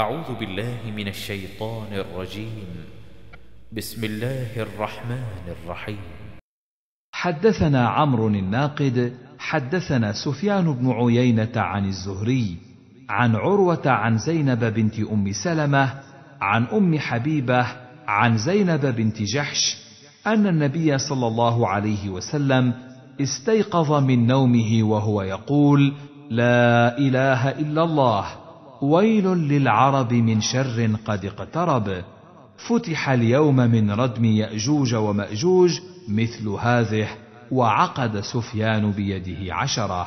أعوذ بالله من الشيطان الرجيم بسم الله الرحمن الرحيم حدثنا عمرو الناقد حدثنا سفيان بن عيينة عن الزهري عن عروة عن زينب بنت أم سلمة عن أم حبيبة عن زينب بنت جحش أن النبي صلى الله عليه وسلم استيقظ من نومه وهو يقول لا إله إلا الله ويل للعرب من شر قد اقترب فتح اليوم من ردم ياجوج وماجوج مثل هذه وعقد سفيان بيده عشره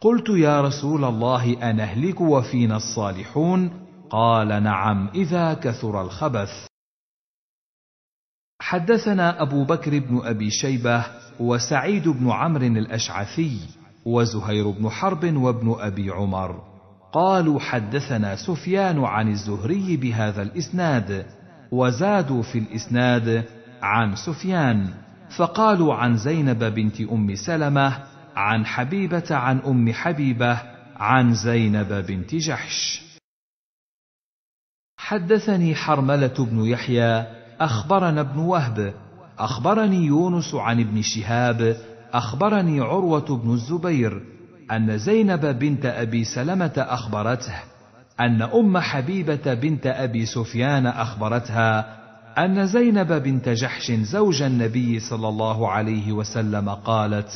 قلت يا رسول الله انهلك وفينا الصالحون قال نعم اذا كثر الخبث حدثنا ابو بكر بن ابي شيبه وسعيد بن عمرو الاشعثي وزهير بن حرب وابن ابي عمر قالوا حدثنا سفيان عن الزهري بهذا الاسناد وزادوا في الاسناد عن سفيان فقالوا عن زينب بنت ام سلمه عن حبيبه عن ام حبيبه عن زينب بنت جحش حدثني حرمله بن يحيى اخبرنا ابن وهب اخبرني يونس عن ابن شهاب اخبرني عروه بن الزبير أن زينب بنت أبي سلمة أخبرته أن أم حبيبة بنت أبي سفيان أخبرتها أن زينب بنت جحش زوج النبي صلى الله عليه وسلم قالت: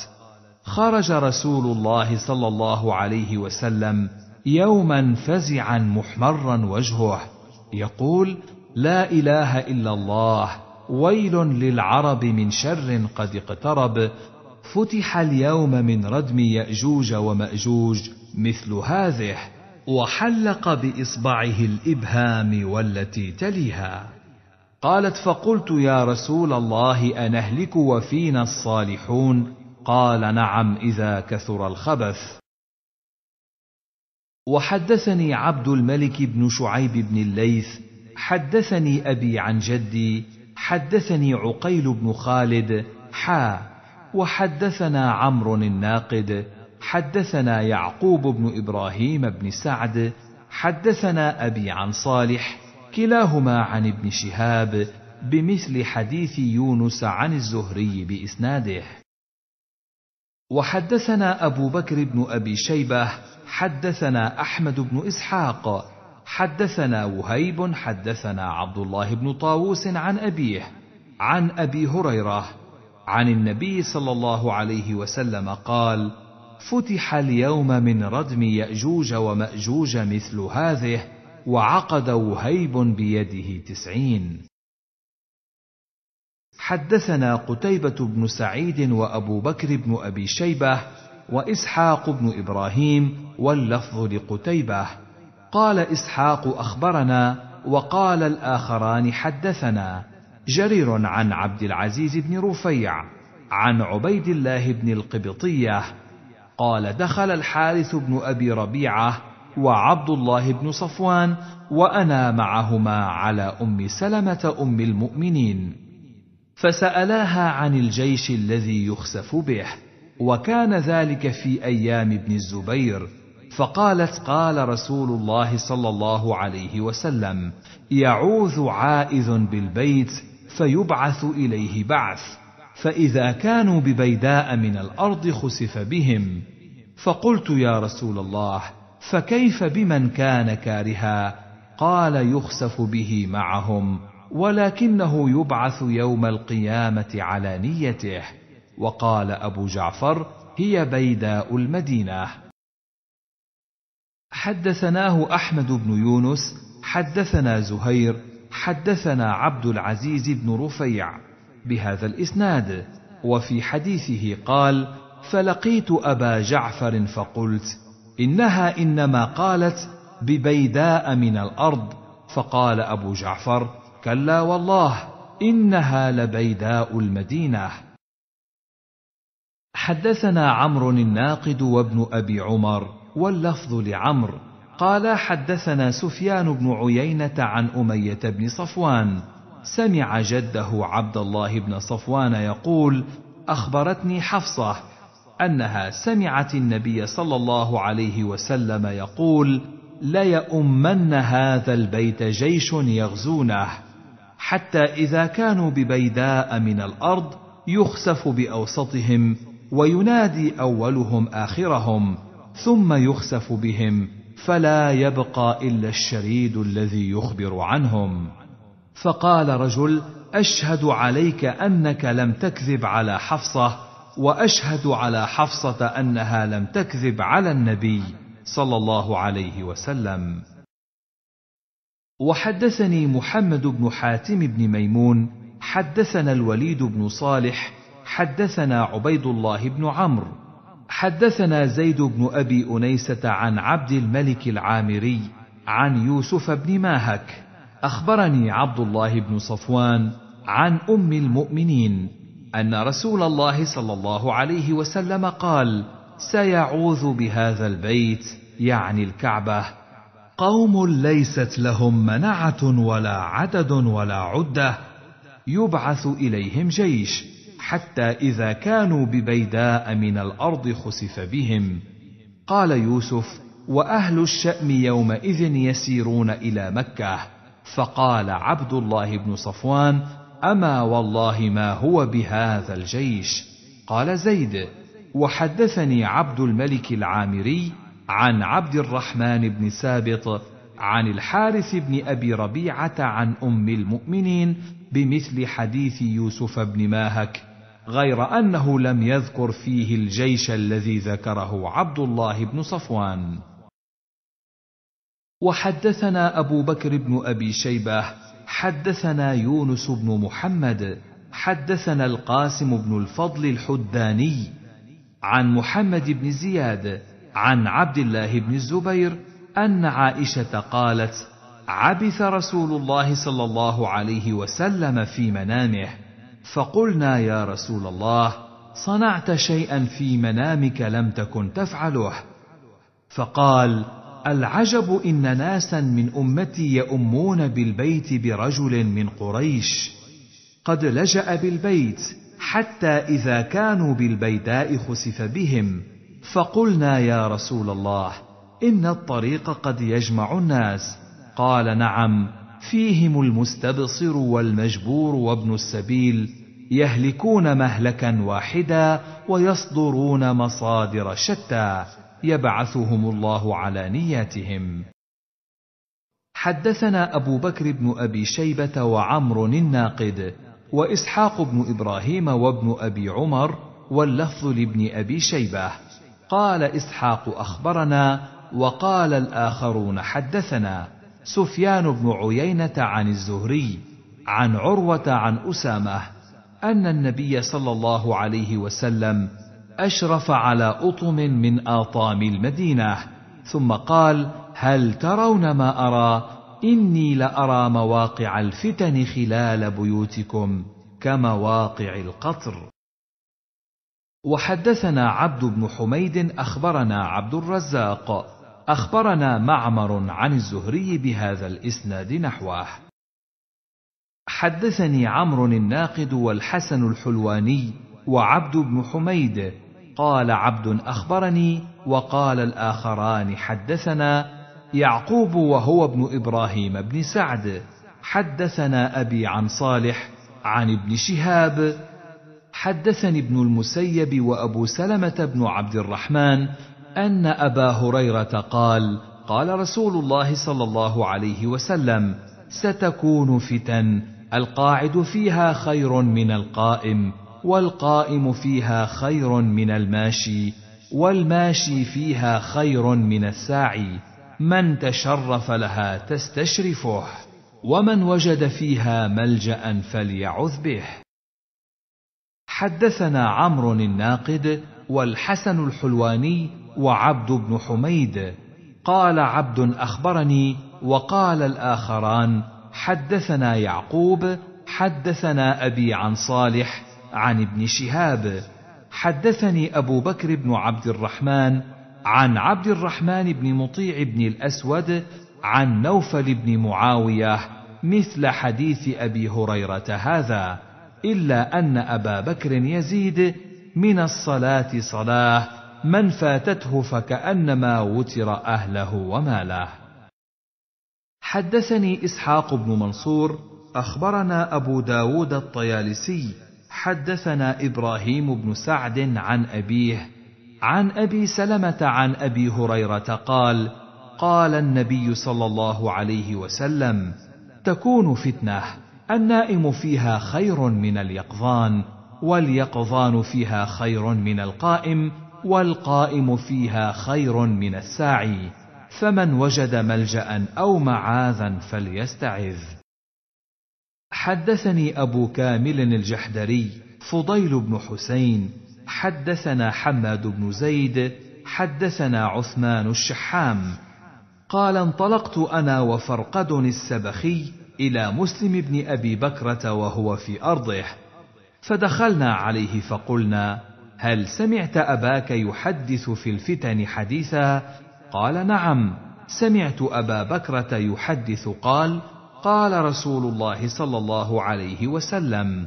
خرج رسول الله صلى الله عليه وسلم يوما فزعا محمرا وجهه يقول: لا إله إلا الله ويل للعرب من شر قد اقترب فتح اليوم من ردم ياجوج وماجوج مثل هذه وحلق باصبعه الابهام والتي تليها قالت فقلت يا رسول الله انهلك وفينا الصالحون قال نعم اذا كثر الخبث وحدثني عبد الملك بن شعيب بن الليث حدثني ابي عن جدي حدثني عقيل بن خالد حا وحدثنا عمرو الناقد حدثنا يعقوب بن ابراهيم بن سعد حدثنا ابي عن صالح كلاهما عن ابن شهاب بمثل حديث يونس عن الزهري باسناده وحدثنا ابو بكر بن ابي شيبه حدثنا احمد بن اسحاق حدثنا وهيب حدثنا عبد الله بن طاووس عن ابيه عن ابي هريره عن النبي صلى الله عليه وسلم قال فتح اليوم من ردم ياجوج وماجوج مثل هذه وعقد وهيب بيده تسعين حدثنا قتيبة بن سعيد وأبو بكر بن أبي شيبة وإسحاق بن إبراهيم واللفظ لقتيبة قال إسحاق أخبرنا وقال الآخران حدثنا جرير عن عبد العزيز بن رفيع عن عبيد الله بن القبطيه قال دخل الحارث بن ابي ربيعه وعبد الله بن صفوان وانا معهما على ام سلمه ام المؤمنين فسالاها عن الجيش الذي يخسف به وكان ذلك في ايام ابن الزبير فقالت قال رسول الله صلى الله عليه وسلم يعوذ عائذ بالبيت فيبعث إليه بعث فإذا كانوا ببيداء من الأرض خسف بهم فقلت يا رسول الله فكيف بمن كان كارها قال يخسف به معهم ولكنه يبعث يوم القيامة على نيته وقال أبو جعفر هي بيداء المدينة حدثناه أحمد بن يونس حدثنا زهير حدثنا عبد العزيز بن رفيع بهذا الاسناد وفي حديثه قال فلقيت ابا جعفر فقلت انها انما قالت ببيداء من الارض فقال ابو جعفر كلا والله انها لبيداء المدينه حدثنا عمرو الناقد وابن ابي عمر واللفظ لعمرو قال حدثنا سفيان بن عيينه عن اميه بن صفوان سمع جده عبد الله بن صفوان يقول اخبرتني حفصه انها سمعت النبي صلى الله عليه وسلم يقول ليؤمن هذا البيت جيش يغزونه حتى اذا كانوا ببيداء من الارض يخسف باوسطهم وينادي اولهم اخرهم ثم يخسف بهم فلا يبقى الا الشريد الذي يخبر عنهم فقال رجل اشهد عليك انك لم تكذب على حفصه واشهد على حفصه انها لم تكذب على النبي صلى الله عليه وسلم وحدثني محمد بن حاتم بن ميمون حدثنا الوليد بن صالح حدثنا عبيد الله بن عمرو حدثنا زيد بن ابي انيسه عن عبد الملك العامري عن يوسف بن ماهك اخبرني عبد الله بن صفوان عن ام المؤمنين ان رسول الله صلى الله عليه وسلم قال سيعوذ بهذا البيت يعني الكعبه قوم ليست لهم منعه ولا عدد ولا عده يبعث اليهم جيش حتى إذا كانوا ببيداء من الأرض خسف بهم قال يوسف وأهل الشأم يومئذ يسيرون إلى مكة فقال عبد الله بن صفوان أما والله ما هو بهذا الجيش قال زيد وحدثني عبد الملك العامري عن عبد الرحمن بن سابط عن الحارث بن ابي ربيعه عن ام المؤمنين بمثل حديث يوسف بن ماهك غير انه لم يذكر فيه الجيش الذي ذكره عبد الله بن صفوان وحدثنا ابو بكر بن ابي شيبه حدثنا يونس بن محمد حدثنا القاسم بن الفضل الحداني عن محمد بن زياد عن عبد الله بن الزبير ان عائشه قالت عبث رسول الله صلى الله عليه وسلم في منامه فقلنا يا رسول الله صنعت شيئا في منامك لم تكن تفعله فقال العجب ان ناسا من امتي يؤمون بالبيت برجل من قريش قد لجا بالبيت حتى اذا كانوا بالبيداء خسف بهم فقلنا يا رسول الله ان الطريق قد يجمع الناس قال نعم فيهم المستبصر والمجبور وابن السبيل يهلكون مهلكا واحدا ويصدرون مصادر شتى يبعثهم الله على نياتهم حدثنا ابو بكر بن ابي شيبه وعمر الناقد واسحاق بن ابراهيم وابن ابي عمر واللفظ لابن ابي شيبه قال اسحاق اخبرنا وقال الاخرون حدثنا سفيان بن عيينة عن الزهري عن عروة عن أسامة أن النبي صلى الله عليه وسلم أشرف على أطم من آطام المدينة ثم قال هل ترون ما أرى إني لأرى مواقع الفتن خلال بيوتكم كمواقع القطر وحدثنا عبد بن حميد أخبرنا عبد الرزاق أخبرنا معمر عن الزهري بهذا الإسناد نحوه حدثني عمرو الناقد والحسن الحلواني وعبد بن حميد قال عبد أخبرني وقال الآخران حدثنا يعقوب وهو ابن إبراهيم بن سعد حدثنا أبي عن صالح عن ابن شهاب حدثني ابن المسيب وأبو سلمة بن عبد الرحمن ان ابا هريره قال قال رسول الله صلى الله عليه وسلم ستكون فتن القاعد فيها خير من القائم والقائم فيها خير من الماشي والماشي فيها خير من الساعي من تشرف لها تستشرفه ومن وجد فيها ملجا فليعذ به حدثنا عمرو الناقد والحسن الحلواني وعبد بن حميد قال عبد اخبرني وقال الاخران حدثنا يعقوب حدثنا ابي عن صالح عن ابن شهاب حدثني ابو بكر بن عبد الرحمن عن عبد الرحمن بن مطيع بن الاسود عن نوفل بن معاويه مثل حديث ابي هريره هذا الا ان ابا بكر يزيد من الصلاه صلاه من فاتته فكأنما وتر أهله وماله. حدثني إسحاق بن منصور أخبرنا أبو داود الطيالسي حدثنا إبراهيم بن سعد عن أبيه عن أبي سلمة عن أبي هريرة قال قال النبي صلى الله عليه وسلم تكون فتنة النائم فيها خير من اليقظان واليقظان فيها خير من القائم والقائم فيها خير من الساعي فمن وجد ملجا او معاذا فليستعذ حدثني ابو كامل الجحدري فضيل بن حسين حدثنا حماد بن زيد حدثنا عثمان الشحام قال انطلقت انا وفرقد السبخي الى مسلم بن ابي بكره وهو في ارضه فدخلنا عليه فقلنا هل سمعت اباك يحدث في الفتن حديثا قال نعم سمعت ابا بكره يحدث قال قال رسول الله صلى الله عليه وسلم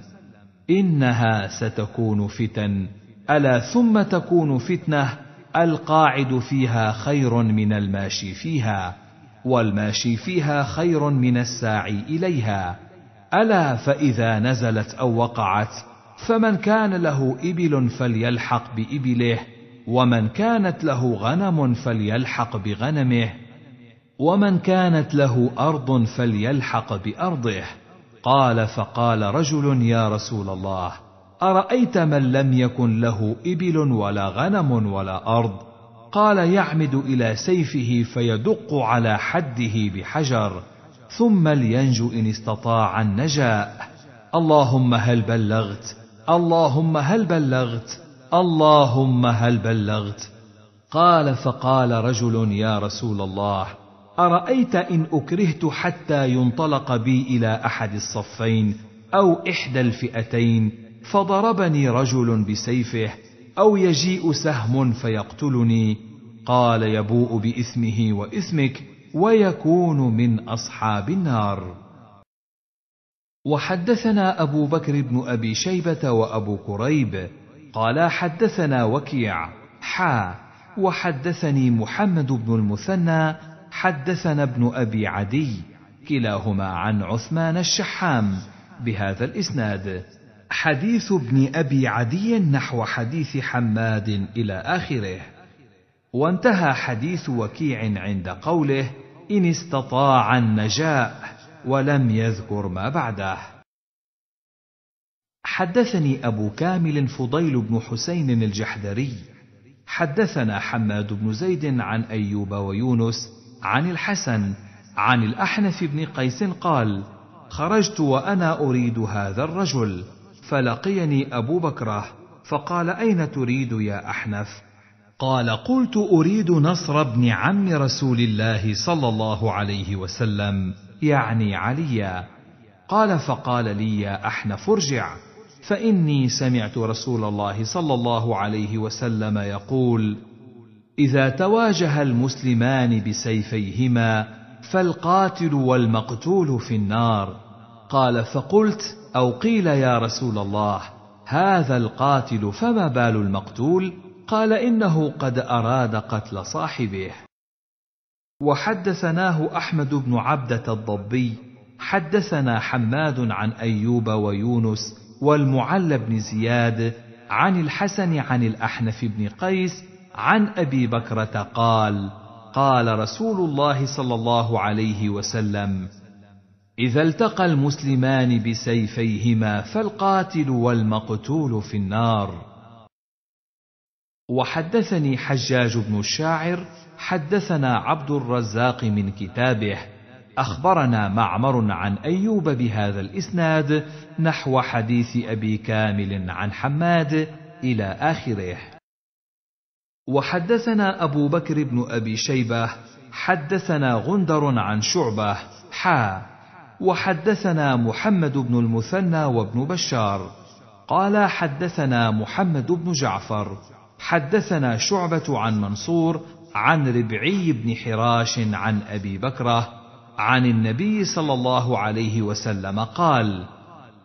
انها ستكون فتن الا ثم تكون فتنه القاعد فيها خير من الماشي فيها والماشي فيها خير من الساعي اليها الا فاذا نزلت او وقعت فمن كان له إبل فليلحق بإبله ومن كانت له غنم فليلحق بغنمه ومن كانت له أرض فليلحق بأرضه قال فقال رجل يا رسول الله أرأيت من لم يكن له إبل ولا غنم ولا أرض قال يعمد إلى سيفه فيدق على حده بحجر ثم لينجو إن استطاع النجاء اللهم هل بلغت؟ اللهم هل بلغت اللهم هل بلغت قال فقال رجل يا رسول الله ارايت ان اكرهت حتى ينطلق بي الى احد الصفين او احدى الفئتين فضربني رجل بسيفه او يجيء سهم فيقتلني قال يبوء باثمه واثمك ويكون من اصحاب النار وحدثنا أبو بكر بن أبي شيبة وأبو كريب قال حدثنا وكيع حا وحدثني محمد بن المثنى حدثنا ابن أبي عدي كلاهما عن عثمان الشحام بهذا الإسناد حديث ابن أبي عدي نحو حديث حماد إلى آخره وانتهى حديث وكيع عند قوله إن استطاع النجاء ولم يذكر ما بعده حدثني أبو كامل فضيل بن حسين الجحدري حدثنا حماد بن زيد عن أيوب ويونس عن الحسن عن الأحنف بن قيس قال خرجت وأنا أريد هذا الرجل فلقيني أبو بكره فقال أين تريد يا أحنف قال قلت اريد نصر ابن عم رسول الله صلى الله عليه وسلم يعني عليا قال فقال لي يا احنف ارجع فاني سمعت رسول الله صلى الله عليه وسلم يقول اذا تواجه المسلمان بسيفيهما فالقاتل والمقتول في النار قال فقلت او قيل يا رسول الله هذا القاتل فما بال المقتول قال انه قد اراد قتل صاحبه وحدثناه احمد بن عبده الضبي حدثنا حماد عن ايوب ويونس والمعلى بن زياد عن الحسن عن الاحنف بن قيس عن ابي بكره قال قال رسول الله صلى الله عليه وسلم اذا التقى المسلمان بسيفيهما فالقاتل والمقتول في النار وحدثني حجاج بن الشاعر حدثنا عبد الرزاق من كتابه اخبرنا معمر عن ايوب بهذا الاسناد نحو حديث ابي كامل عن حماد الى اخره وحدثنا ابو بكر بن ابي شيبه حدثنا غندر عن شعبه حا وحدثنا محمد بن المثنى وابن بشار قال حدثنا محمد بن جعفر حدثنا شعبة عن منصور عن ربعي بن حراش عن أبي بكرة عن النبي صلى الله عليه وسلم قال: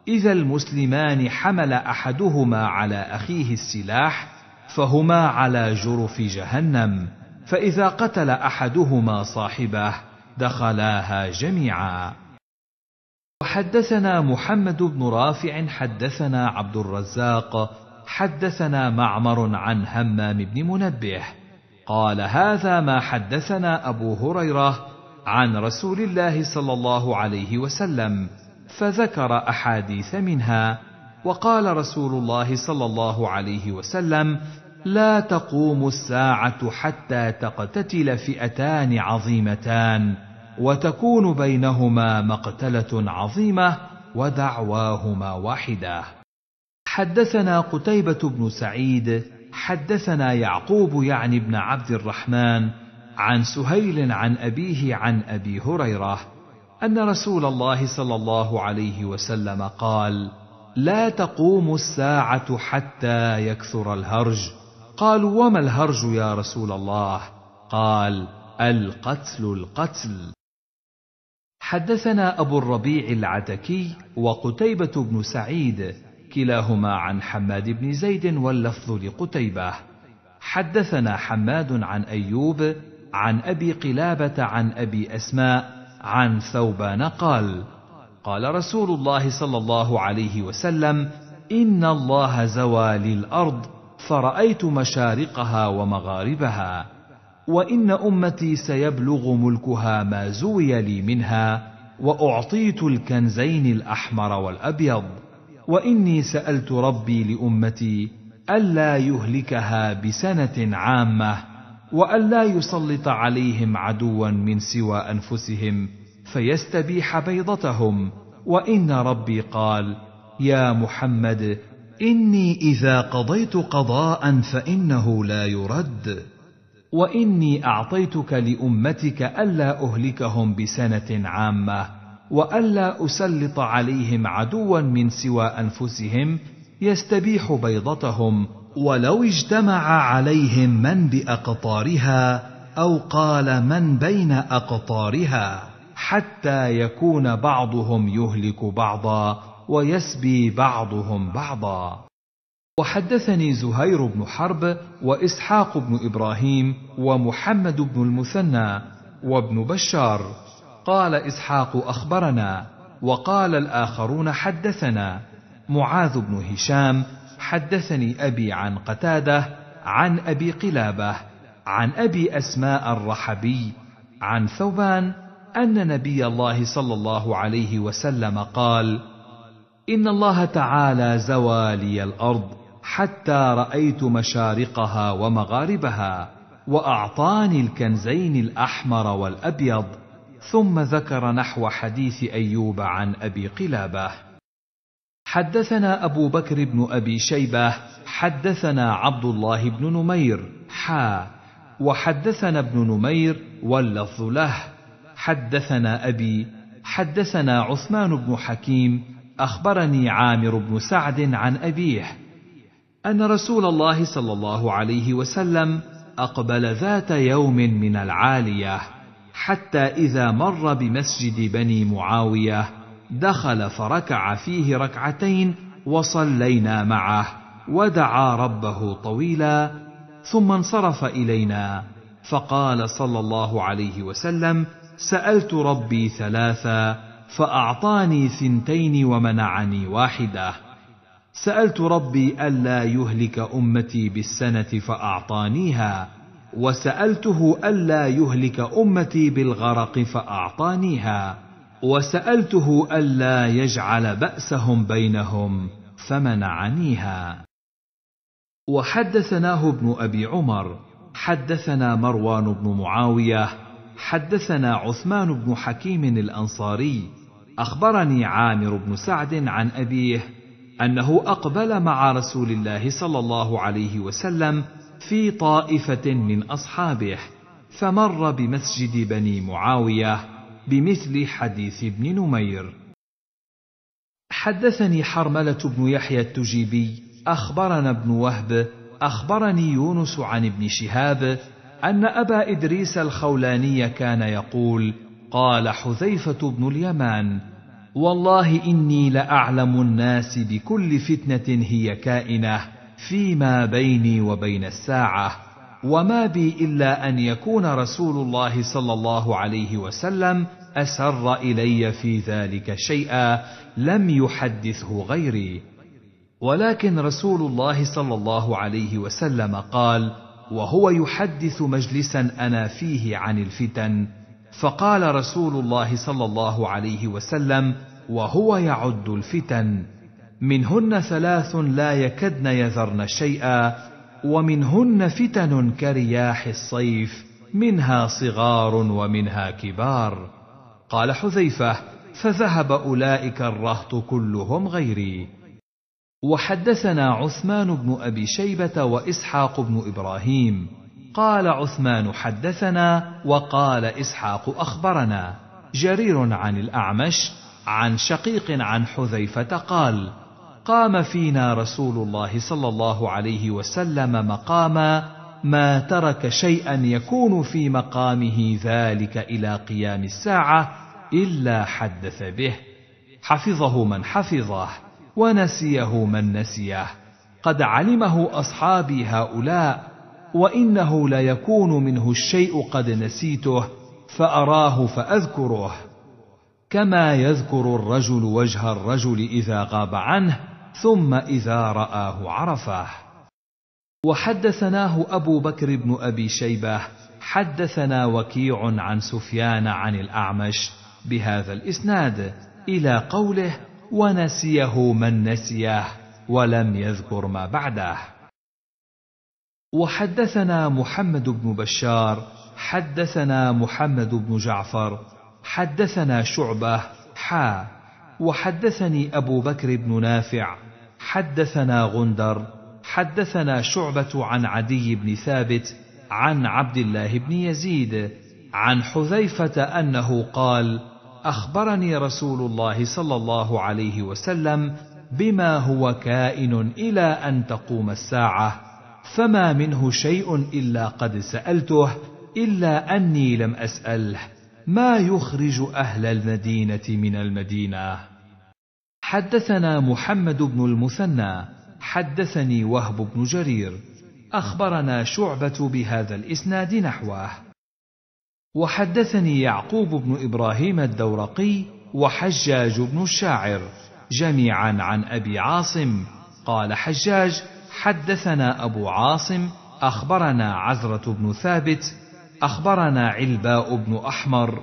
إذا المسلمان حمل أحدهما على أخيه السلاح فهما على جرف جهنم، فإذا قتل أحدهما صاحبه دخلاها جميعا. وحدثنا محمد بن رافع حدثنا عبد الرزاق حدثنا معمر عن همام بن منبه قال هذا ما حدثنا ابو هريره عن رسول الله صلى الله عليه وسلم فذكر احاديث منها وقال رسول الله صلى الله عليه وسلم لا تقوم الساعه حتى تقتتل فئتان عظيمتان وتكون بينهما مقتله عظيمه ودعواهما واحده حدثنا قتيبة بن سعيد حدثنا يعقوب يعني بن عبد الرحمن عن سهيل عن أبيه عن أبي هريرة أن رسول الله صلى الله عليه وسلم قال: لا تقوم الساعة حتى يكثر الهرج. قالوا: وما الهرج يا رسول الله؟ قال: القتل القتل. حدثنا أبو الربيع العتكي وقتيبة بن سعيد كلاهما عن حماد بن زيد واللفظ لقتيبة حدثنا حماد عن أيوب عن أبي قلابة عن أبي أسماء عن ثوبان قال قال رسول الله صلى الله عليه وسلم إن الله زوى للأرض فرأيت مشارقها ومغاربها وإن أمتي سيبلغ ملكها ما زوي لي منها وأعطيت الكنزين الأحمر والأبيض واني سالت ربي لامتي الا يهلكها بسنه عامه والا يسلط عليهم عدوا من سوى انفسهم فيستبيح بيضتهم وان ربي قال يا محمد اني اذا قضيت قضاء فانه لا يرد واني اعطيتك لامتك الا اهلكهم بسنه عامه والا اسلط عليهم عدوا من سوى انفسهم يستبيح بيضتهم ولو اجتمع عليهم من باقطارها او قال من بين اقطارها حتى يكون بعضهم يهلك بعضا ويسبي بعضهم بعضا وحدثني زهير بن حرب واسحاق بن ابراهيم ومحمد بن المثنى وابن بشار قال اسحاق اخبرنا وقال الاخرون حدثنا معاذ بن هشام حدثني ابي عن قتاده عن ابي قلابه عن ابي اسماء الرحبي عن ثوبان ان نبي الله صلى الله عليه وسلم قال ان الله تعالى زوى لي الارض حتى رايت مشارقها ومغاربها واعطاني الكنزين الاحمر والابيض ثم ذكر نحو حديث ايوب عن ابي قلابه حدثنا ابو بكر بن ابي شيبه حدثنا عبد الله بن نمير حا وحدثنا ابن نمير واللفظ له حدثنا ابي حدثنا عثمان بن حكيم اخبرني عامر بن سعد عن ابيه ان رسول الله صلى الله عليه وسلم اقبل ذات يوم من العاليه حتى اذا مر بمسجد بني معاويه دخل فركع فيه ركعتين وصلينا معه ودعا ربه طويلا ثم انصرف الينا فقال صلى الله عليه وسلم سالت ربي ثلاثا فاعطاني ثنتين ومنعني واحده سالت ربي الا يهلك امتي بالسنه فاعطانيها وسالته الا يهلك امتي بالغرق فاعطانيها وسالته الا يجعل باسهم بينهم فمنعنيها وحدثناه ابن ابي عمر حدثنا مروان بن معاويه حدثنا عثمان بن حكيم الانصاري اخبرني عامر بن سعد عن ابيه انه اقبل مع رسول الله صلى الله عليه وسلم في طائفة من أصحابه فمر بمسجد بني معاوية بمثل حديث ابن نمير حدثني حرملة بن يحيى التجيبي أخبرنا ابن وهب أخبرني يونس عن ابن شهاب أن أبا إدريس الخولاني كان يقول قال حذيفة بن اليمان والله إني لأعلم الناس بكل فتنة هي كائنة فيما بيني وبين الساعه وما بي الا ان يكون رسول الله صلى الله عليه وسلم اسر الي في ذلك شيئا لم يحدثه غيري ولكن رسول الله صلى الله عليه وسلم قال وهو يحدث مجلسا انا فيه عن الفتن فقال رسول الله صلى الله عليه وسلم وهو يعد الفتن منهن ثلاث لا يكدن يذرن شيئا ومنهن فتن كرياح الصيف منها صغار ومنها كبار قال حذيفه فذهب اولئك الرهط كلهم غيري وحدثنا عثمان بن ابي شيبه واسحاق بن ابراهيم قال عثمان حدثنا وقال اسحاق اخبرنا جرير عن الاعمش عن شقيق عن حذيفه قال قام فينا رسول الله صلى الله عليه وسلم مقاما ما ترك شيئا يكون في مقامه ذلك الى قيام الساعه الا حدث به حفظه من حفظه ونسيه من نسيه قد علمه اصحابي هؤلاء وانه ليكون منه الشيء قد نسيته فاراه فاذكره كما يذكر الرجل وجه الرجل اذا غاب عنه ثم إذا رآه عرفه وحدثناه أبو بكر بن أبي شيبة حدثنا وكيع عن سفيان عن الأعمش بهذا الإسناد إلى قوله ونسيه من نسيه ولم يذكر ما بعده وحدثنا محمد بن بشار حدثنا محمد بن جعفر حدثنا شعبه حا وحدثني ابو بكر بن نافع حدثنا غندر حدثنا شعبة عن عدي بن ثابت عن عبد الله بن يزيد عن حذيفة أنه قال: أخبرني رسول الله صلى الله عليه وسلم بما هو كائن إلى أن تقوم الساعة، فما منه شيء إلا قد سألته، إلا أني لم أسأله، ما يخرج أهل المدينة من المدينة. حدثنا محمد بن المثنى حدثني وهب بن جرير اخبرنا شعبه بهذا الاسناد نحوه وحدثني يعقوب بن ابراهيم الدورقي وحجاج بن الشاعر جميعا عن ابي عاصم قال حجاج حدثنا ابو عاصم اخبرنا عزره بن ثابت اخبرنا علباء بن احمر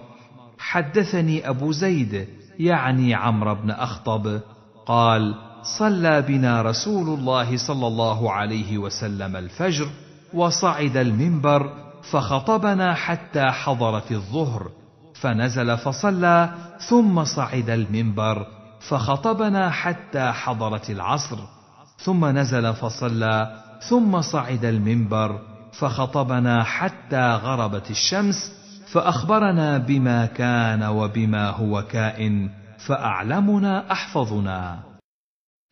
حدثني ابو زيد يعني عمرو بن اخطب قال صلى بنا رسول الله صلى الله عليه وسلم الفجر وصعد المنبر فخطبنا حتى حضرت الظهر فنزل فصلى ثم صعد المنبر فخطبنا حتى حضرت العصر ثم نزل فصلى ثم صعد المنبر فخطبنا حتى غربت الشمس فأخبرنا بما كان وبما هو كائن فأعلمنا أحفظنا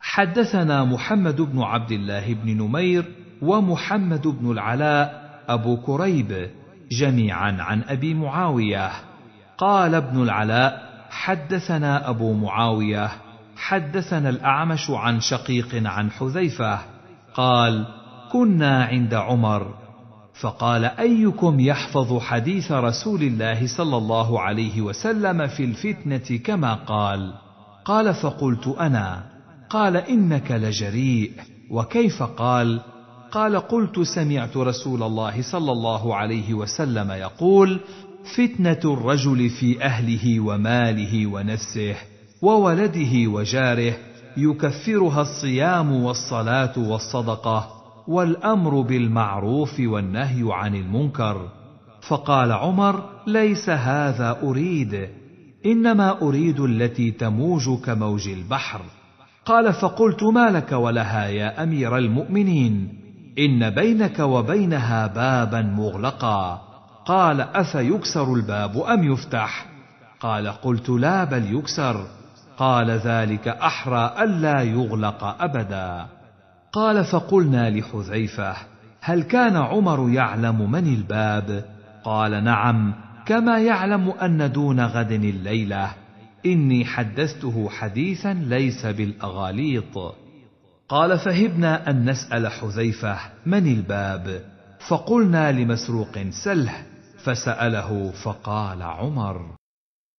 حدثنا محمد بن عبد الله بن نمير ومحمد بن العلاء أبو كريب جميعا عن أبي معاوية قال ابن العلاء حدثنا أبو معاوية حدثنا الأعمش عن شقيق عن حذيفة قال كنا عند عمر فقال ايكم يحفظ حديث رسول الله صلى الله عليه وسلم في الفتنه كما قال قال فقلت انا قال انك لجريء وكيف قال قال قلت سمعت رسول الله صلى الله عليه وسلم يقول فتنه الرجل في اهله وماله ونفسه وولده وجاره يكفرها الصيام والصلاه والصدقه والامر بالمعروف والنهي عن المنكر فقال عمر ليس هذا اريد انما اريد التي تموج كموج البحر قال فقلت ما لك ولها يا امير المؤمنين ان بينك وبينها بابا مغلقا قال افيكسر الباب ام يفتح قال قلت لا بل يكسر قال ذلك احرى الا يغلق ابدا قال فقلنا لحذيفه هل كان عمر يعلم من الباب قال نعم كما يعلم ان دون غد الليله اني حدثته حديثا ليس بالاغاليط قال فهبنا ان نسال حذيفه من الباب فقلنا لمسروق سله فساله فقال عمر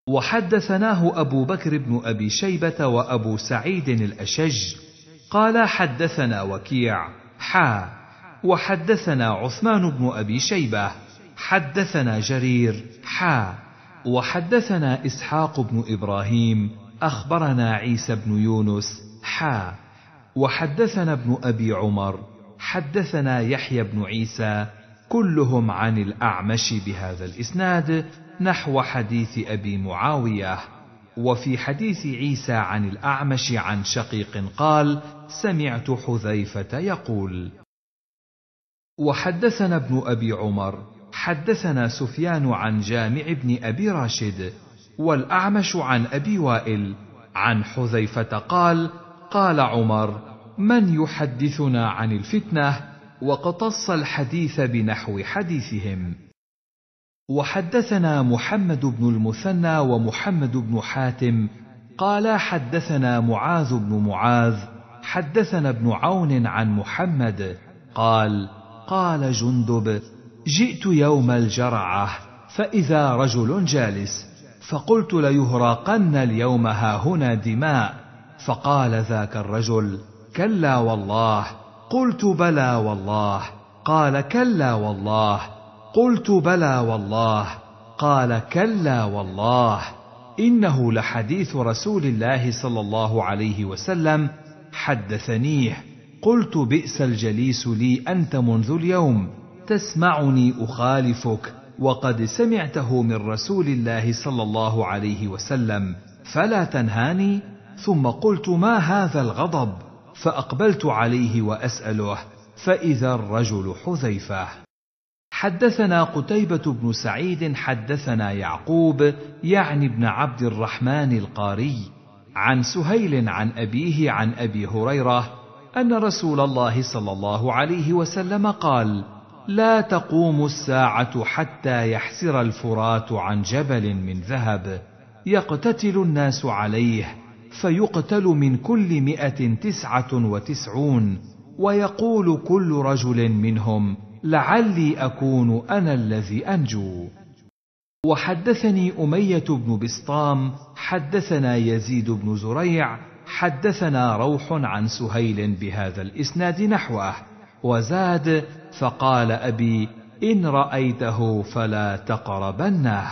وحدثناه ابو بكر بن ابي شيبه وابو سعيد الاشج قال حدثنا وكيع حا وحدثنا عثمان بن ابي شيبه حدثنا جرير حا وحدثنا اسحاق بن ابراهيم اخبرنا عيسى بن يونس حا وحدثنا ابن ابي عمر حدثنا يحيى بن عيسى كلهم عن الاعمش بهذا الاسناد نحو حديث ابي معاويه وفي حديث عيسى عن الاعمش عن شقيق قال سمعت حذيفه يقول وحدثنا ابن ابي عمر حدثنا سفيان عن جامع بن ابي راشد والاعمش عن ابي وائل عن حذيفه قال قال عمر من يحدثنا عن الفتنه وقتص الحديث بنحو حديثهم وحدثنا محمد بن المثنى ومحمد بن حاتم قال حدثنا معاذ بن معاذ حدثنا ابن عون عن محمد قال قال جندب جئت يوم الجرعه فاذا رجل جالس فقلت ليهرقن اليوم هاهنا دماء فقال ذاك الرجل كلا والله قلت بلى والله قال كلا والله قلت بلى والله قال كلا والله انه لحديث رسول الله صلى الله عليه وسلم حدثنيه قلت بئس الجليس لي انت منذ اليوم تسمعني اخالفك وقد سمعته من رسول الله صلى الله عليه وسلم فلا تنهاني ثم قلت ما هذا الغضب فاقبلت عليه واساله فاذا الرجل حذيفه حدثنا قتيبة بن سعيد حدثنا يعقوب يعني بن عبد الرحمن القاري عن سهيل عن أبيه عن أبي هريرة أن رسول الله صلى الله عليه وسلم قال: لا تقوم الساعة حتى يحسر الفرات عن جبل من ذهب يقتتل الناس عليه فيقتل من كل مئة تسعة وتسعون ويقول كل رجل منهم لعلي اكون انا الذي انجو وحدثني اميه بن بسطام حدثنا يزيد بن زريع حدثنا روح عن سهيل بهذا الاسناد نحوه وزاد فقال ابي ان رايته فلا تقربنه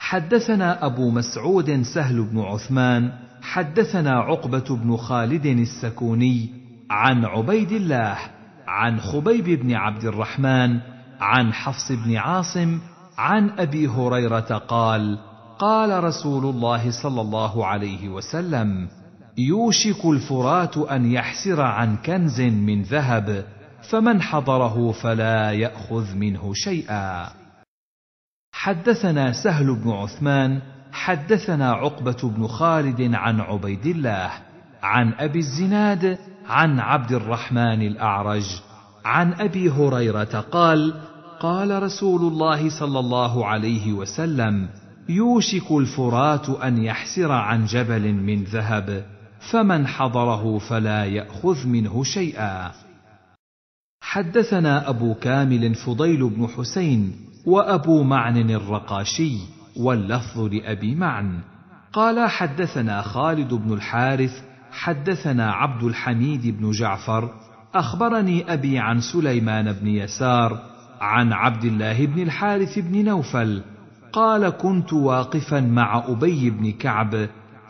حدثنا ابو مسعود سهل بن عثمان حدثنا عقبه بن خالد السكوني عن عبيد الله عن خبيب بن عبد الرحمن عن حفص بن عاصم عن ابي هريره قال قال رسول الله صلى الله عليه وسلم يوشك الفرات ان يحسر عن كنز من ذهب فمن حضره فلا ياخذ منه شيئا حدثنا سهل بن عثمان حدثنا عقبه بن خالد عن عبيد الله عن ابي الزناد عن عبد الرحمن الاعرج عن ابي هريره قال قال رسول الله صلى الله عليه وسلم يوشك الفرات ان يحسر عن جبل من ذهب فمن حضره فلا ياخذ منه شيئا حدثنا ابو كامل فضيل بن حسين وابو معن الرقاشي واللفظ لابي معن قال حدثنا خالد بن الحارث حدثنا عبد الحميد بن جعفر اخبرني ابي عن سليمان بن يسار عن عبد الله بن الحارث بن نوفل قال كنت واقفا مع ابي بن كعب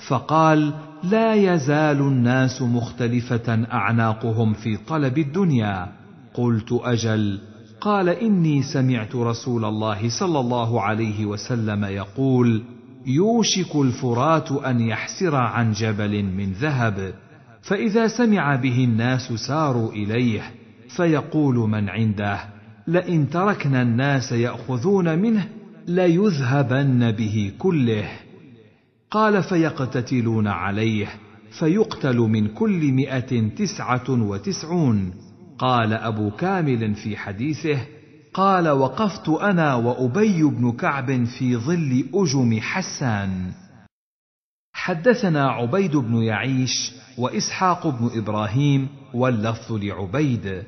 فقال لا يزال الناس مختلفه اعناقهم في طلب الدنيا قلت اجل قال اني سمعت رسول الله صلى الله عليه وسلم يقول يوشك الفرات ان يحسر عن جبل من ذهب فاذا سمع به الناس ساروا اليه فيقول من عنده لئن تركنا الناس ياخذون منه ليذهبن به كله قال فيقتتلون عليه فيقتل من كل مئة تسعة وتسعون قال أبو كامل في حديثه قال وقفت انا وابي بن كعب في ظل اجم حسان حدثنا عبيد بن يعيش واسحاق بن ابراهيم واللفظ لعبيد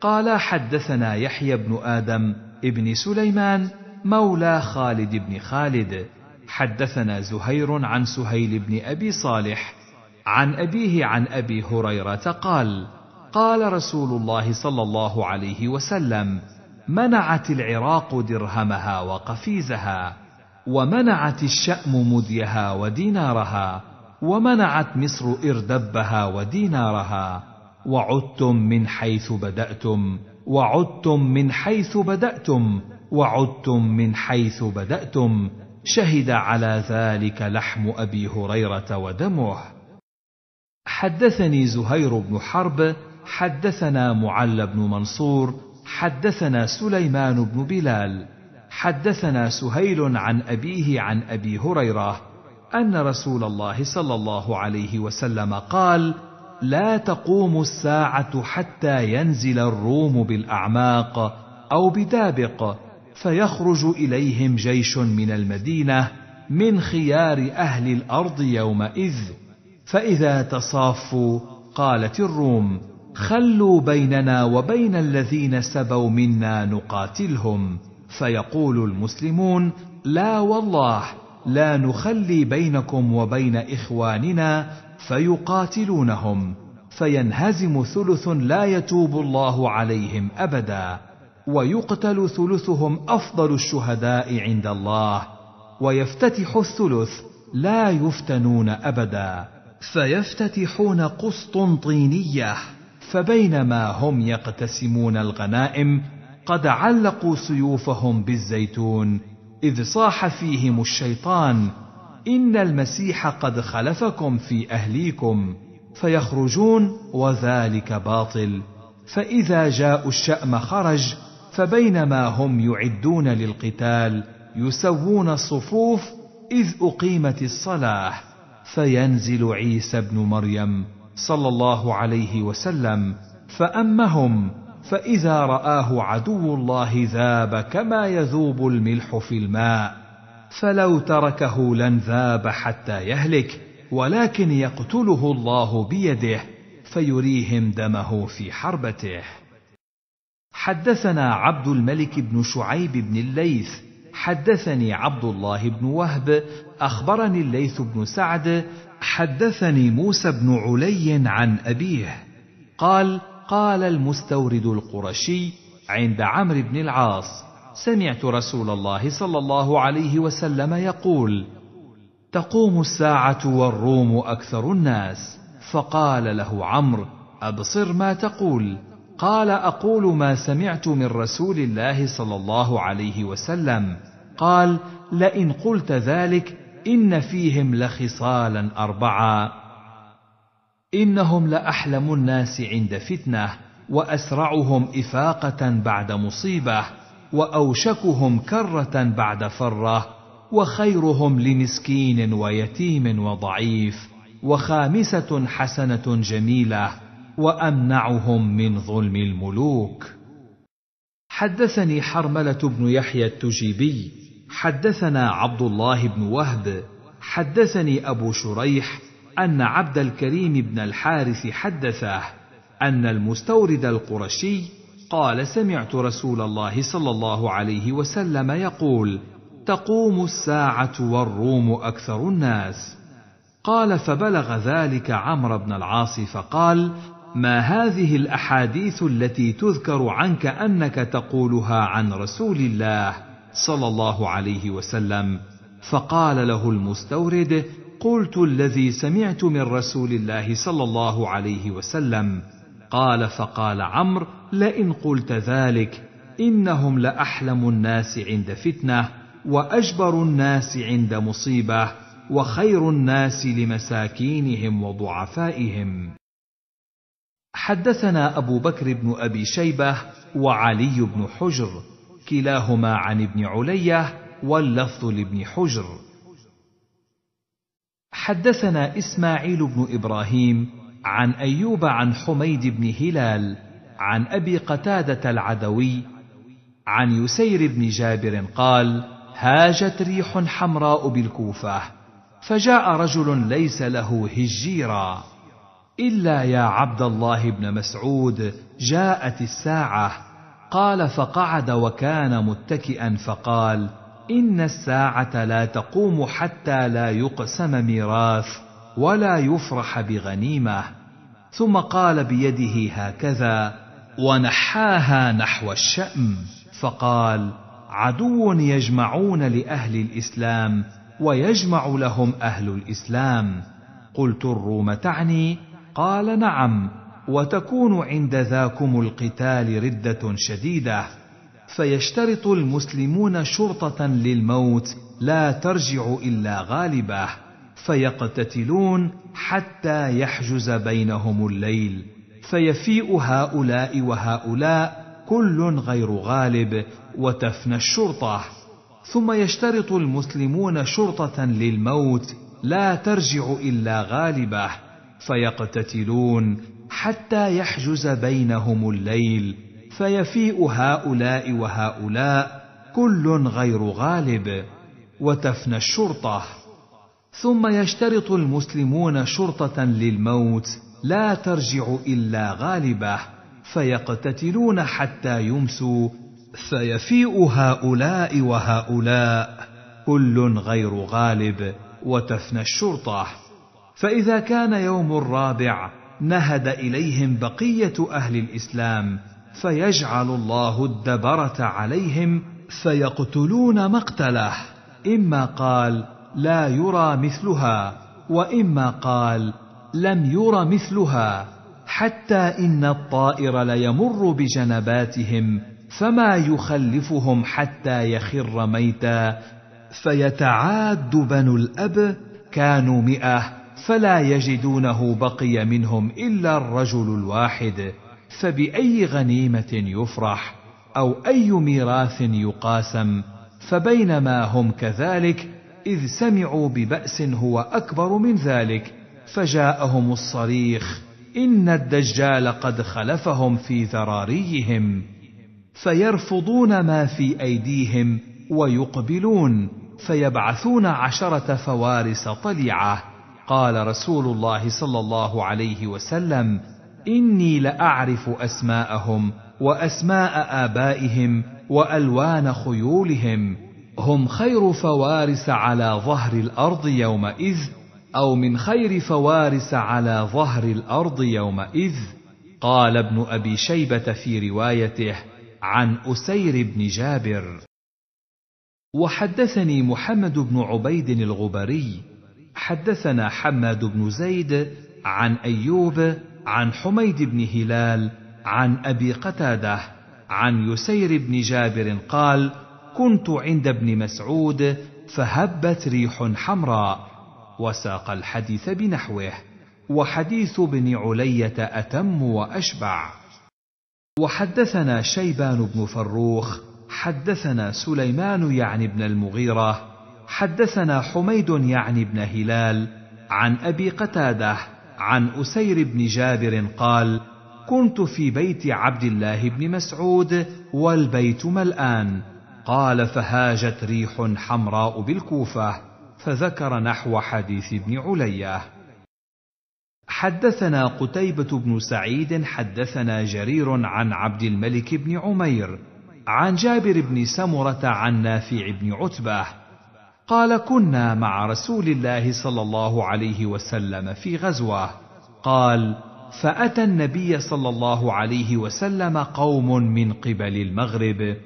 قال حدثنا يحيى بن ادم ابن سليمان مولى خالد بن خالد حدثنا زهير عن سهيل بن ابي صالح عن ابيه عن ابي هريره قال قال رسول الله صلى الله عليه وسلم منعت العراق درهمها وقفيزها ومنعت الشام مديها ودينارها ومنعت مصر اردبها ودينارها وعدتم من حيث بداتم وعدتم من حيث بداتم وعدتم من حيث بداتم شهد على ذلك لحم ابي هريره ودمه حدثني زهير بن حرب حدثنا معل بن منصور حدثنا سليمان بن بلال حدثنا سهيل عن ابيه عن ابي هريره ان رسول الله صلى الله عليه وسلم قال لا تقوم الساعه حتى ينزل الروم بالاعماق او بدابق فيخرج اليهم جيش من المدينه من خيار اهل الارض يومئذ فاذا تصافوا قالت الروم خلوا بيننا وبين الذين سبوا منا نقاتلهم فيقول المسلمون لا والله لا نخلي بينكم وبين اخواننا فيقاتلونهم فينهزم ثلث لا يتوب الله عليهم ابدا ويقتل ثلثهم افضل الشهداء عند الله ويفتتح الثلث لا يفتنون ابدا فيفتتحون قسطنطينيه فبينما هم يقتسمون الغنائم قد علقوا سيوفهم بالزيتون اذ صاح فيهم الشيطان ان المسيح قد خلفكم في اهليكم فيخرجون وذلك باطل فاذا جاءوا الشام خرج فبينما هم يعدون للقتال يسوون الصفوف اذ اقيمت الصلاه فينزل عيسى ابن مريم صلى الله عليه وسلم فامهم فاذا راه عدو الله ذاب كما يذوب الملح في الماء فلو تركه لن ذاب حتى يهلك ولكن يقتله الله بيده فيريهم دمه في حربته حدثنا عبد الملك بن شعيب بن الليث حدثني عبد الله بن وهب اخبرني الليث بن سعد حدثني موسى بن علي عن ابيه قال قال المستورد القرشي عند عمرو بن العاص سمعت رسول الله صلى الله عليه وسلم يقول تقوم الساعه والروم اكثر الناس فقال له عمرو ابصر ما تقول قال اقول ما سمعت من رسول الله صلى الله عليه وسلم قال لئن قلت ذلك ان فيهم لخصالا اربعه انهم لاحلم الناس عند فتنه واسرعهم افاقه بعد مصيبه واوشكهم كره بعد فره وخيرهم لمسكين ويتيم وضعيف وخامسه حسنه جميله وامنعهم من ظلم الملوك حدثني حرمله بن يحيى التجيبي حدثنا عبد الله بن وهب حدثني ابو شريح ان عبد الكريم بن الحارث حدثه ان المستورد القرشي قال سمعت رسول الله صلى الله عليه وسلم يقول تقوم الساعه والروم اكثر الناس قال فبلغ ذلك عمرو بن العاص فقال ما هذه الاحاديث التي تذكر عنك انك تقولها عن رسول الله صلى الله عليه وسلم فقال له المستورد قلت الذي سمعت من رسول الله صلى الله عليه وسلم قال فقال عمرو لئن قلت ذلك انهم لاحلم الناس عند فتنه واجبر الناس عند مصيبه وخير الناس لمساكينهم وضعفائهم حدثنا أبو بكر بن أبي شيبة وعلي بن حجر كلاهما عن ابن علية واللفظ لابن حجر حدثنا إسماعيل بن إبراهيم عن أيوب عن حميد بن هلال عن أبي قتادة العدوي عن يسير بن جابر قال هاجت ريح حمراء بالكوفة فجاء رجل ليس له هجيرا الا يا عبد الله بن مسعود جاءت الساعه قال فقعد وكان متكئا فقال ان الساعه لا تقوم حتى لا يقسم ميراث ولا يفرح بغنيمه ثم قال بيده هكذا ونحاها نحو الشام فقال عدو يجمعون لاهل الاسلام ويجمع لهم اهل الاسلام قلت الروم تعني قال نعم وتكون عند ذاكم القتال رده شديده فيشترط المسلمون شرطه للموت لا ترجع الا غالبه فيقتتلون حتى يحجز بينهم الليل فيفيء هؤلاء وهؤلاء كل غير غالب وتفنى الشرطه ثم يشترط المسلمون شرطه للموت لا ترجع الا غالبه فيقتتلون حتى يحجز بينهم الليل فيفيء هؤلاء وهؤلاء كل غير غالب وتفنى الشرطه ثم يشترط المسلمون شرطه للموت لا ترجع الا غالبه فيقتتلون حتى يمسوا فيفيء هؤلاء وهؤلاء كل غير غالب وتفنى الشرطه فإذا كان يوم الرابع نهد إليهم بقية أهل الإسلام فيجعل الله الدبرة عليهم فيقتلون مقتله إما قال لا يرى مثلها وإما قال لم يرى مثلها حتى إن الطائر ليمر بجنباتهم فما يخلفهم حتى يخر ميتا فيتعاد بنو الأب كانوا مئة فلا يجدونه بقي منهم الا الرجل الواحد فباي غنيمه يفرح او اي ميراث يقاسم فبينما هم كذلك اذ سمعوا بباس هو اكبر من ذلك فجاءهم الصريخ ان الدجال قد خلفهم في ذراريهم فيرفضون ما في ايديهم ويقبلون فيبعثون عشره فوارس طليعه قال رسول الله صلى الله عليه وسلم اني لاعرف اسماءهم واسماء ابائهم والوان خيولهم هم خير فوارس على ظهر الارض يومئذ او من خير فوارس على ظهر الارض يومئذ قال ابن ابي شيبه في روايته عن اسير بن جابر وحدثني محمد بن عبيد الغبري حدثنا حماد بن زيد عن ايوب عن حميد بن هلال عن ابي قتاده عن يسير بن جابر قال كنت عند ابن مسعود فهبت ريح حمراء وساق الحديث بنحوه وحديث بن علية أتم وأشبع وحدثنا شيبان بن فروخ حدثنا سليمان يعني بن المغيرة حدثنا حميد يعني بن هلال عن ابي قتاده عن اسير بن جابر قال كنت في بيت عبد الله بن مسعود والبيت ملان قال فهاجت ريح حمراء بالكوفه فذكر نحو حديث ابن عليه حدثنا قتيبة بن سعيد حدثنا جرير عن عبد الملك بن عمير عن جابر بن سمرة عن نافع بن عتبة قال كنا مع رسول الله صلى الله عليه وسلم في غزوه قال فاتى النبي صلى الله عليه وسلم قوم من قبل المغرب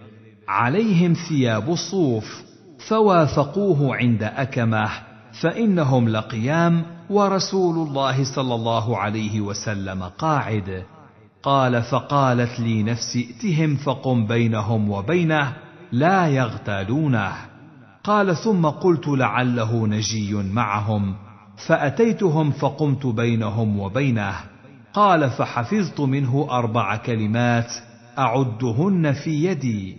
عليهم ثياب الصوف فوافقوه عند اكمه فانهم لقيام ورسول الله صلى الله عليه وسلم قاعد قال فقالت لي نفسي ائتهم فقم بينهم وبينه لا يغتالونه قال ثم قلت لعله نجي معهم فاتيتهم فقمت بينهم وبينه قال فحفظت منه اربع كلمات اعدهن في يدي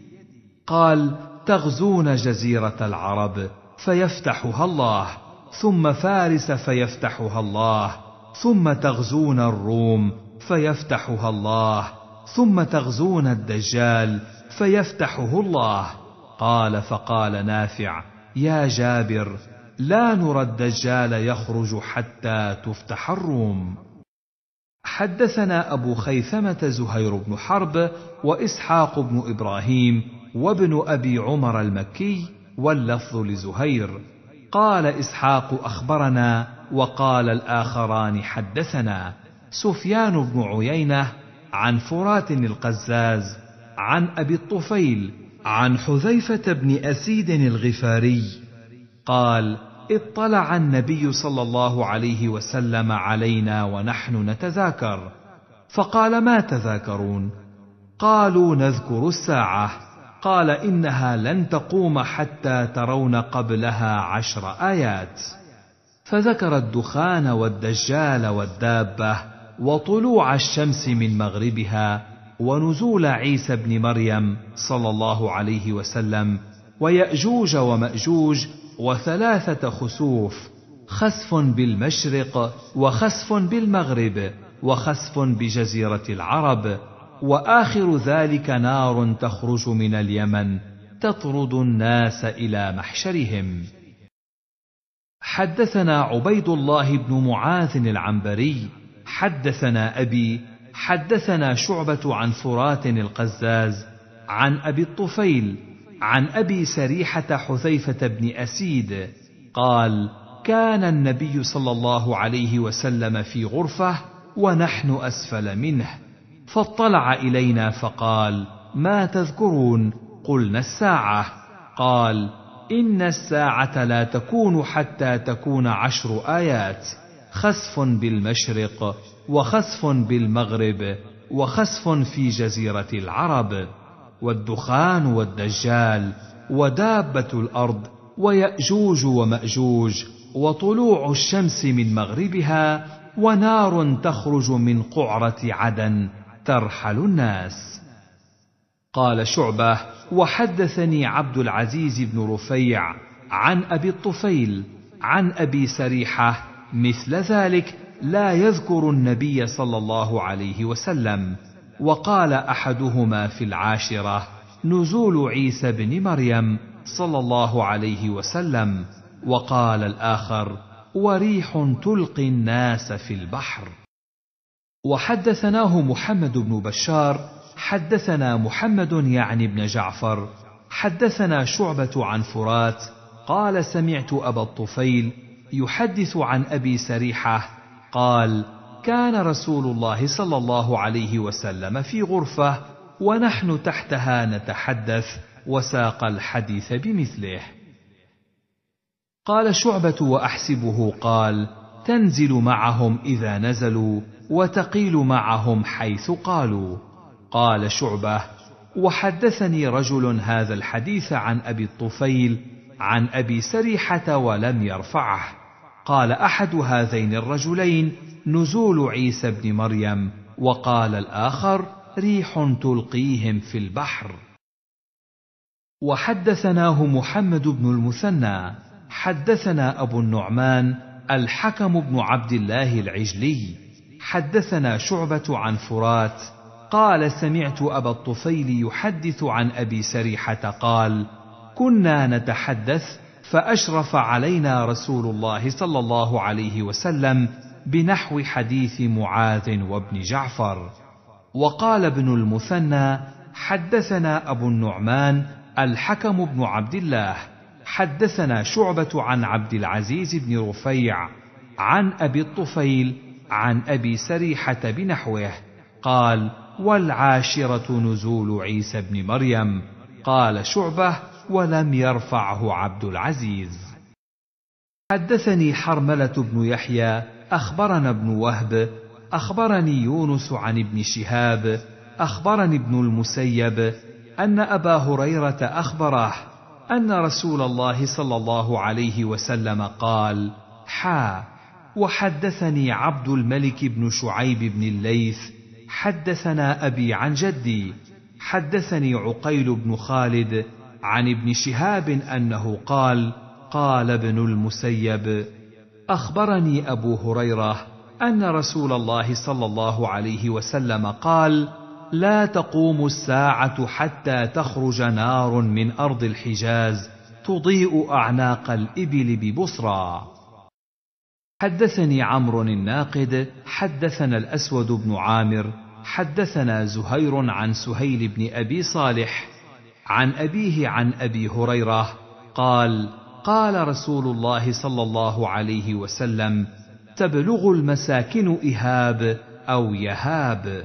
قال تغزون جزيره العرب فيفتحها الله ثم فارس فيفتحها الله ثم تغزون الروم فيفتحها الله ثم تغزون الدجال فيفتحه الله قال فقال نافع يا جابر لا نرى الدجال يخرج حتى تفتح الروم حدثنا ابو خيثمه زهير بن حرب واسحاق بن ابراهيم وابن ابي عمر المكي واللفظ لزهير قال اسحاق اخبرنا وقال الاخران حدثنا سفيان بن عيينه عن فرات القزاز عن ابي الطفيل عن حذيفه بن اسيد الغفاري قال اطلع النبي صلى الله عليه وسلم علينا ونحن نتذاكر فقال ما تذاكرون قالوا نذكر الساعه قال انها لن تقوم حتى ترون قبلها عشر ايات فذكر الدخان والدجال والدابه وطلوع الشمس من مغربها ونزول عيسى بن مريم صلى الله عليه وسلم وياجوج وماجوج وثلاثه خسوف خسف بالمشرق وخسف بالمغرب وخسف بجزيره العرب واخر ذلك نار تخرج من اليمن تطرد الناس الى محشرهم حدثنا عبيد الله بن معاذ العنبري حدثنا ابي حدثنا شعبة عن فرات القزاز عن أبي الطفيل عن أبي سريحة حذيفة بن أسيد قال: كان النبي صلى الله عليه وسلم في غرفة ونحن أسفل منه، فاطلع إلينا فقال: ما تذكرون؟ قلنا الساعة، قال: إن الساعة لا تكون حتى تكون عشر آيات، خسف بالمشرق وخسف بالمغرب وخسف في جزيرة العرب والدخان والدجال ودابة الأرض ويأجوج ومأجوج وطلوع الشمس من مغربها ونار تخرج من قعرة عدن ترحل الناس. قال شعبة: وحدثني عبد العزيز بن رفيع عن أبي الطفيل عن أبي سريحة مثل ذلك لا يذكر النبي صلى الله عليه وسلم وقال احدهما في العاشره نزول عيسى بن مريم صلى الله عليه وسلم وقال الاخر وريح تلقي الناس في البحر وحدثناه محمد بن بشار حدثنا محمد يعني بن جعفر حدثنا شعبه عن فرات قال سمعت ابا الطفيل يحدث عن ابي سريحه قال كان رسول الله صلى الله عليه وسلم في غرفه ونحن تحتها نتحدث وساق الحديث بمثله قال شعبه واحسبه قال تنزل معهم اذا نزلوا وتقيل معهم حيث قالوا قال شعبه وحدثني رجل هذا الحديث عن ابي الطفيل عن ابي سريحه ولم يرفعه قال احد هذين الرجلين نزول عيسى بن مريم وقال الاخر ريح تلقيهم في البحر وحدثناه محمد بن المثنى حدثنا ابو النعمان الحكم بن عبد الله العجلي حدثنا شعبه عن فرات قال سمعت ابا الطفيل يحدث عن ابي سريحه قال كنا نتحدث فاشرف علينا رسول الله صلى الله عليه وسلم بنحو حديث معاذ وابن جعفر وقال ابن المثنى حدثنا ابو النعمان الحكم بن عبد الله حدثنا شعبه عن عبد العزيز بن رفيع عن ابي الطفيل عن ابي سريحه بنحوه قال والعاشره نزول عيسى بن مريم قال شعبه ولم يرفعه عبد العزيز حدثني حرمله بن يحيى اخبرنا ابن وهب اخبرني يونس عن ابن شهاب اخبرني ابن المسيب ان ابا هريره اخبره ان رسول الله صلى الله عليه وسلم قال حا وحدثني عبد الملك بن شعيب بن الليث حدثنا ابي عن جدي حدثني عقيل بن خالد عن ابن شهاب انه قال قال ابن المسيب اخبرني ابو هريره ان رسول الله صلى الله عليه وسلم قال لا تقوم الساعه حتى تخرج نار من ارض الحجاز تضيء اعناق الابل ببصرى حدثني عمرو الناقد حدثنا الاسود بن عامر حدثنا زهير عن سهيل بن ابي صالح عن أبيه عن أبي هريرة قال قال رسول الله صلى الله عليه وسلم تبلغ المساكن إهاب أو يهاب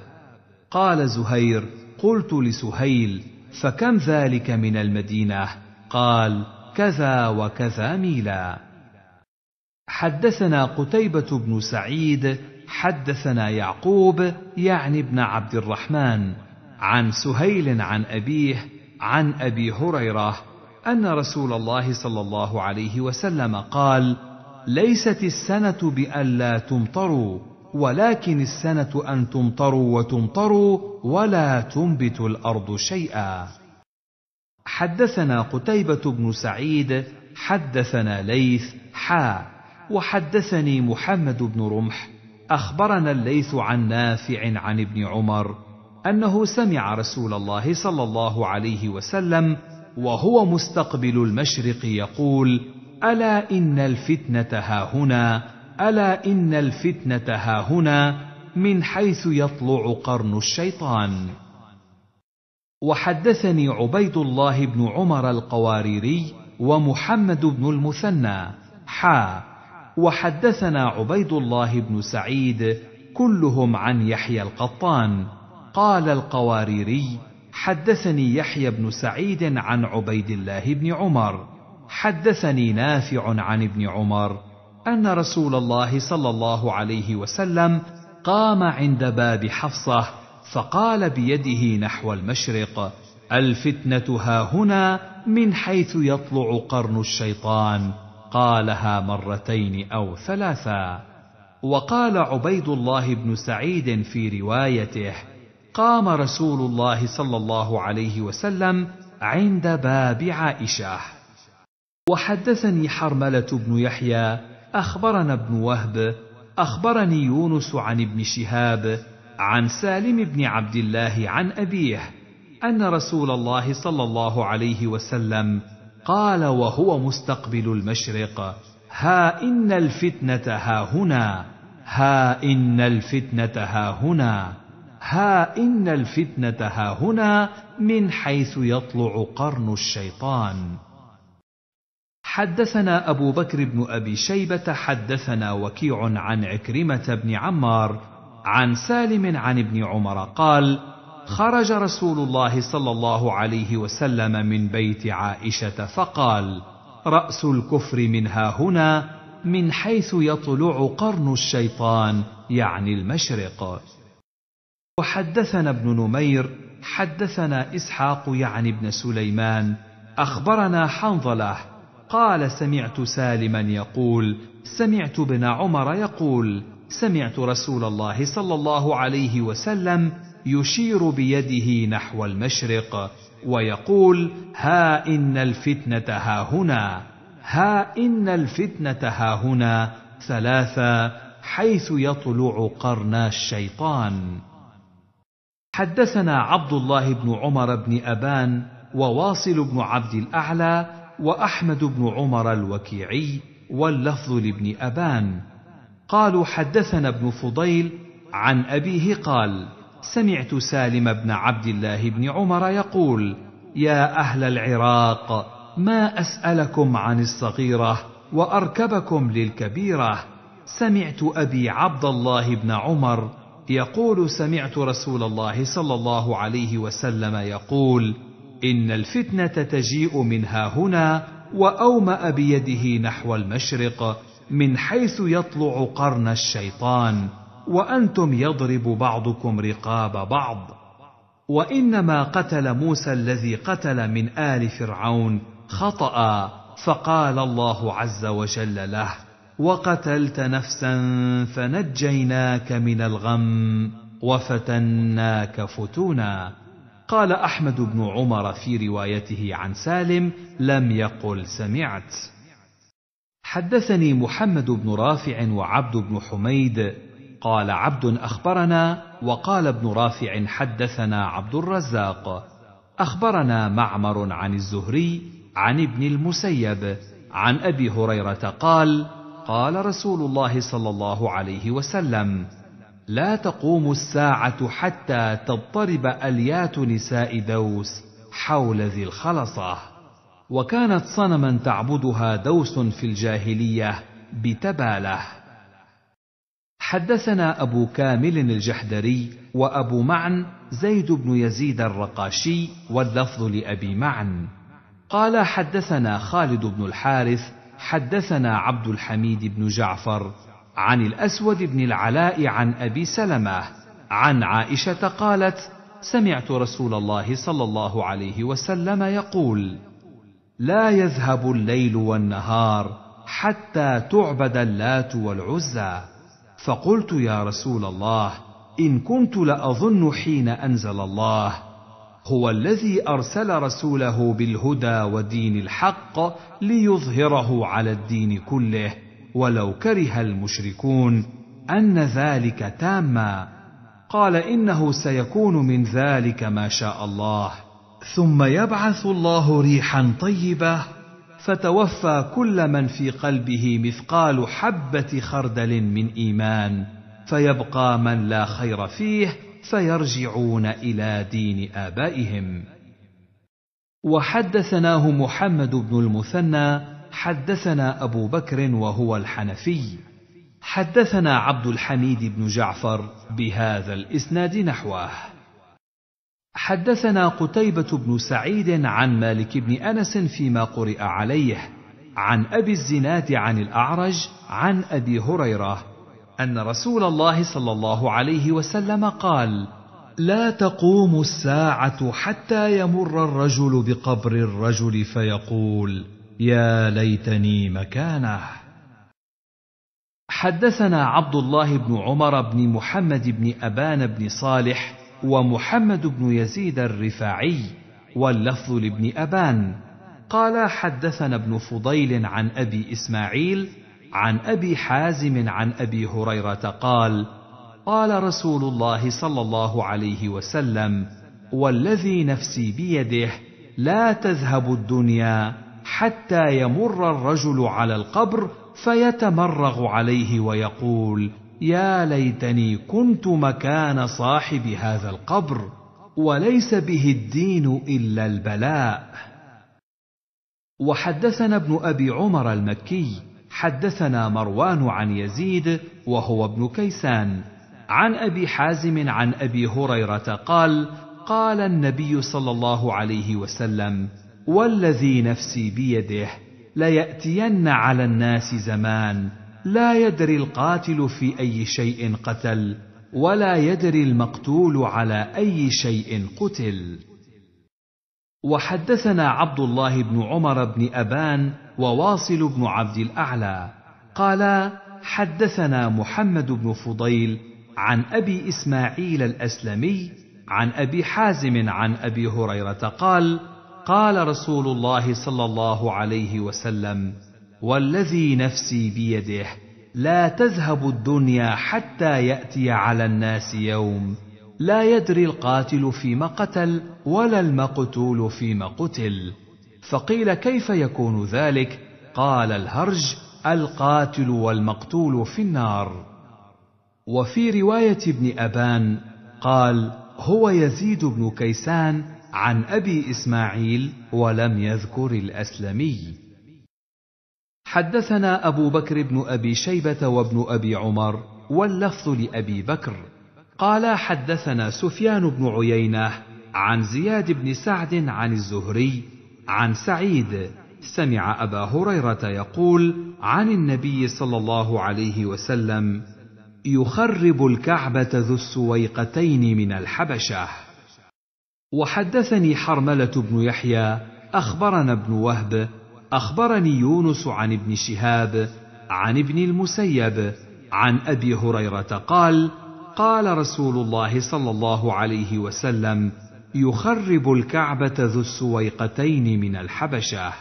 قال زهير قلت لسهيل فكم ذلك من المدينة قال كذا وكذا ميلا حدثنا قتيبة بن سعيد حدثنا يعقوب يعني ابن عبد الرحمن عن سهيل عن أبيه عن ابي هريره ان رسول الله صلى الله عليه وسلم قال ليست السنه بالا تمطروا ولكن السنه ان تمطروا وتمطروا ولا تنبت الارض شيئا حدثنا قتيبه بن سعيد حدثنا ليث حا وحدثني محمد بن رمح اخبرنا الليث عن نافع عن ابن عمر انه سمع رسول الله صلى الله عليه وسلم وهو مستقبل المشرق يقول الا ان الفتنه هنا الا ان الفتنه هنا من حيث يطلع قرن الشيطان وحدثني عبيد الله بن عمر القواريري ومحمد بن المثنى حا وحدثنا عبيد الله بن سعيد كلهم عن يحيى القطان قال القواريري حدثني يحيى بن سعيد عن عبيد الله بن عمر حدثني نافع عن ابن عمر ان رسول الله صلى الله عليه وسلم قام عند باب حفصه فقال بيده نحو المشرق الفتنه ها هنا من حيث يطلع قرن الشيطان قالها مرتين او ثلاثا وقال عبيد الله بن سعيد في روايته قام رسول الله صلى الله عليه وسلم عند باب عائشه وحدثني حرمله بن يحيى اخبرنا ابن وهب اخبرني يونس عن ابن شهاب عن سالم بن عبد الله عن ابيه ان رسول الله صلى الله عليه وسلم قال وهو مستقبل المشرق ها ان الفتنه ها هنا ها ان الفتنه ها هنا ها إن الفتنة ها هنا من حيث يطلع قرن الشيطان حدثنا أبو بكر بن أبي شيبة حدثنا وكيع عن عكرمة بن عمار عن سالم عن ابن عمر قال خرج رسول الله صلى الله عليه وسلم من بيت عائشة فقال رأس الكفر من ها هنا من حيث يطلع قرن الشيطان يعني المشرق وحدثنا ابن نمير حدثنا اسحاق يعني بن سليمان اخبرنا حنظله قال سمعت سالما يقول سمعت ابن عمر يقول سمعت رسول الله صلى الله عليه وسلم يشير بيده نحو المشرق ويقول ها ان الفتنه ها هنا ها ان الفتنه ها هنا ثلاثه حيث يطلع قرنا الشيطان حدثنا عبد الله بن عمر بن أبان وواصل بن عبد الأعلى وأحمد بن عمر الوكيعي واللفظ لابن أبان قالوا حدثنا ابن فضيل عن أبيه قال سمعت سالم بن عبد الله بن عمر يقول يا أهل العراق ما أسألكم عن الصغيرة وأركبكم للكبيرة سمعت أبي عبد الله بن عمر يقول سمعت رسول الله صلى الله عليه وسلم يقول ان الفتنه تجيء من ها هنا واوما بيده نحو المشرق من حيث يطلع قرن الشيطان وانتم يضرب بعضكم رقاب بعض وانما قتل موسى الذي قتل من ال فرعون خطا فقال الله عز وجل له وقتلت نفسا فنجيناك من الغم وفتناك فتونا قال احمد بن عمر في روايته عن سالم لم يقل سمعت حدثني محمد بن رافع وعبد بن حميد قال عبد اخبرنا وقال ابن رافع حدثنا عبد الرزاق اخبرنا معمر عن الزهري عن ابن المسيب عن ابي هريره قال قال رسول الله صلى الله عليه وسلم لا تقوم الساعه حتى تضطرب اليات نساء دوس حول ذي الخلصه وكانت صنما تعبدها دوس في الجاهليه بتباله حدثنا ابو كامل الجحدري وابو معن زيد بن يزيد الرقاشي واللفظ لابي معن قال حدثنا خالد بن الحارث حدثنا عبد الحميد بن جعفر عن الاسود بن العلاء عن ابي سلمه عن عائشه قالت سمعت رسول الله صلى الله عليه وسلم يقول لا يذهب الليل والنهار حتى تعبد اللات والعزى فقلت يا رسول الله ان كنت لاظن حين انزل الله هو الذي ارسل رسوله بالهدى ودين الحق ليظهره على الدين كله ولو كره المشركون ان ذلك تاما قال انه سيكون من ذلك ما شاء الله ثم يبعث الله ريحا طيبه فتوفى كل من في قلبه مثقال حبه خردل من ايمان فيبقى من لا خير فيه فيرجعون الى دين ابائهم وحدثناه محمد بن المثنى حدثنا ابو بكر وهو الحنفي حدثنا عبد الحميد بن جعفر بهذا الاسناد نحوه حدثنا قتيبه بن سعيد عن مالك بن انس فيما قرئ عليه عن ابي الزناد عن الاعرج عن ابي هريره ان رسول الله صلى الله عليه وسلم قال لا تقوم الساعه حتى يمر الرجل بقبر الرجل فيقول يا ليتني مكانه حدثنا عبد الله بن عمر بن محمد بن ابان بن صالح ومحمد بن يزيد الرفاعي واللفظ لابن ابان قال حدثنا ابن فضيل عن ابي اسماعيل عن ابي حازم عن ابي هريره قال قال رسول الله صلى الله عليه وسلم والذي نفسي بيده لا تذهب الدنيا حتى يمر الرجل على القبر فيتمرغ عليه ويقول يا ليتني كنت مكان صاحب هذا القبر وليس به الدين الا البلاء وحدثنا ابن ابي عمر المكي حدثنا مروان عن يزيد وهو ابن كيسان عن ابي حازم عن ابي هريره قال قال النبي صلى الله عليه وسلم والذي نفسي بيده لياتين على الناس زمان لا يدري القاتل في اي شيء قتل ولا يدري المقتول على اي شيء قتل وحدثنا عبد الله بن عمر بن ابان وواصل بن عبد الاعلى قالا حدثنا محمد بن فضيل عن ابي اسماعيل الاسلمي عن ابي حازم عن ابي هريره قال قال رسول الله صلى الله عليه وسلم والذي نفسي بيده لا تذهب الدنيا حتى ياتي على الناس يوم لا يدري القاتل فيما قتل ولا المقتول فيما قتل فقيل كيف يكون ذلك قال الهرج القاتل والمقتول في النار وفي روايه ابن ابان قال هو يزيد بن كيسان عن ابي اسماعيل ولم يذكر الاسلمي حدثنا ابو بكر بن ابي شيبه وابن ابي عمر واللفظ لابي بكر قال حدثنا سفيان بن عيينه عن زياد بن سعد عن الزهري عن سعيد سمع ابا هريره يقول عن النبي صلى الله عليه وسلم يخرب الكعبه ذو السويقتين من الحبشه وحدثني حرمله بن يحيى اخبرنا ابن وهب اخبرني يونس عن ابن شهاب عن ابن المسيب عن ابي هريره قال قال رسول الله صلى الله عليه وسلم يخرب الكعبه ذو السويقتين من الحبشه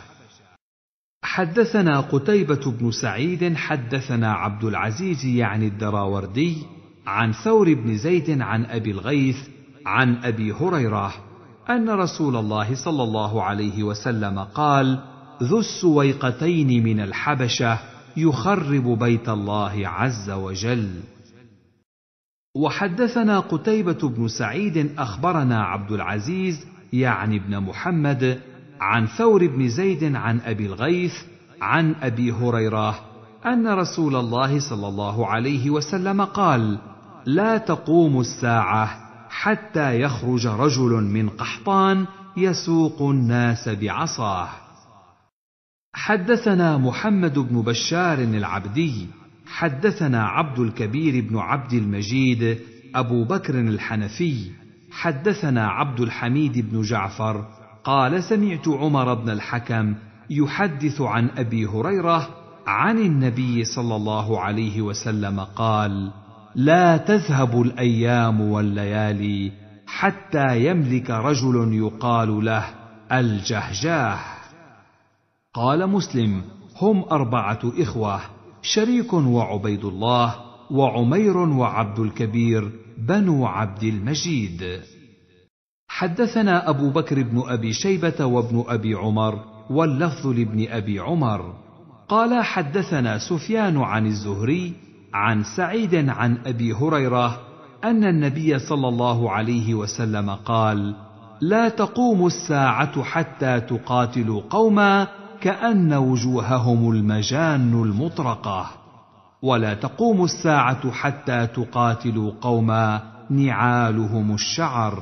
حدثنا قتيبه بن سعيد حدثنا عبد العزيز يعني الدراوردي عن ثور بن زيد عن ابي الغيث عن ابي هريره ان رسول الله صلى الله عليه وسلم قال ذو السويقتين من الحبشه يخرب بيت الله عز وجل وحدثنا قتيبة بن سعيد أخبرنا عبد العزيز يعني بن محمد عن ثور بن زيد عن أبي الغيث عن أبي هريرة أن رسول الله صلى الله عليه وسلم قال: لا تقوم الساعة حتى يخرج رجل من قحطان يسوق الناس بعصاه. حدثنا محمد بن بشار العبدي حدثنا عبد الكبير بن عبد المجيد ابو بكر الحنفي حدثنا عبد الحميد بن جعفر قال سمعت عمر بن الحكم يحدث عن ابي هريره عن النبي صلى الله عليه وسلم قال لا تذهب الايام والليالي حتى يملك رجل يقال له الجهجاه قال مسلم هم اربعه اخوه شريك وعبيد الله وعمير وعبد الكبير بنو عبد المجيد حدثنا ابو بكر بن ابي شيبه وابن ابي عمر واللفظ لابن ابي عمر قال حدثنا سفيان عن الزهري عن سعيد عن ابي هريره ان النبي صلى الله عليه وسلم قال لا تقوم الساعه حتى تقاتلوا قوما كأن وجوههم المجان المطرقة ولا تقوم الساعة حتى تقاتلوا قوما نعالهم الشعر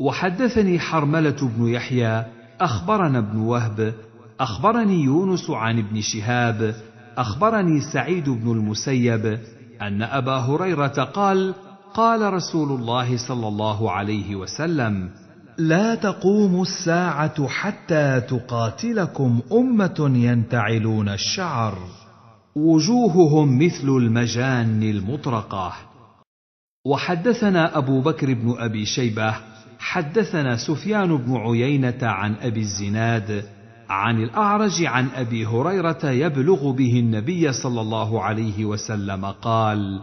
وحدثني حرملة بن يحيى أخبرنا ابن وهب أخبرني يونس عن ابن شهاب أخبرني سعيد بن المسيب أن أبا هريرة قال قال رسول الله صلى الله عليه وسلم لا تقوم الساعة حتى تقاتلكم أمة ينتعلون الشعر وجوههم مثل المجان المطرقة وحدثنا أبو بكر بن أبي شيبة حدثنا سفيان بن عيينة عن أبي الزناد عن الأعرج عن أبي هريرة يبلغ به النبي صلى الله عليه وسلم قال: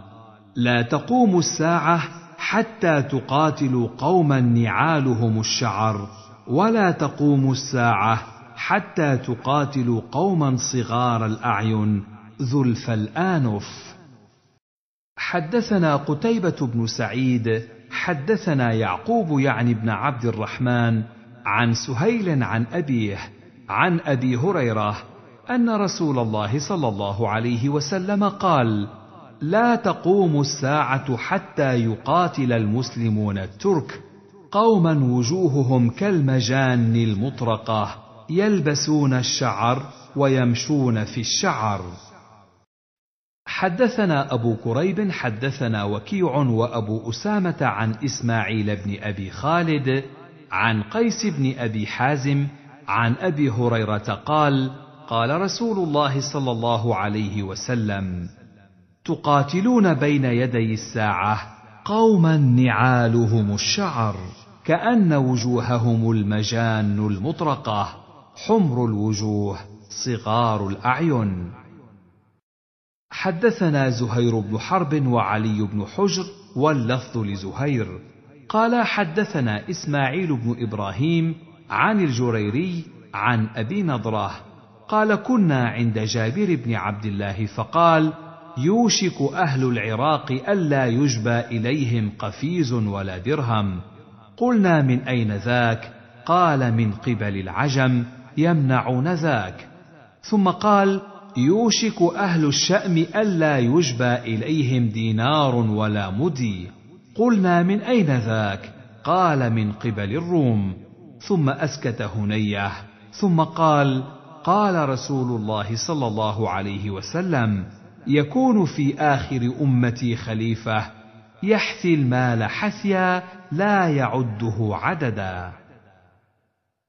لا تقوم الساعة حتى تقاتلوا قوما نعالهم الشعر ولا تقوم الساعه حتى تقاتلوا قوما صغار الاعين ذلف الانف حدثنا قتيبه بن سعيد حدثنا يعقوب يعني بن عبد الرحمن عن سهيل عن ابيه عن ابي هريره ان رسول الله صلى الله عليه وسلم قال لا تقوم الساعه حتى يقاتل المسلمون الترك قوما وجوههم كالمجان المطرقه يلبسون الشعر ويمشون في الشعر حدثنا ابو كريب حدثنا وكيع وابو اسامه عن اسماعيل بن ابي خالد عن قيس بن ابي حازم عن ابي هريره قال قال رسول الله صلى الله عليه وسلم تقاتلون بين يدي الساعه قوما نعالهم الشعر كان وجوههم المجان المطرقه حمر الوجوه صغار الاعين حدثنا زهير بن حرب وعلي بن حجر واللفظ لزهير قال حدثنا اسماعيل بن ابراهيم عن الجريري عن ابي نضره قال كنا عند جابر بن عبد الله فقال يوشك اهل العراق الا يجبى اليهم قفيز ولا درهم قلنا من اين ذاك قال من قبل العجم يمنعون ذاك ثم قال يوشك اهل الشام الا يجبى اليهم دينار ولا مدي قلنا من اين ذاك قال من قبل الروم ثم اسكت هنيه ثم قال قال رسول الله صلى الله عليه وسلم يكون في آخر أمتي خليفة يحثي المال حثيا لا يعده عددا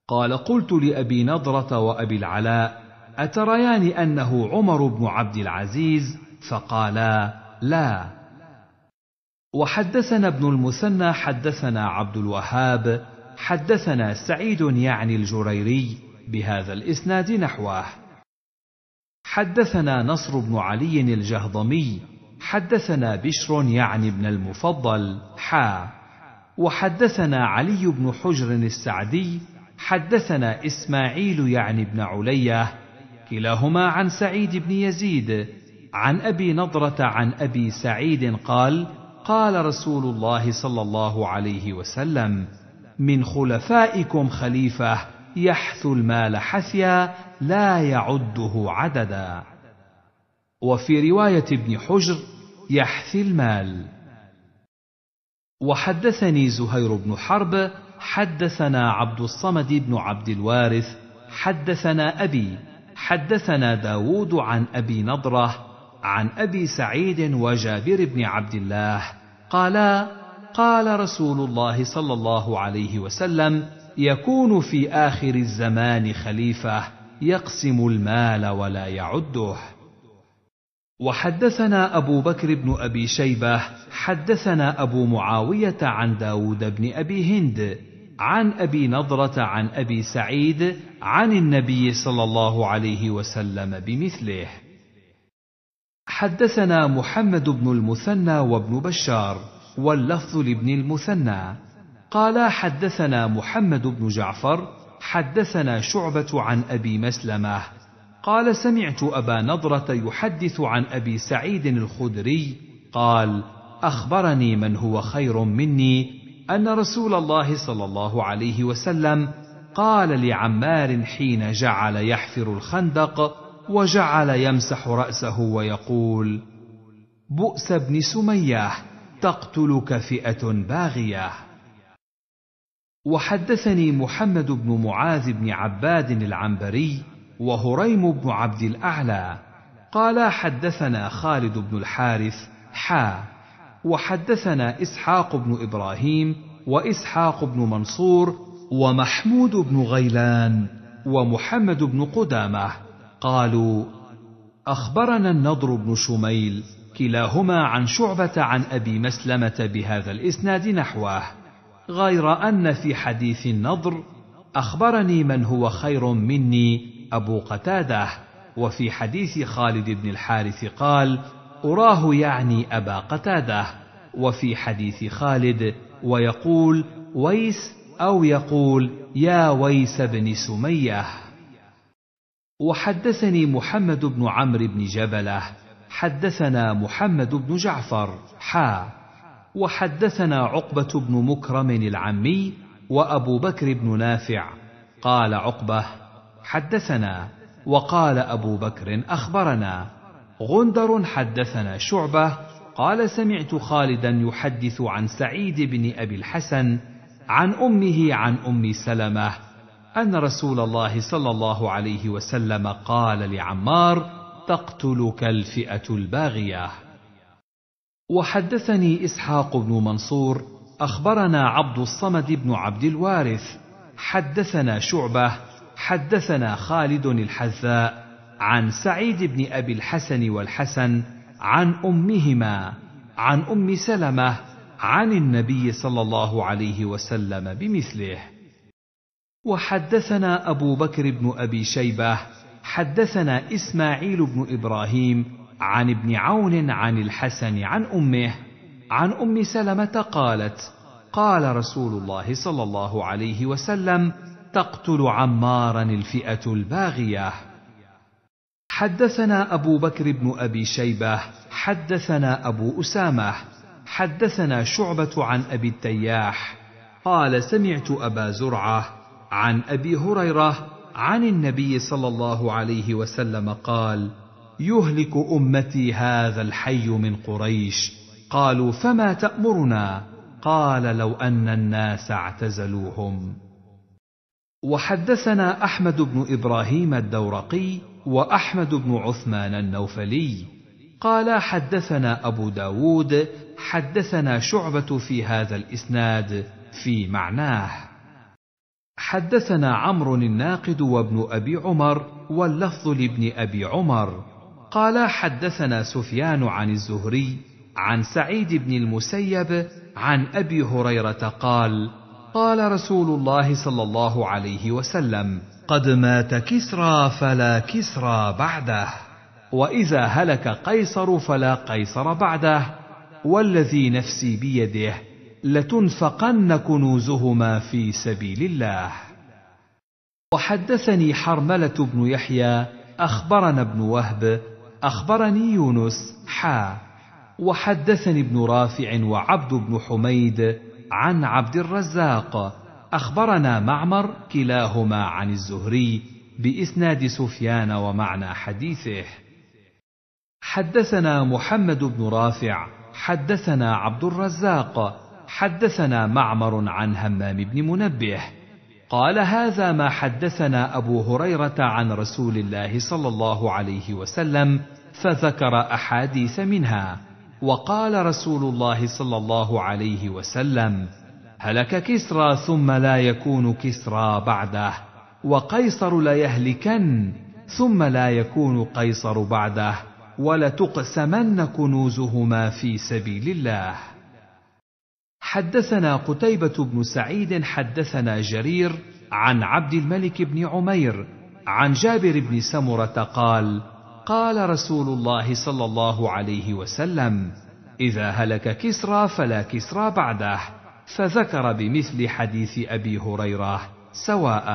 قال قلت لأبي نضرة وأبي العلاء أتريان أنه عمر بن عبد العزيز فقالا لا وحدثنا ابن المثنى حدثنا عبد الوهاب حدثنا سعيد يعني الجريري بهذا الإسناد نحوه حدثنا نصر بن علي الجهضمي حدثنا بشر يعني بن المفضل حا وحدثنا علي بن حجر السعدي حدثنا اسماعيل يعني بن عليه كلاهما عن سعيد بن يزيد عن ابي نضره عن ابي سعيد قال قال رسول الله صلى الله عليه وسلم من خلفائكم خليفه يحث المال حثيا لا يعده عددا وفي روايه ابن حجر يحثي المال وحدثني زهير بن حرب حدثنا عبد الصمد بن عبد الوارث حدثنا ابي حدثنا داود عن ابي نضره عن ابي سعيد وجابر بن عبد الله قالا قال رسول الله صلى الله عليه وسلم يكون في آخر الزمان خليفة يقسم المال ولا يعده. وحدثنا أبو بكر بن أبي شيبة حدثنا أبو معاوية عن داود بن أبي هند عن أبي نضرة عن أبي سعيد عن النبي صلى الله عليه وسلم بمثله حدثنا محمد بن المثنى وابن بشار واللفظ لابن المثنى قال حدثنا محمد بن جعفر حدثنا شعبة عن أبي مسلمة قال سمعت أبا نضرة يحدث عن أبي سعيد الخدري قال أخبرني من هو خير مني أن رسول الله صلى الله عليه وسلم قال لعمار حين جعل يحفر الخندق وجعل يمسح رأسه ويقول: بؤس بن سميه تقتلك فئة باغية وحدثني محمد بن معاذ بن عباد العنبري وهريم بن عبد الاعلى قالا حدثنا خالد بن الحارث حا وحدثنا اسحاق بن ابراهيم واسحاق بن منصور ومحمود بن غيلان ومحمد بن قدامه قالوا اخبرنا النضر بن شميل كلاهما عن شعبه عن ابي مسلمه بهذا الاسناد نحوه غير ان في حديث النضر اخبرني من هو خير مني ابو قتاده وفي حديث خالد بن الحارث قال اراه يعني ابا قتاده وفي حديث خالد ويقول ويس او يقول يا ويس بن سميه وحدثني محمد بن عمرو بن جبله حدثنا محمد بن جعفر حا وحدثنا عقبه بن مكرم العمي وابو بكر بن نافع قال عقبه حدثنا وقال ابو بكر اخبرنا غندر حدثنا شعبه قال سمعت خالدا يحدث عن سعيد بن ابي الحسن عن امه عن ام سلمه ان رسول الله صلى الله عليه وسلم قال لعمار تقتلك الفئه الباغيه وحدثني اسحاق بن منصور اخبرنا عبد الصمد بن عبد الوارث حدثنا شعبه حدثنا خالد الحذاء عن سعيد بن ابي الحسن والحسن عن امهما عن ام سلمه عن النبي صلى الله عليه وسلم بمثله وحدثنا ابو بكر بن ابي شيبه حدثنا اسماعيل بن ابراهيم عن ابن عون عن الحسن عن امه عن ام سلمه قالت قال رسول الله صلى الله عليه وسلم تقتل عمارا الفئه الباغيه حدثنا ابو بكر بن ابي شيبه حدثنا ابو اسامه حدثنا شعبه عن ابي التياح قال سمعت ابا زرعه عن ابي هريره عن النبي صلى الله عليه وسلم قال يهلك امتي هذا الحي من قريش قالوا فما تامرنا قال لو ان الناس اعتزلوهم وحدثنا احمد بن ابراهيم الدورقي واحمد بن عثمان النوفلي قال حدثنا ابو داود حدثنا شعبه في هذا الاسناد في معناه حدثنا عمرو الناقد وابن ابي عمر واللفظ لابن ابي عمر قال حدثنا سفيان عن الزهري عن سعيد بن المسيب عن ابي هريره قال قال رسول الله صلى الله عليه وسلم قد مات كسرى فلا كسرى بعده واذا هلك قيصر فلا قيصر بعده والذي نفسي بيده لتنفقن كنوزهما في سبيل الله وحدثني حرمله بن يحيى اخبرنا ابن وهب أخبرني يونس حا وحدثني ابن رافع وعبد بن حميد عن عبد الرزاق أخبرنا معمر كلاهما عن الزهري بإسناد سفيان ومعنى حديثه حدثنا محمد بن رافع حدثنا عبد الرزاق حدثنا معمر عن همام بن منبه قال هذا ما حدثنا ابو هريره عن رسول الله صلى الله عليه وسلم فذكر احاديث منها وقال رسول الله صلى الله عليه وسلم هلك كسرى ثم لا يكون كسرى بعده وقيصر ليهلكن ثم لا يكون قيصر بعده ولتقسمن كنوزهما في سبيل الله حدثنا قتيبة بن سعيد حدثنا جرير عن عبد الملك بن عمير عن جابر بن سمرة قال: قال رسول الله صلى الله عليه وسلم: إذا هلك كسرى فلا كسرى بعده، فذكر بمثل حديث أبي هريرة سواء.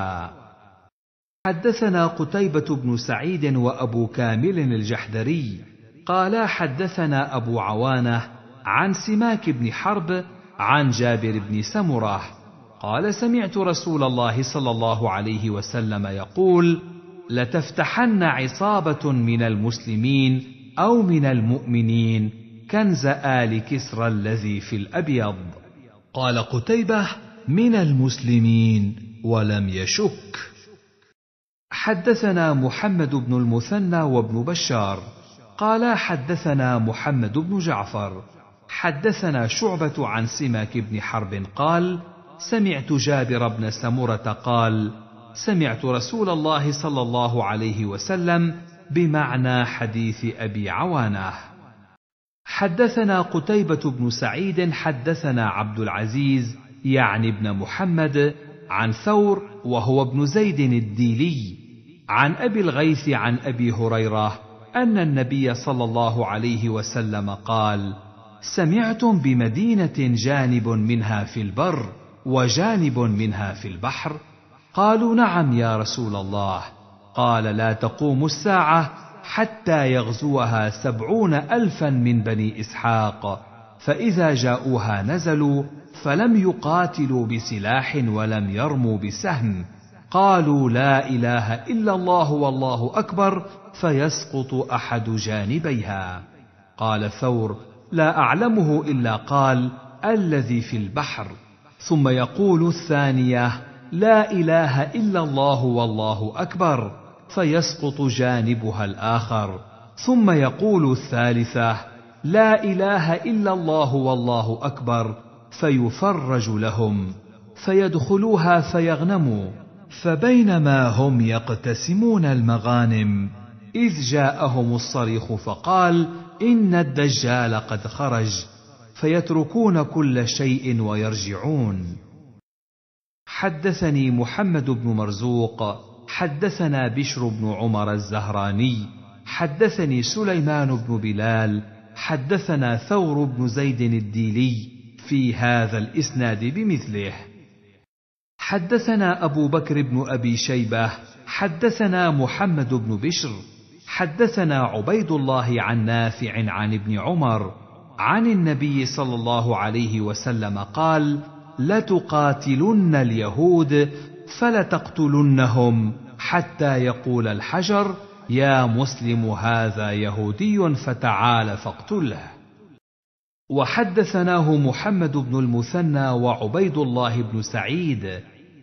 حدثنا قتيبة بن سعيد وأبو كامل الجحدري قالا حدثنا أبو عوانة عن سماك بن حرب عن جابر بن سمره قال سمعت رسول الله صلى الله عليه وسلم يقول لتفتحن عصابه من المسلمين او من المؤمنين كنز ال كسرى الذي في الابيض قال قتيبه من المسلمين ولم يشك حدثنا محمد بن المثنى وابن بشار قالا حدثنا محمد بن جعفر حدثنا شعبة عن سماك بن حرب قال: سمعت جابر بن سمرة قال: سمعت رسول الله صلى الله عليه وسلم بمعنى حديث أبي عوانة. حدثنا قتيبة بن سعيد حدثنا عبد العزيز يعني ابن محمد عن ثور وهو ابن زيد الديلي عن أبي الغيث عن أبي هريرة أن النبي صلى الله عليه وسلم قال: سمعتم بمدينه جانب منها في البر وجانب منها في البحر قالوا نعم يا رسول الله قال لا تقوم الساعه حتى يغزوها سبعون الفا من بني اسحاق فاذا جاءوها نزلوا فلم يقاتلوا بسلاح ولم يرموا بسهم قالوا لا اله الا الله والله اكبر فيسقط احد جانبيها قال ثور لا اعلمه الا قال الذي في البحر ثم يقول الثانيه لا اله الا الله والله اكبر فيسقط جانبها الاخر ثم يقول الثالثه لا اله الا الله والله اكبر فيفرج لهم فيدخلوها فيغنموا فبينما هم يقتسمون المغانم اذ جاءهم الصريخ فقال ان الدجال قد خرج فيتركون كل شيء ويرجعون حدثني محمد بن مرزوق حدثنا بشر بن عمر الزهراني حدثني سليمان بن بلال حدثنا ثور بن زيد الديلي في هذا الاسناد بمثله حدثنا ابو بكر بن ابي شيبه حدثنا محمد بن بشر حدثنا عبيد الله عن نافع عن ابن عمر عن النبي صلى الله عليه وسلم قال لتقاتلن اليهود فلتقتلنهم حتى يقول الحجر يا مسلم هذا يهودي فتعال فاقتله وحدثناه محمد بن المثنى وعبيد الله بن سعيد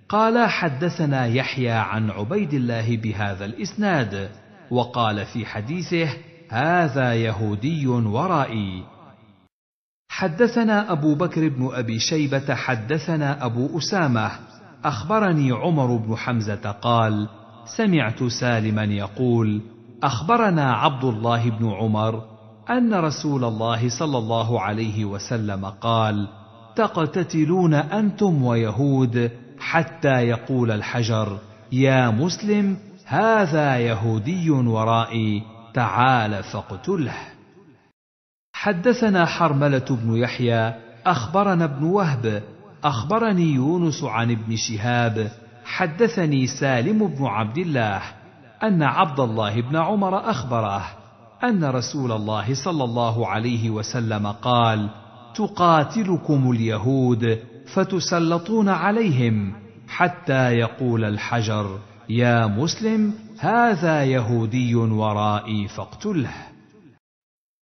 قال حدثنا يحيى عن عبيد الله بهذا الاسناد وقال في حديثه هذا يهودي ورائي حدثنا ابو بكر بن ابي شيبه حدثنا ابو اسامه اخبرني عمر بن حمزه قال سمعت سالما يقول اخبرنا عبد الله بن عمر ان رسول الله صلى الله عليه وسلم قال تقتتلون انتم ويهود حتى يقول الحجر يا مسلم هذا يهودي ورائي تعال فاقتله حدثنا حرمله بن يحيى اخبرنا ابن وهب اخبرني يونس عن ابن شهاب حدثني سالم بن عبد الله ان عبد الله بن عمر اخبره ان رسول الله صلى الله عليه وسلم قال تقاتلكم اليهود فتسلطون عليهم حتى يقول الحجر يا مسلم هذا يهودي ورائي فاقتله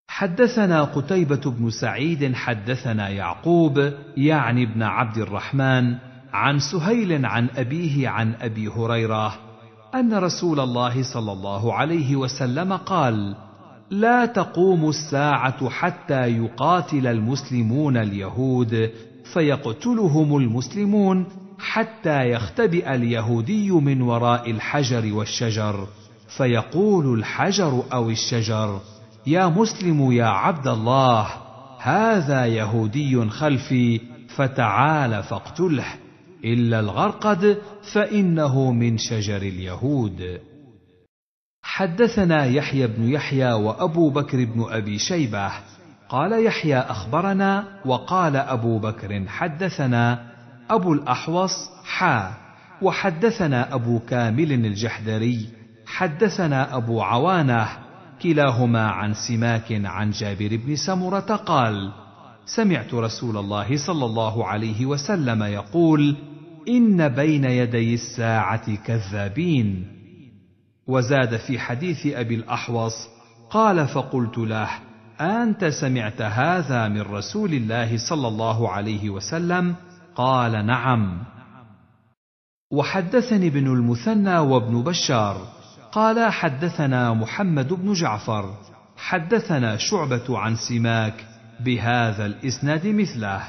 حدثنا قتيبة بن سعيد حدثنا يعقوب يعني ابن عبد الرحمن عن سهيل عن أبيه عن أبي هريرة أن رسول الله صلى الله عليه وسلم قال: لا تقوم الساعة حتى يقاتل المسلمون اليهود فيقتلهم المسلمون حتى يختبئ اليهودي من وراء الحجر والشجر فيقول الحجر او الشجر يا مسلم يا عبد الله هذا يهودي خلفي فتعال فاقتله الا الغرقد فانه من شجر اليهود حدثنا يحيى بن يحيى وابو بكر بن ابي شيبه قال يحيى اخبرنا وقال ابو بكر حدثنا أبو الأحوص حا وحدثنا أبو كامل الجحدري حدثنا أبو عوانة كلاهما عن سماك عن جابر بن سمرة قال سمعت رسول الله صلى الله عليه وسلم يقول إن بين يدي الساعة كذابين وزاد في حديث أبي الأحوص قال فقلت له أنت سمعت هذا من رسول الله صلى الله عليه وسلم؟ قال نعم وحدثني ابن المثنى وابن بشار قال حدثنا محمد بن جعفر حدثنا شعبة عن سماك بهذا الإسناد مثله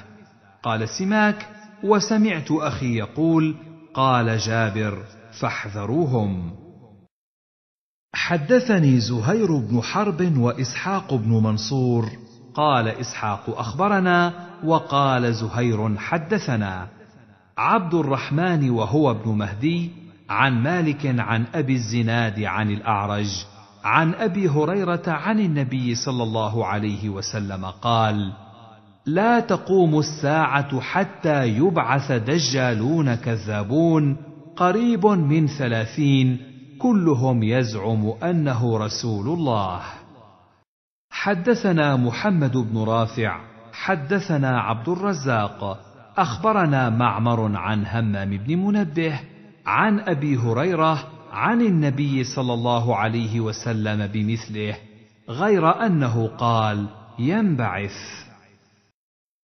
قال سماك وسمعت أخي يقول قال جابر فاحذروهم حدثني زهير بن حرب وإسحاق بن منصور قال اسحاق اخبرنا وقال زهير حدثنا عبد الرحمن وهو ابن مهدي عن مالك عن ابي الزناد عن الاعرج عن ابي هريره عن النبي صلى الله عليه وسلم قال لا تقوم الساعه حتى يبعث دجالون كذابون قريب من ثلاثين كلهم يزعم انه رسول الله حدثنا محمد بن رافع حدثنا عبد الرزاق اخبرنا معمر عن همام بن منبه عن ابي هريره عن النبي صلى الله عليه وسلم بمثله غير انه قال ينبعث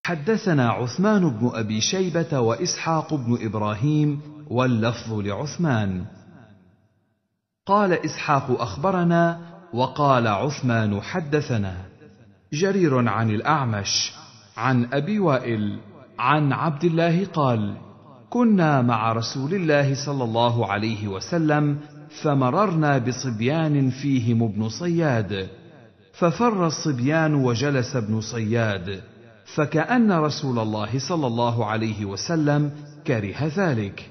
حدثنا عثمان بن ابي شيبه واسحاق بن ابراهيم واللفظ لعثمان قال اسحاق اخبرنا وقال عثمان حدثنا جرير عن الاعمش عن ابي وائل عن عبد الله قال كنا مع رسول الله صلى الله عليه وسلم فمررنا بصبيان فيهم ابن صياد ففر الصبيان وجلس ابن صياد فكان رسول الله صلى الله عليه وسلم كره ذلك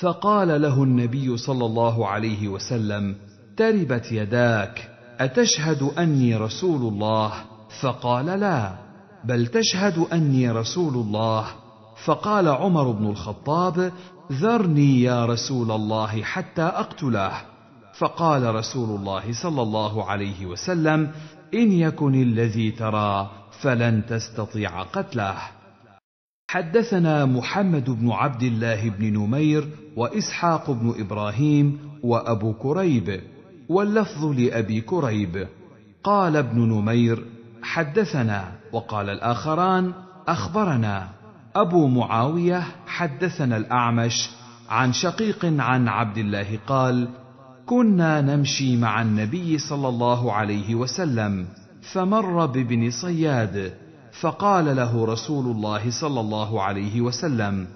فقال له النبي صلى الله عليه وسلم اقتربت يداك اتشهد اني رسول الله فقال لا بل تشهد اني رسول الله فقال عمر بن الخطاب ذرني يا رسول الله حتى اقتله فقال رسول الله صلى الله عليه وسلم ان يكن الذي ترى فلن تستطيع قتله حدثنا محمد بن عبد الله بن نمير واسحاق بن ابراهيم وابو كريب واللفظ لأبي كريب قال ابن نمير حدثنا وقال الآخران أخبرنا أبو معاوية حدثنا الأعمش عن شقيق عن عبد الله قال كنا نمشي مع النبي صلى الله عليه وسلم فمر بابن صياد فقال له رسول الله صلى الله عليه وسلم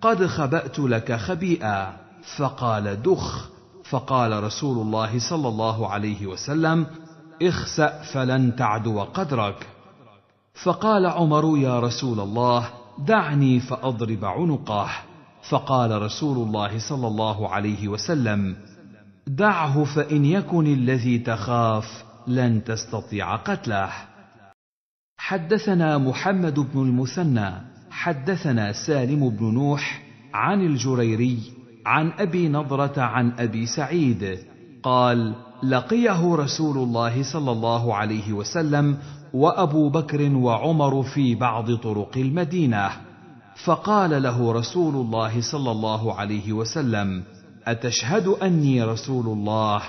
قد خبأت لك خبيئا فقال دخ فقال رسول الله صلى الله عليه وسلم اخسا فلن تعدو قدرك فقال عمر يا رسول الله دعني فاضرب عنقه فقال رسول الله صلى الله عليه وسلم دعه فان يكن الذي تخاف لن تستطيع قتله حدثنا محمد بن المثنى حدثنا سالم بن نوح عن الجريري عن ابي نضره عن ابي سعيد قال لقيه رسول الله صلى الله عليه وسلم وابو بكر وعمر في بعض طرق المدينه فقال له رسول الله صلى الله عليه وسلم اتشهد اني رسول الله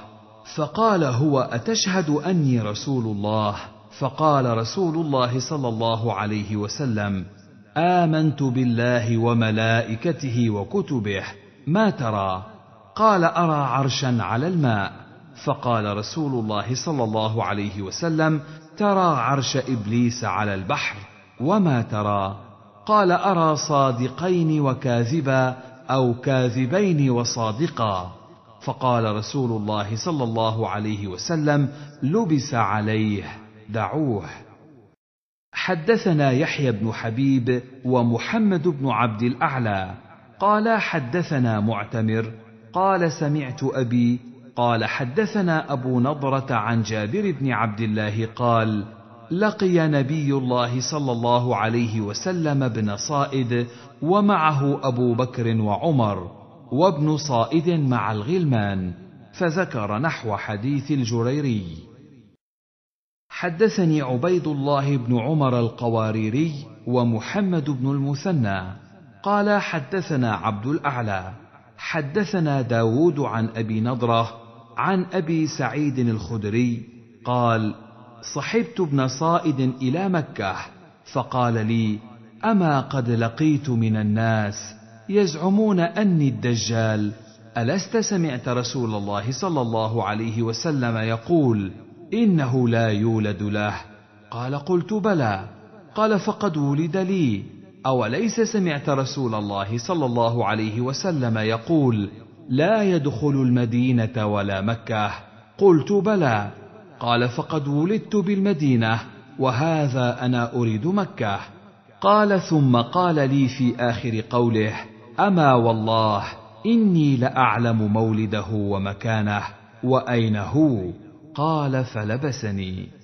فقال هو اتشهد اني رسول الله فقال رسول الله صلى الله عليه وسلم امنت بالله وملائكته وكتبه ما ترى قال ارى عرشا على الماء فقال رسول الله صلى الله عليه وسلم ترى عرش ابليس على البحر وما ترى قال ارى صادقين وكاذبا او كاذبين وصادقا فقال رسول الله صلى الله عليه وسلم لبس عليه دعوه حدثنا يحيى بن حبيب ومحمد بن عبد الاعلى قال حدثنا معتمر قال سمعت ابي قال حدثنا ابو نضره عن جابر بن عبد الله قال لقي نبي الله صلى الله عليه وسلم ابن صائد ومعه ابو بكر وعمر وابن صائد مع الغلمان فذكر نحو حديث الجريري حدثني عبيد الله بن عمر القواريري ومحمد بن المثنى قال حدثنا عبد الاعلى حدثنا داود عن ابي نضره عن ابي سعيد الخدري قال صحبت ابن صائد الى مكه فقال لي اما قد لقيت من الناس يزعمون اني الدجال الست سمعت رسول الله صلى الله عليه وسلم يقول انه لا يولد له قال قلت بلى قال فقد ولد لي اوليس سمعت رسول الله صلى الله عليه وسلم يقول لا يدخل المدينه ولا مكه قلت بلى قال فقد ولدت بالمدينه وهذا انا اريد مكه قال ثم قال لي في اخر قوله اما والله اني لاعلم مولده ومكانه واين هو قال فلبسني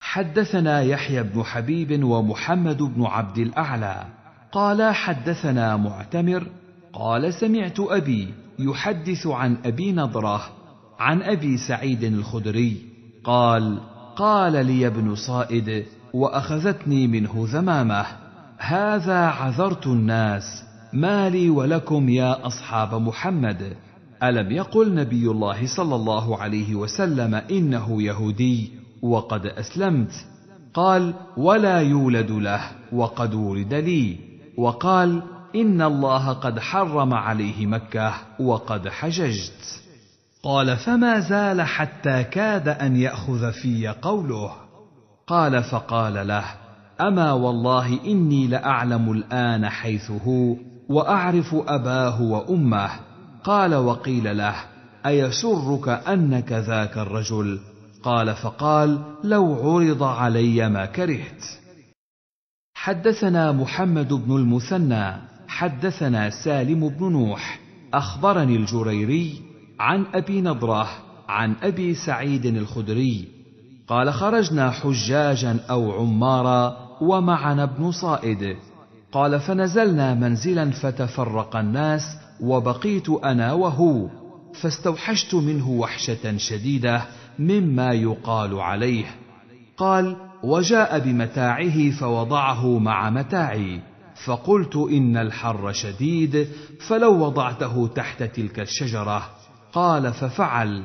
حدثنا يحيى بن حبيب ومحمد بن عبد الاعلى قالا حدثنا معتمر قال سمعت ابي يحدث عن ابي نضره عن ابي سعيد الخدري قال قال لي ابن صائد واخذتني منه ذمامه هذا عذرت الناس ما لي ولكم يا اصحاب محمد الم يقل نبي الله صلى الله عليه وسلم انه يهودي وقد اسلمت قال ولا يولد له وقد ولد لي وقال ان الله قد حرم عليه مكه وقد حججت قال فما زال حتى كاد ان ياخذ في قوله قال فقال له اما والله اني لاعلم الان حيث هو واعرف اباه وامه قال وقيل له ايسرك انك ذاك الرجل قال فقال لو عرض علي ما كرهت حدثنا محمد بن المثنى حدثنا سالم بن نوح اخبرني الجريري عن ابي نضره عن ابي سعيد الخدري قال خرجنا حجاجا او عمارا ومعنا ابن صائد قال فنزلنا منزلا فتفرق الناس وبقيت انا وهو فاستوحشت منه وحشه شديده مما يقال عليه قال وجاء بمتاعه فوضعه مع متاعي فقلت ان الحر شديد فلو وضعته تحت تلك الشجره قال ففعل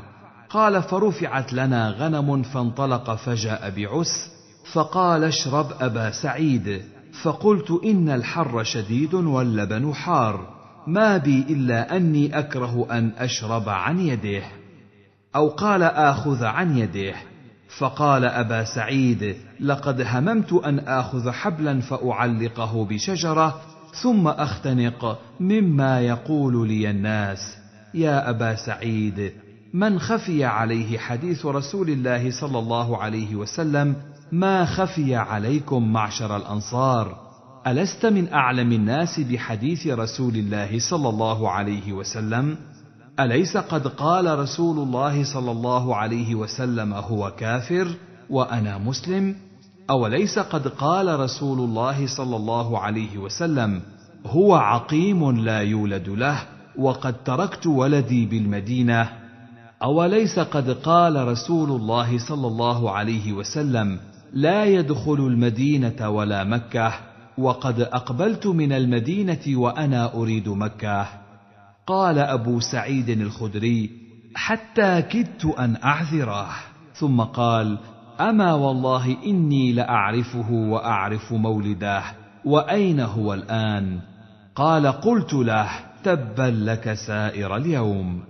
قال فرفعت لنا غنم فانطلق فجاء بعس فقال اشرب ابا سعيد فقلت ان الحر شديد واللبن حار ما بي الا اني اكره ان اشرب عن يده او قال اخذ عن يده فقال ابا سعيد لقد هممت ان اخذ حبلا فاعلقه بشجره ثم اختنق مما يقول لي الناس يا ابا سعيد من خفي عليه حديث رسول الله صلى الله عليه وسلم ما خفي عليكم معشر الانصار الست من اعلم الناس بحديث رسول الله صلى الله عليه وسلم اليس قد قال رسول الله صلى الله عليه وسلم هو كافر وانا مسلم اوليس قد قال رسول الله صلى الله عليه وسلم هو عقيم لا يولد له وقد تركت ولدي بالمدينه اوليس قد قال رسول الله صلى الله عليه وسلم لا يدخل المدينه ولا مكه وقد اقبلت من المدينه وانا اريد مكه قال أبو سعيد الخدري حتى كدت أن أعذره ثم قال أما والله إني لأعرفه وأعرف مولده وأين هو الآن قال قلت له تبا لك سائر اليوم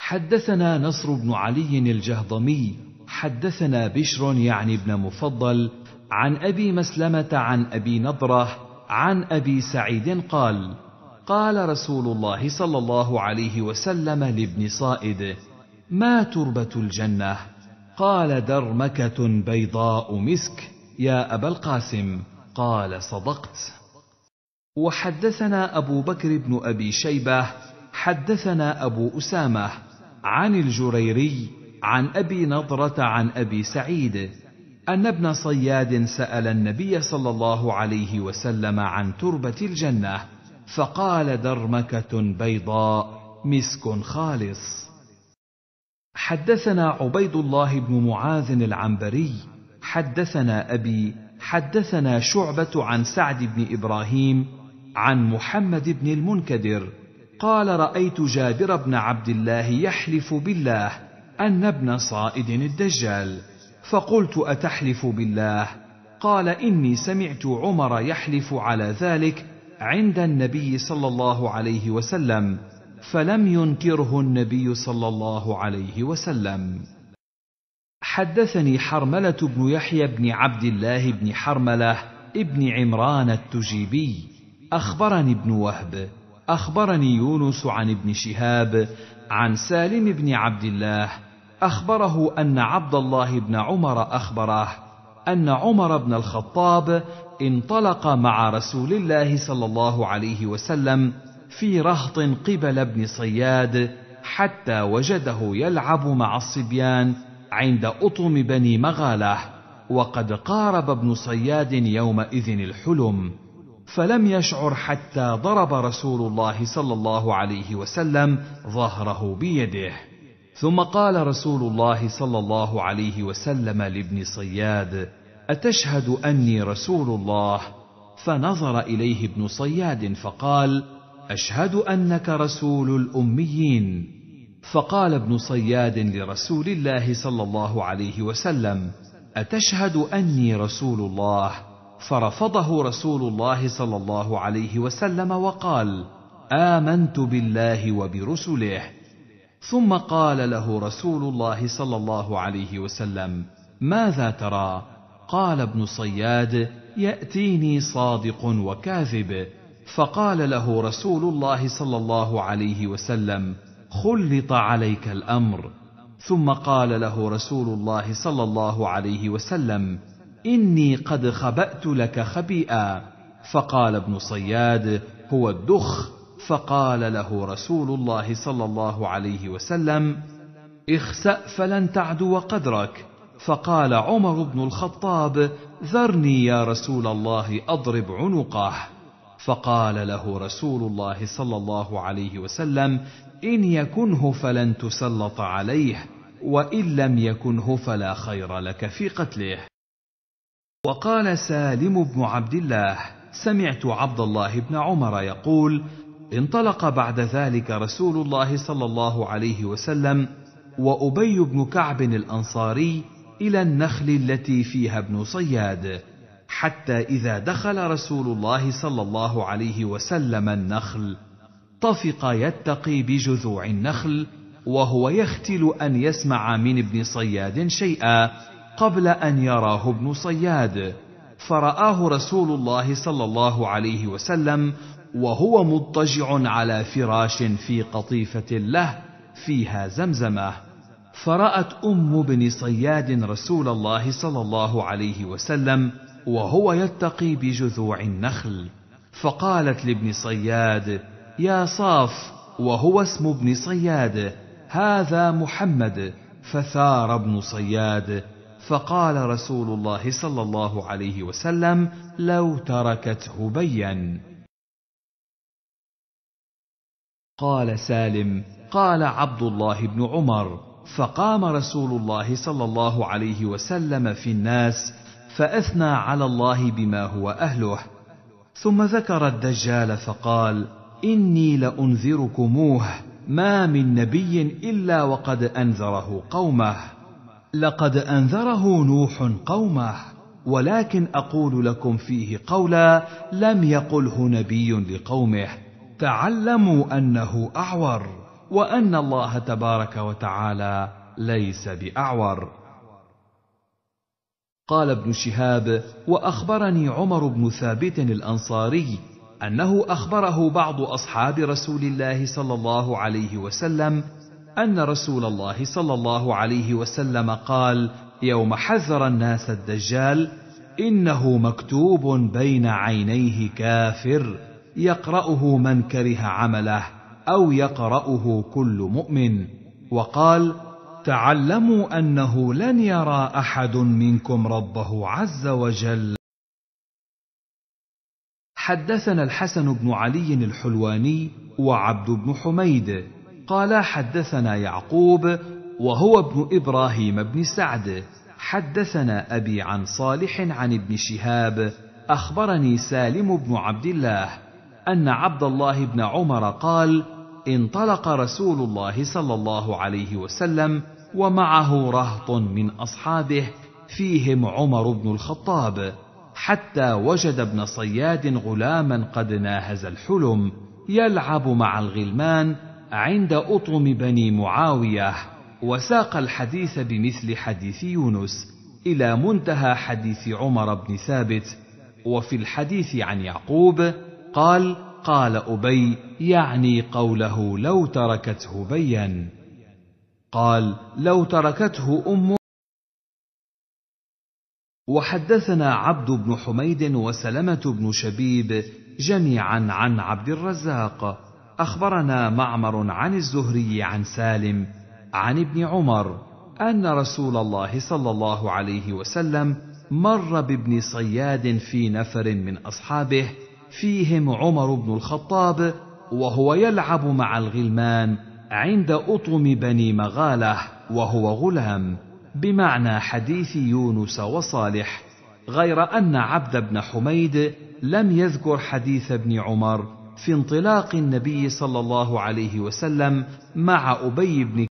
حدثنا نصر بن علي الجهضمي حدثنا بشر يعني ابن مفضل عن ابي مسلمه عن ابي نضره عن ابي سعيد قال قال رسول الله صلى الله عليه وسلم لابن صائد ما تربه الجنه قال درمكه بيضاء مسك يا ابا القاسم قال صدقت وحدثنا ابو بكر بن ابي شيبه حدثنا ابو اسامه عن الجريري عن ابي نضره عن ابي سعيد ان ابن صياد سال النبي صلى الله عليه وسلم عن تربه الجنه فقال درمكة بيضاء مسك خالص حدثنا عبيد الله بن معاذ العنبري حدثنا أبي حدثنا شعبة عن سعد بن إبراهيم عن محمد بن المنكدر قال رأيت جابر بن عبد الله يحلف بالله أن ابن صائد الدجال فقلت أتحلف بالله قال إني سمعت عمر يحلف على ذلك عند النبي صلى الله عليه وسلم فلم ينكره النبي صلى الله عليه وسلم حدثني حرمله بن يحيى بن عبد الله بن حرمله ابن عمران التجيبي اخبرني ابن وهب اخبرني يونس عن ابن شهاب عن سالم بن عبد الله اخبره ان عبد الله بن عمر اخبره ان عمر بن الخطاب انطلق مع رسول الله صلى الله عليه وسلم في رهط قبل ابن صياد حتى وجده يلعب مع الصبيان عند أطم بني مغاله وقد قارب ابن صياد يومئذ الحلم فلم يشعر حتى ضرب رسول الله صلى الله عليه وسلم ظهره بيده ثم قال رسول الله صلى الله عليه وسلم لابن صياد اتشهد اني رسول الله فنظر اليه ابن صياد فقال اشهد انك رسول الاميين فقال ابن صياد لرسول الله صلى الله عليه وسلم اتشهد اني رسول الله فرفضه رسول الله صلى الله عليه وسلم وقال امنت بالله وبرسله ثم قال له رسول الله صلى الله عليه وسلم ماذا ترى قال ابن صياد ياتيني صادق وكاذب فقال له رسول الله صلى الله عليه وسلم خلط عليك الامر ثم قال له رسول الله صلى الله عليه وسلم اني قد خبات لك خبيئا فقال ابن صياد هو الدخ فقال له رسول الله صلى الله عليه وسلم اخسا فلن تعدو قدرك فقال عمر بن الخطاب ذرني يا رسول الله اضرب عنقه فقال له رسول الله صلى الله عليه وسلم ان يكنه فلن تسلط عليه وان لم يكنه فلا خير لك في قتله وقال سالم بن عبد الله سمعت عبد الله بن عمر يقول انطلق بعد ذلك رسول الله صلى الله عليه وسلم وابي بن كعب الانصاري الى النخل التي فيها ابن صياد حتى اذا دخل رسول الله صلى الله عليه وسلم النخل طفق يتقي بجذوع النخل وهو يختل ان يسمع من ابن صياد شيئا قبل ان يراه ابن صياد فراه رسول الله صلى الله عليه وسلم وهو مضطجع على فراش في قطيفه له فيها زمزمه فرأت أم بن صياد رسول الله صلى الله عليه وسلم وهو يتقي بجذوع النخل فقالت لابن صياد يا صاف وهو اسم ابن صياد هذا محمد فثار ابن صياد فقال رسول الله صلى الله عليه وسلم لو تركته بين قال سالم قال عبد الله بن عمر فقام رسول الله صلى الله عليه وسلم في الناس فاثنى على الله بما هو اهله ثم ذكر الدجال فقال اني لانذركموه ما من نبي الا وقد انذره قومه لقد انذره نوح قومه ولكن اقول لكم فيه قولا لم يقله نبي لقومه تعلموا انه اعور وان الله تبارك وتعالى ليس باعور قال ابن شهاب واخبرني عمر بن ثابت الانصاري انه اخبره بعض اصحاب رسول الله صلى الله عليه وسلم ان رسول الله صلى الله عليه وسلم قال يوم حذر الناس الدجال انه مكتوب بين عينيه كافر يقراه من كره عمله او يقراه كل مؤمن وقال تعلموا انه لن يرى احد منكم ربه عز وجل حدثنا الحسن بن علي الحلواني وعبد بن حميد قال حدثنا يعقوب وهو ابن ابراهيم بن سعد حدثنا ابي عن صالح عن ابن شهاب اخبرني سالم بن عبد الله ان عبد الله بن عمر قال انطلق رسول الله صلى الله عليه وسلم ومعه رهط من اصحابه فيهم عمر بن الخطاب حتى وجد ابن صياد غلاما قد ناهز الحلم يلعب مع الغلمان عند اطم بني معاويه وساق الحديث بمثل حديث يونس الى منتهى حديث عمر بن ثابت وفي الحديث عن يعقوب قال فقال أبي يعني قوله لو تركته بين قال لو تركته أمه وحدثنا عبد بن حميد وسلمة بن شبيب جميعا عن عبد الرزاق أخبرنا معمر عن الزهري عن سالم عن ابن عمر أن رسول الله صلى الله عليه وسلم مر بابن صياد في نفر من أصحابه فيهم عمر بن الخطاب وهو يلعب مع الغلمان عند أطم بني مغالة وهو غلام بمعنى حديث يونس وصالح غير أن عبد بن حميد لم يذكر حديث ابن عمر في انطلاق النبي صلى الله عليه وسلم مع أبي بن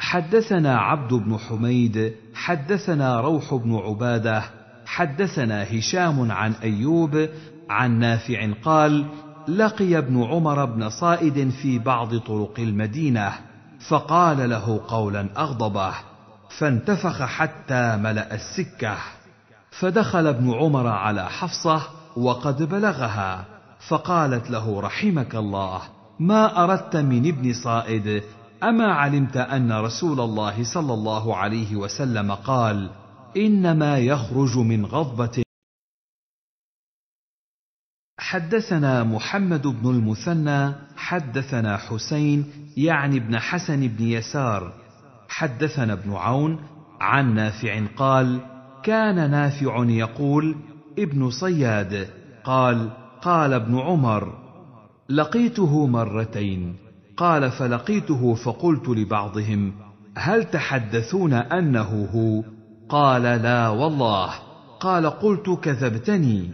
حدثنا عبد بن حميد حدثنا روح بن عباده حدثنا هشام عن ايوب عن نافع قال لقي ابن عمر بن صائد في بعض طرق المدينه فقال له قولا اغضبه فانتفخ حتى ملا السكه فدخل ابن عمر على حفصه وقد بلغها فقالت له رحمك الله ما اردت من ابن صائد اما علمت ان رسول الله صلى الله عليه وسلم قال انما يخرج من غضبه حدثنا محمد بن المثنى حدثنا حسين يعني ابن حسن بن يسار حدثنا ابن عون عن نافع قال كان نافع يقول ابن صياد قال قال ابن عمر لقيته مرتين قال فلقيته فقلت لبعضهم هل تحدثون انه هو قال لا والله قال قلت كذبتني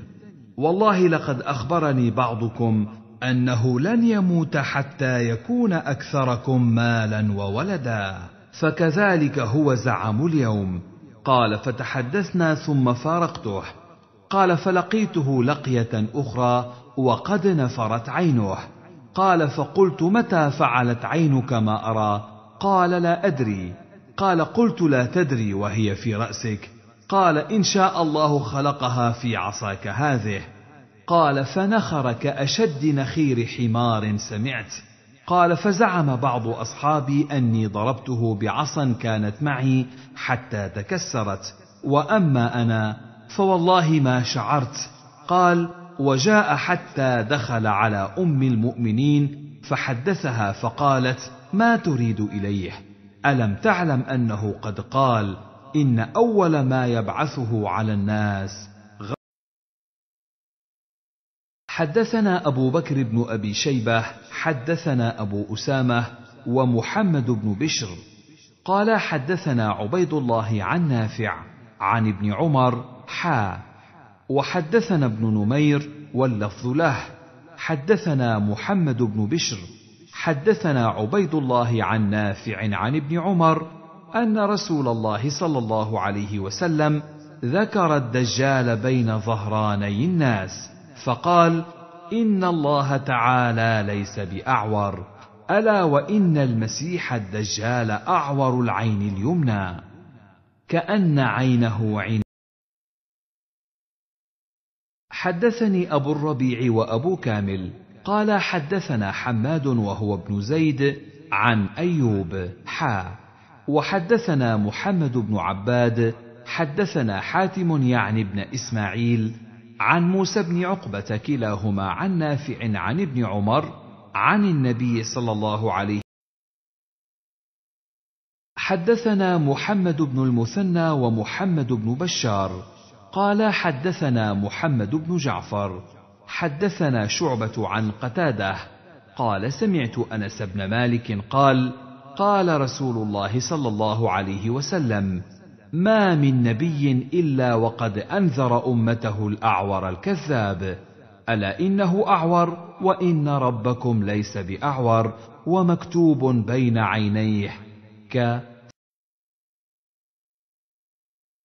والله لقد اخبرني بعضكم انه لن يموت حتى يكون اكثركم مالا وولدا فكذلك هو زعم اليوم قال فتحدثنا ثم فارقته قال فلقيته لقيه اخرى وقد نفرت عينه قال فقلت متى فعلت عينك ما ارى قال لا ادري قال قلت لا تدري وهي في رأسك قال إن شاء الله خلقها في عصاك هذه قال فنخر كأشد نخير حمار سمعت قال فزعم بعض أصحابي أني ضربته بعصا كانت معي حتى تكسرت وأما أنا فوالله ما شعرت قال وجاء حتى دخل على أم المؤمنين فحدثها فقالت ما تريد إليه الم تعلم انه قد قال ان اول ما يبعثه على الناس حدثنا ابو بكر بن ابي شيبه حدثنا ابو اسامه ومحمد بن بشر قال حدثنا عبيد الله عن نافع عن ابن عمر حا وحدثنا ابن نمير واللفظ له حدثنا محمد بن بشر حدثنا عبيد الله عن نافع عن ابن عمر ان رسول الله صلى الله عليه وسلم ذكر الدجال بين ظهراني الناس فقال ان الله تعالى ليس باعور الا وان المسيح الدجال اعور العين اليمنى كان عينه عين حدثني ابو الربيع وابو كامل قال حدثنا حماد وهو ابن زيد عن ايوب حا وحدثنا محمد بن عباد حدثنا حاتم يعني ابن اسماعيل عن موسى بن عقبه كلاهما عن نافع عن ابن عمر عن النبي صلى الله عليه حدثنا محمد بن المثنى ومحمد بن بشار قال حدثنا محمد بن جعفر حدثنا شعبة عن قتادة قال سمعت أنس بن مالك قال قال رسول الله صلى الله عليه وسلم ما من نبي إلا وقد أنذر أمته الأعور الكذاب ألا إنه أعور وإن ربكم ليس بأعور ومكتوب بين عينيه ك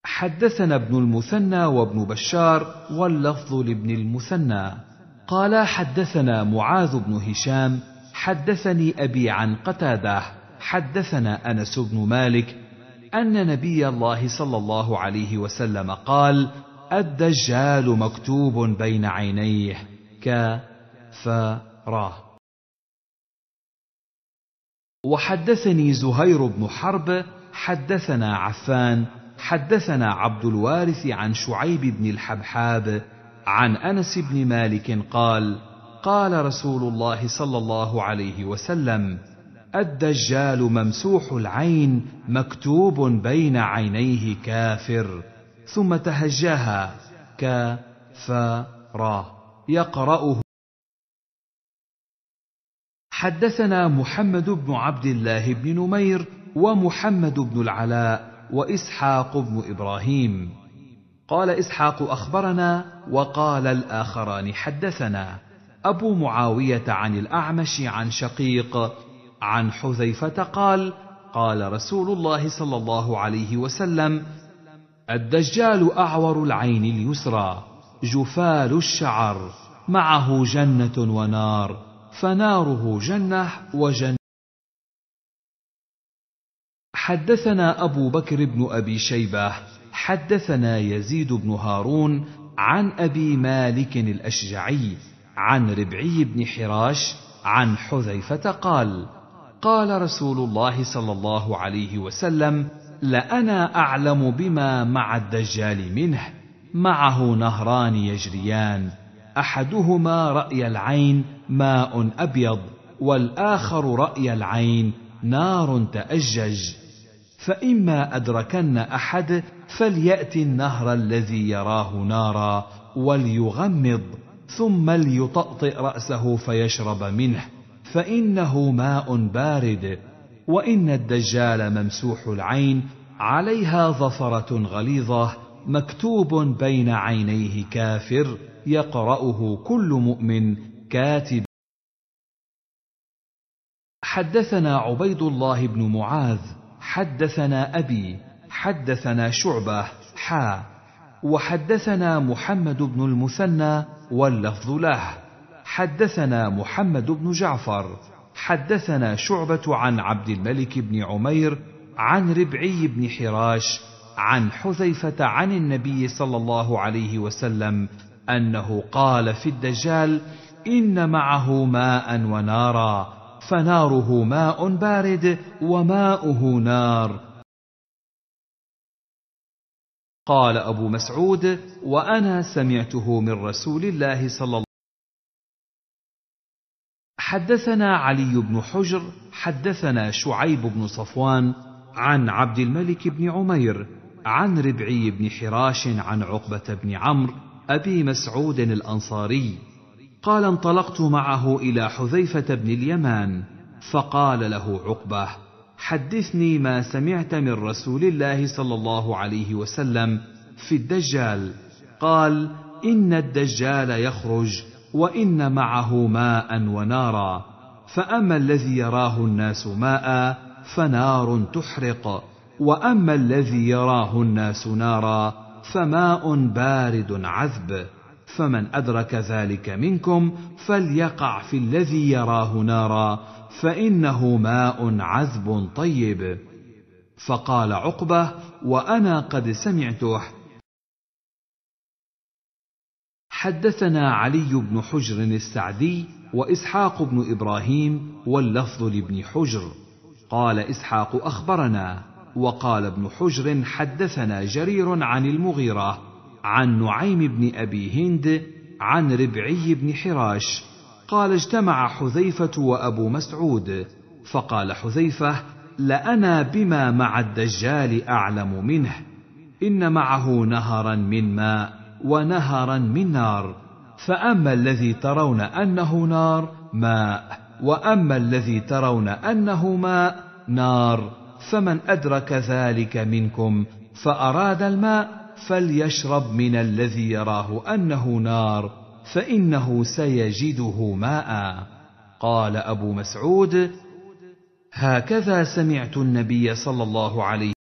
حدثنا ابن المثنى وابن بشار واللفظ لابن المثنى قال حدثنا معاذ بن هشام حدثني ابي عن قتاده حدثنا انس بن مالك ان نبي الله صلى الله عليه وسلم قال الدجال مكتوب بين عينيه كفرا وحدثني زهير بن حرب حدثنا عفان حدثنا عبد الوارث عن شعيب بن الحبحاب عن انس بن مالك قال قال رسول الله صلى الله عليه وسلم الدجال ممسوح العين مكتوب بين عينيه كافر ثم تهجاها ك يقرأه حدثنا محمد بن عبد الله بن نمير ومحمد بن العلاء واسحاق بن ابراهيم قال اسحاق اخبرنا وقال الاخران حدثنا ابو معاويه عن الاعمش عن شقيق عن حذيفه قال قال رسول الله صلى الله عليه وسلم الدجال اعور العين اليسرى جفال الشعر معه جنه ونار فناره جنه وجنه حدثنا أبو بكر بن أبي شيبة حدثنا يزيد بن هارون عن أبي مالك الأشجعي عن ربعي بن حراش عن حذيفة قال قال رسول الله صلى الله عليه وسلم لأنا أعلم بما مع الدجال منه معه نهران يجريان أحدهما رأي العين ماء أبيض والآخر رأي العين نار تأجج فإما أدركن أحد فليأتي النهر الذي يراه نارا وليغمض ثم ليطأطئ رأسه فيشرب منه فإنه ماء بارد وإن الدجال ممسوح العين عليها ظفرة غليظة مكتوب بين عينيه كافر يقرأه كل مؤمن كاتب حدثنا عبيد الله بن معاذ حدثنا أبي حدثنا شعبة حا وحدثنا محمد بن المثنى واللفظ له حدثنا محمد بن جعفر حدثنا شعبة عن عبد الملك بن عمير عن ربعي بن حراش عن حذيفة عن النبي صلى الله عليه وسلم أنه قال في الدجال إن معه ماء ونارا فناره ماء بارد وماؤه نار قال ابو مسعود وانا سمعته من رسول الله صلى الله عليه وسلم حدثنا علي بن حجر حدثنا شعيب بن صفوان عن عبد الملك بن عمير عن ربعي بن حراش عن عقبه بن عمرو ابي مسعود الانصاري قال انطلقت معه الى حذيفه بن اليمان فقال له عقبه حدثني ما سمعت من رسول الله صلى الله عليه وسلم في الدجال قال ان الدجال يخرج وان معه ماء ونارا فاما الذي يراه الناس ماء فنار تحرق واما الذي يراه الناس نارا فماء بارد عذب فمن أدرك ذلك منكم فليقع في الذي يراه نارا فإنه ماء عذب طيب فقال عقبة وأنا قد سمعته حدثنا علي بن حجر السعدي وإسحاق بن إبراهيم واللفظ لابن حجر قال إسحاق أخبرنا وقال ابن حجر حدثنا جرير عن المغيرة عن نعيم بن ابي هند عن ربعي بن حراش قال اجتمع حذيفه وابو مسعود فقال حذيفه لانا بما مع الدجال اعلم منه ان معه نهرا من ماء ونهرا من نار فاما الذي ترون انه نار ماء واما الذي ترون انه ماء نار فمن ادرك ذلك منكم فاراد الماء فليشرب من الذي يراه انه نار فانه سيجده ماء قال ابو مسعود هكذا سمعت النبي صلى الله عليه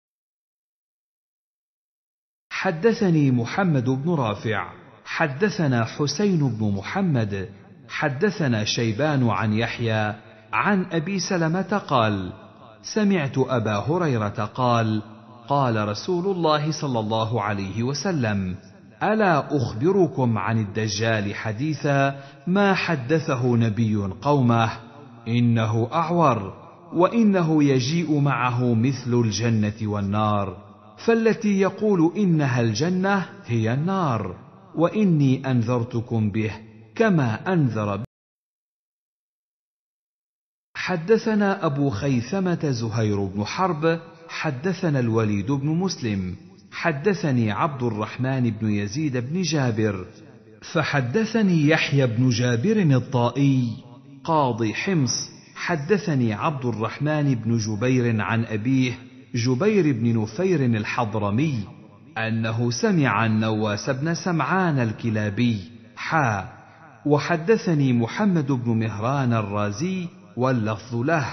حدثني محمد بن رافع حدثنا حسين بن محمد حدثنا شيبان عن يحيى عن ابي سلمه قال سمعت ابا هريره قال قال رسول الله صلى الله عليه وسلم الا اخبركم عن الدجال حديثا ما حدثه نبي قومه انه اعور وانه يجيء معه مثل الجنه والنار فالتي يقول انها الجنه هي النار واني انذرتكم به كما انذر به حدثنا ابو خيثمه زهير بن حرب حدثنا الوليد بن مسلم حدثني عبد الرحمن بن يزيد بن جابر فحدثني يحيى بن جابر الطائي قاضي حمص حدثني عبد الرحمن بن جبير عن ابيه جبير بن نفير الحضرمي انه سمع النواس بن سمعان الكلابي حا وحدثني محمد بن مهران الرازي واللفظ له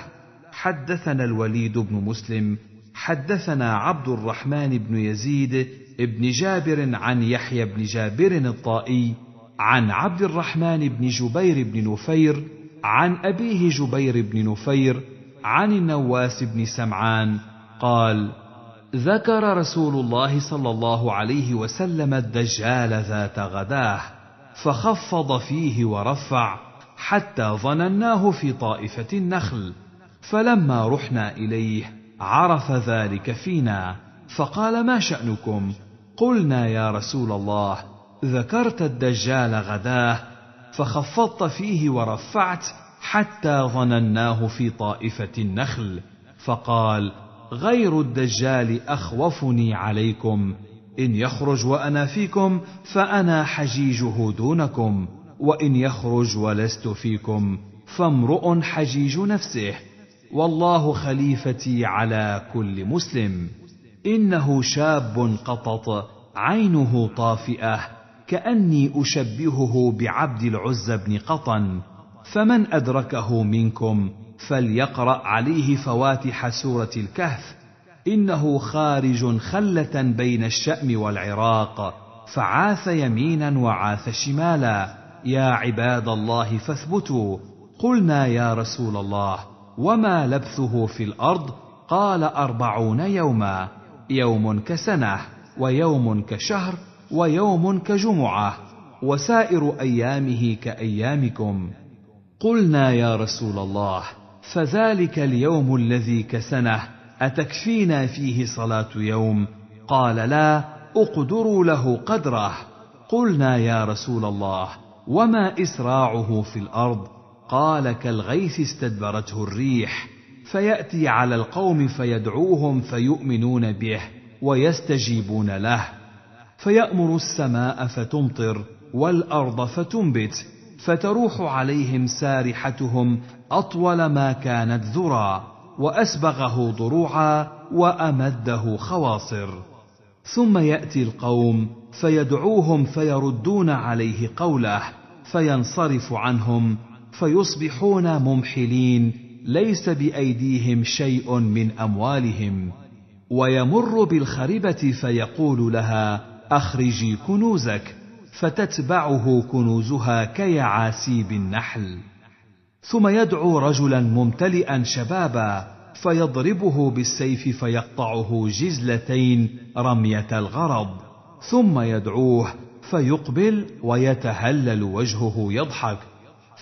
حدثنا الوليد بن مسلم حدثنا عبد الرحمن بن يزيد بن جابر عن يحيى بن جابر الطائي عن عبد الرحمن بن جبير بن نفير عن أبيه جبير بن نفير عن النواس بن سمعان قال ذكر رسول الله صلى الله عليه وسلم الدجال ذات غداه فخفض فيه ورفع حتى ظنناه في طائفة النخل فلما رحنا إليه عرف ذلك فينا فقال ما شأنكم قلنا يا رسول الله ذكرت الدجال غداه فخفضت فيه ورفعت حتى ظنناه في طائفة النخل فقال غير الدجال أخوفني عليكم إن يخرج وأنا فيكم فأنا حجيجه دونكم وإن يخرج ولست فيكم فامرؤ حجيج نفسه والله خليفتي على كل مسلم انه شاب قطط عينه طافئه كاني اشبهه بعبد العز بن قطن فمن ادركه منكم فليقرا عليه فواتح سوره الكهف انه خارج خله بين الشام والعراق فعاث يمينا وعاث شمالا يا عباد الله فاثبتوا قلنا يا رسول الله وما لبثه في الارض قال اربعون يوما يوم كسنه ويوم كشهر ويوم كجمعه وسائر ايامه كايامكم قلنا يا رسول الله فذلك اليوم الذي كسنه اتكفينا فيه صلاه يوم قال لا اقدروا له قدره قلنا يا رسول الله وما اسراعه في الارض قال كالغيث استدبرته الريح فياتي على القوم فيدعوهم فيؤمنون به ويستجيبون له فيامر السماء فتمطر والارض فتنبت فتروح عليهم سارحتهم اطول ما كانت ذرى واسبغه ضروعا وامده خواصر ثم ياتي القوم فيدعوهم فيردون عليه قوله فينصرف عنهم فيصبحون ممحلين ليس بايديهم شيء من اموالهم ويمر بالخربه فيقول لها اخرجي كنوزك فتتبعه كنوزها كيعاسيب النحل ثم يدعو رجلا ممتلئا شبابا فيضربه بالسيف فيقطعه جزلتين رميه الغرض ثم يدعوه فيقبل ويتهلل وجهه يضحك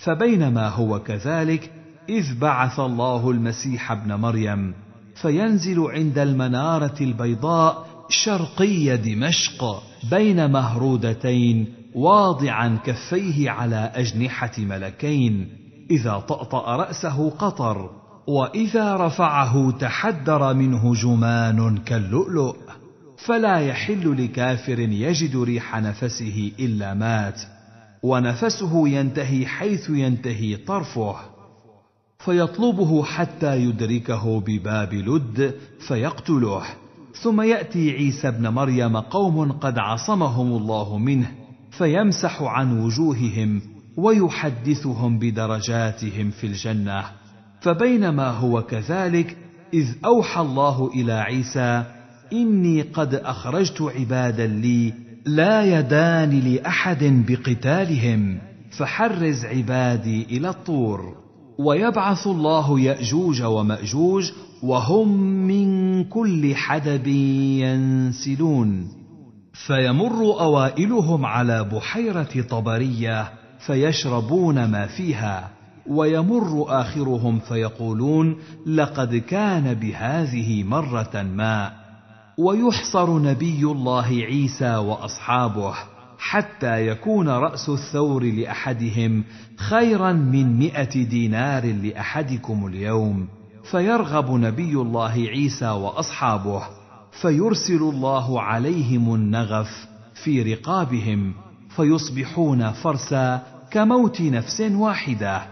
فبينما هو كذلك اذ بعث الله المسيح ابن مريم فينزل عند المناره البيضاء شرقي دمشق بين مهرودتين واضعا كفيه على اجنحه ملكين اذا طاطا راسه قطر واذا رفعه تحدر منه جمان كاللؤلؤ فلا يحل لكافر يجد ريح نفسه الا مات ونفسه ينتهي حيث ينتهي طرفه فيطلبه حتى يدركه بباب لد فيقتله ثم ياتي عيسى ابن مريم قوم قد عصمهم الله منه فيمسح عن وجوههم ويحدثهم بدرجاتهم في الجنه فبينما هو كذلك اذ اوحى الله الى عيسى اني قد اخرجت عبادا لي لا يدان لاحد بقتالهم فحرز عبادي الى الطور ويبعث الله ياجوج وماجوج وهم من كل حدب ينسلون فيمر اوائلهم على بحيره طبريه فيشربون ما فيها ويمر اخرهم فيقولون لقد كان بهذه مره ما ويحصر نبي الله عيسى واصحابه حتى يكون راس الثور لاحدهم خيرا من مائه دينار لاحدكم اليوم فيرغب نبي الله عيسى واصحابه فيرسل الله عليهم النغف في رقابهم فيصبحون فرسا كموت نفس واحده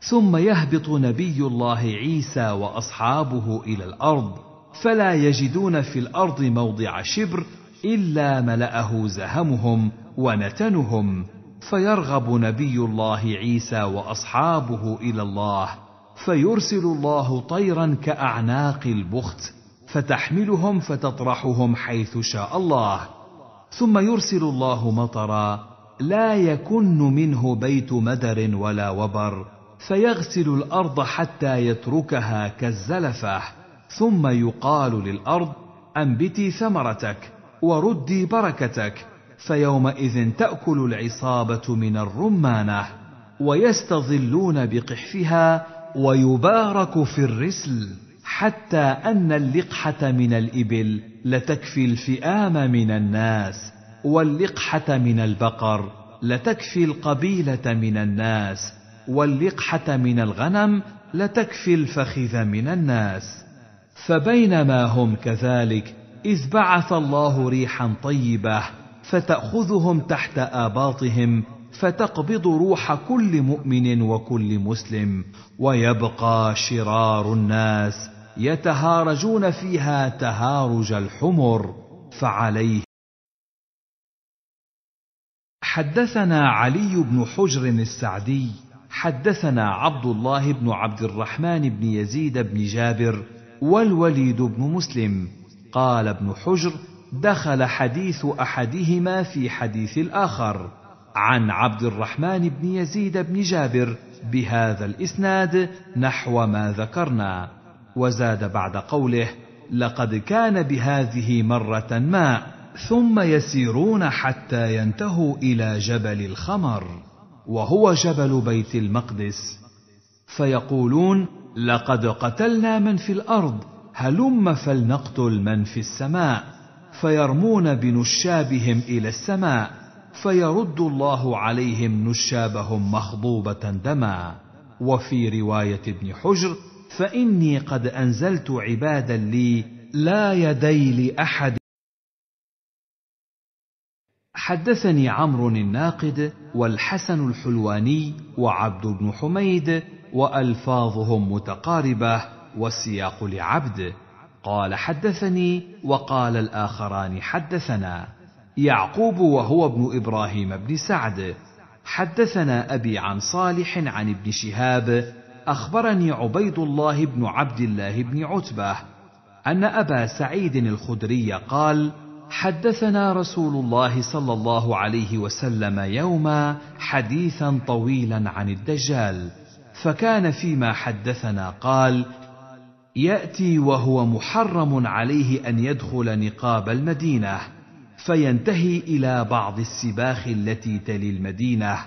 ثم يهبط نبي الله عيسى واصحابه الى الارض فلا يجدون في الارض موضع شبر الا ملاه زهمهم ونتنهم فيرغب نبي الله عيسى واصحابه الى الله فيرسل الله طيرا كاعناق البخت فتحملهم فتطرحهم حيث شاء الله ثم يرسل الله مطرا لا يكن منه بيت مدر ولا وبر فيغسل الارض حتى يتركها كالزلفه ثم يقال للارض انبتي ثمرتك وردي بركتك فيومئذ تاكل العصابه من الرمانه ويستظلون بقحفها ويبارك في الرسل حتى ان اللقحه من الابل لتكفي الفئام من الناس واللقحه من البقر لتكفي القبيله من الناس واللقحه من الغنم لتكفي الفخذ من الناس فبينما هم كذلك اذ بعث الله ريحا طيبه فتاخذهم تحت اباطهم فتقبض روح كل مؤمن وكل مسلم ويبقى شرار الناس يتهارجون فيها تهارج الحمر فعليه حدثنا علي بن حجر السعدي حدثنا عبد الله بن عبد الرحمن بن يزيد بن جابر والوليد بن مسلم قال ابن حجر دخل حديث احدهما في حديث الاخر عن عبد الرحمن بن يزيد بن جابر بهذا الاسناد نحو ما ذكرنا وزاد بعد قوله لقد كان بهذه مره ما ثم يسيرون حتى ينتهوا الى جبل الخمر وهو جبل بيت المقدس فيقولون لقد قتلنا من في الارض هلم فلنقتل من في السماء فيرمون بنشابهم الى السماء فيرد الله عليهم نشابهم مخضوبه دما وفي روايه ابن حجر فاني قد انزلت عبادا لي لا يدي لاحد حدثني عمرو الناقد والحسن الحلواني وعبد بن حميد والفاظهم متقاربه والسياق لعبد قال حدثني وقال الاخران حدثنا يعقوب وهو ابن ابراهيم بن سعد حدثنا ابي عن صالح عن ابن شهاب اخبرني عبيد الله بن عبد الله بن عتبه ان ابا سعيد الخدري قال حدثنا رسول الله صلى الله عليه وسلم يوما حديثا طويلا عن الدجال فكان فيما حدثنا قال ياتي وهو محرم عليه ان يدخل نقاب المدينه فينتهي الى بعض السباخ التي تلي المدينه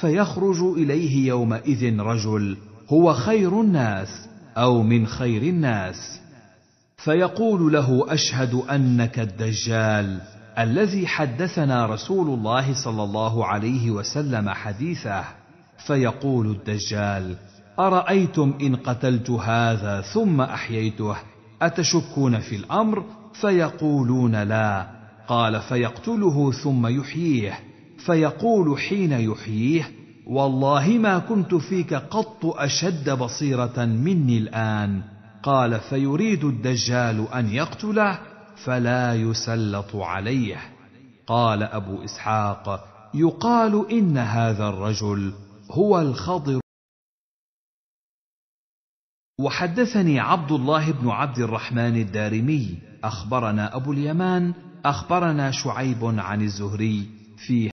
فيخرج اليه يومئذ رجل هو خير الناس او من خير الناس فيقول له اشهد انك الدجال الذي حدثنا رسول الله صلى الله عليه وسلم حديثه فيقول الدجال ارايتم ان قتلت هذا ثم احييته اتشكون في الامر فيقولون لا قال فيقتله ثم يحييه فيقول حين يحييه والله ما كنت فيك قط اشد بصيره مني الان قال فيريد الدجال ان يقتله فلا يسلط عليه قال ابو اسحاق يقال ان هذا الرجل هو الخضر وحدثني عبد الله بن عبد الرحمن الدارمي اخبرنا ابو اليمان اخبرنا شعيب عن الزهري في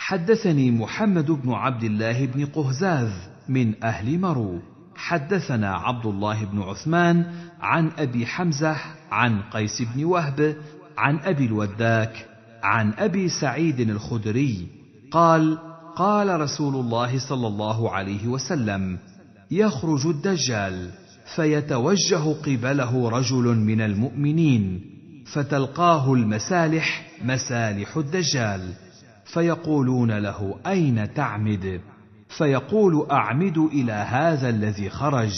حدثني محمد بن عبد الله بن قهزاز من اهل مرو حدثنا عبد الله بن عثمان عن ابي حمزه عن قيس بن وهب عن ابي الوداك عن ابي سعيد الخدري قال قال رسول الله صلى الله عليه وسلم يخرج الدجال فيتوجه قبله رجل من المؤمنين فتلقاه المسالح مسالح الدجال فيقولون له اين تعمد فيقول اعمد الى هذا الذي خرج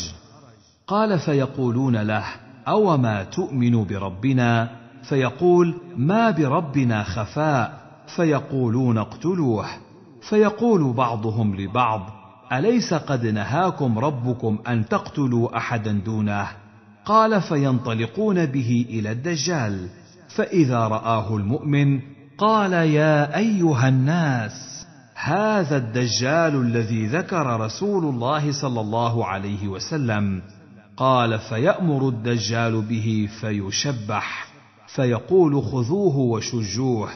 قال فيقولون له اوما تؤمن بربنا فيقول ما بربنا خفاء فيقولون اقتلوه فيقول بعضهم لبعض اليس قد نهاكم ربكم ان تقتلوا احدا دونه قال فينطلقون به الى الدجال فاذا راه المؤمن قال يا ايها الناس هذا الدجال الذي ذكر رسول الله صلى الله عليه وسلم قال فيامر الدجال به فيشبح فيقول خذوه وشجوه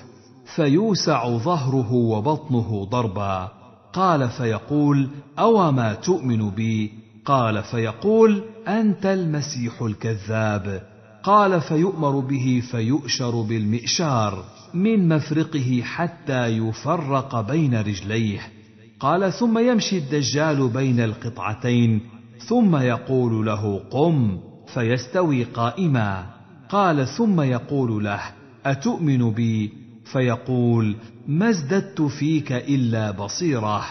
فيوسع ظهره وبطنه ضربا قال فيقول أو ما تؤمن بي قال فيقول أنت المسيح الكذاب قال فيؤمر به فيؤشر بالمئشار من مفرقه حتى يفرق بين رجليه قال ثم يمشي الدجال بين القطعتين ثم يقول له قم فيستوي قائما قال ثم يقول له اتؤمن بي فيقول ما ازددت فيك الا بصيره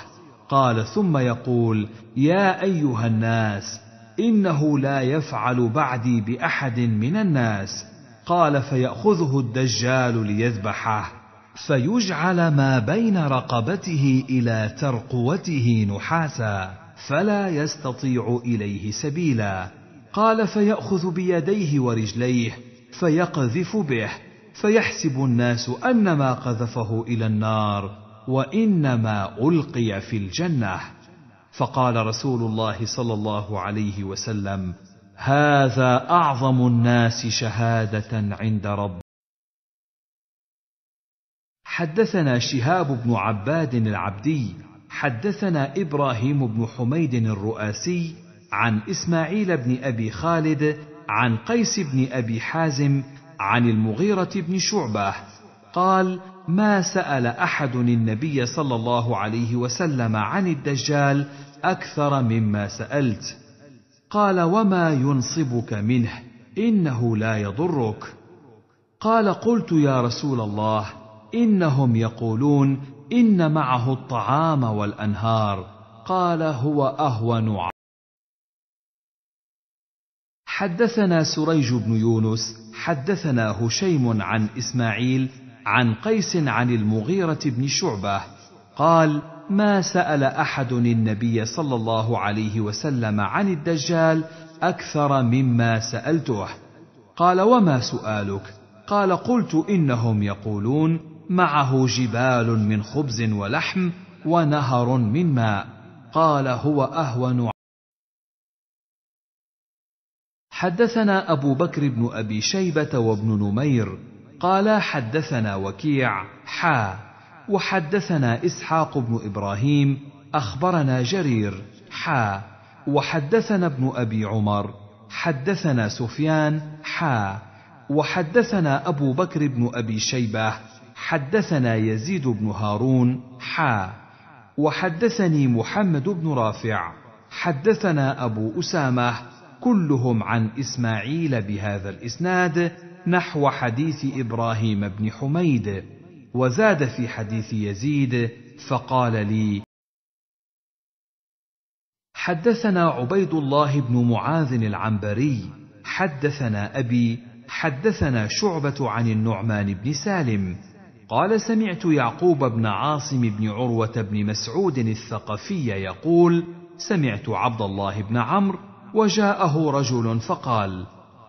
قال ثم يقول يا ايها الناس انه لا يفعل بعدي باحد من الناس قال فياخذه الدجال ليذبحه فيجعل ما بين رقبته الى ترقوته نحاسا فلا يستطيع اليه سبيلا قال فياخذ بيديه ورجليه فيقذف به فيحسب الناس ان ما قذفه الى النار وانما القي في الجنه فقال رسول الله صلى الله عليه وسلم هذا اعظم الناس شهاده عند رب حدثنا شهاب بن عباد العبدي حدثنا ابراهيم بن حميد الرؤاسي عن اسماعيل بن ابي خالد عن قيس بن ابي حازم عن المغيرة بن شعبة قال: ما سأل أحد النبي صلى الله عليه وسلم عن الدجال أكثر مما سألت. قال: وما ينصبك منه، إنه لا يضرك. قال: قلت يا رسول الله، إنهم يقولون: إن معه الطعام والأنهار. قال: هو أهون حدثنا سريج بن يونس حدثنا هشيم عن اسماعيل عن قيس عن المغيره بن شعبه قال ما سال احد النبي صلى الله عليه وسلم عن الدجال اكثر مما سالته قال وما سؤالك قال قلت انهم يقولون معه جبال من خبز ولحم ونهر من ماء قال هو اهون حدثنا أبو بكر بن أبي شيبة وابن نمير قال حدثنا وكيع حا وحدثنا إسحاق بن إبراهيم أخبرنا جرير حا وحدثنا ابن أبي عمر حدثنا سفيان حا وحدثنا أبو بكر بن أبي شيبة حدثنا يزيد بن هارون حا وحدثني محمد بن رافع حدثنا أبو أسامة كلهم عن اسماعيل بهذا الاسناد نحو حديث ابراهيم بن حميد وزاد في حديث يزيد فقال لي حدثنا عبيد الله بن معاذ العنبري حدثنا ابي حدثنا شعبه عن النعمان بن سالم قال سمعت يعقوب بن عاصم بن عروه بن مسعود الثقفي يقول سمعت عبد الله بن عمرو وجاءه رجل فقال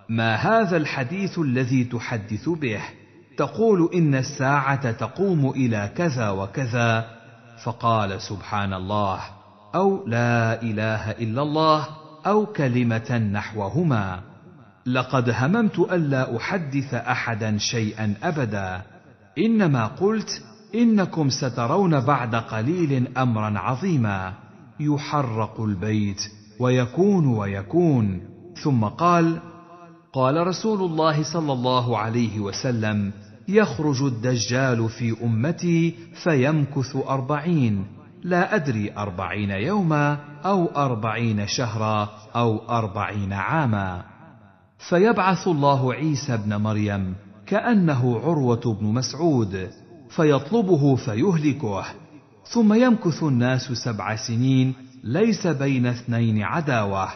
ما هذا الحديث الذي تحدث به تقول ان الساعه تقوم الى كذا وكذا فقال سبحان الله او لا اله الا الله او كلمه نحوهما لقد هممت الا احدث احدا شيئا ابدا انما قلت انكم سترون بعد قليل امرا عظيما يحرق البيت ويكون ويكون ثم قال قال رسول الله صلى الله عليه وسلم يخرج الدجال في امتي فيمكث اربعين لا ادري اربعين يوما او اربعين شهرا او اربعين عاما فيبعث الله عيسى ابن مريم كانه عروه بن مسعود فيطلبه فيهلكه ثم يمكث الناس سبع سنين ليس بين اثنين عداوه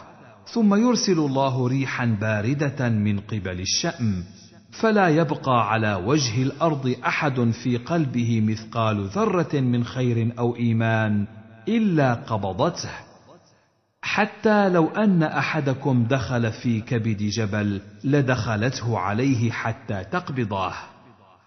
ثم يرسل الله ريحا بارده من قبل الشام فلا يبقى على وجه الارض احد في قلبه مثقال ذره من خير او ايمان الا قبضته حتى لو ان احدكم دخل في كبد جبل لدخلته عليه حتى تقبضه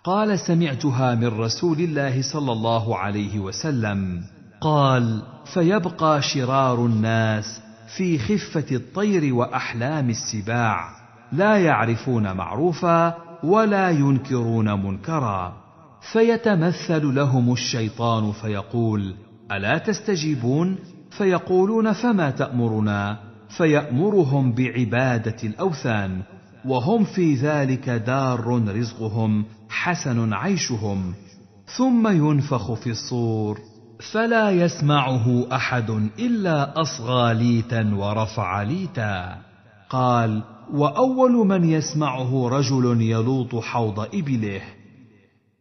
قال سمعتها من رسول الله صلى الله عليه وسلم قال فيبقى شرار الناس في خفه الطير واحلام السباع لا يعرفون معروفا ولا ينكرون منكرا فيتمثل لهم الشيطان فيقول الا تستجيبون فيقولون فما تامرنا فيامرهم بعباده الاوثان وهم في ذلك دار رزقهم حسن عيشهم ثم ينفخ في الصور فلا يسمعه احد الا اصغى ليتا ورفع ليتا قال واول من يسمعه رجل يلوط حوض ابله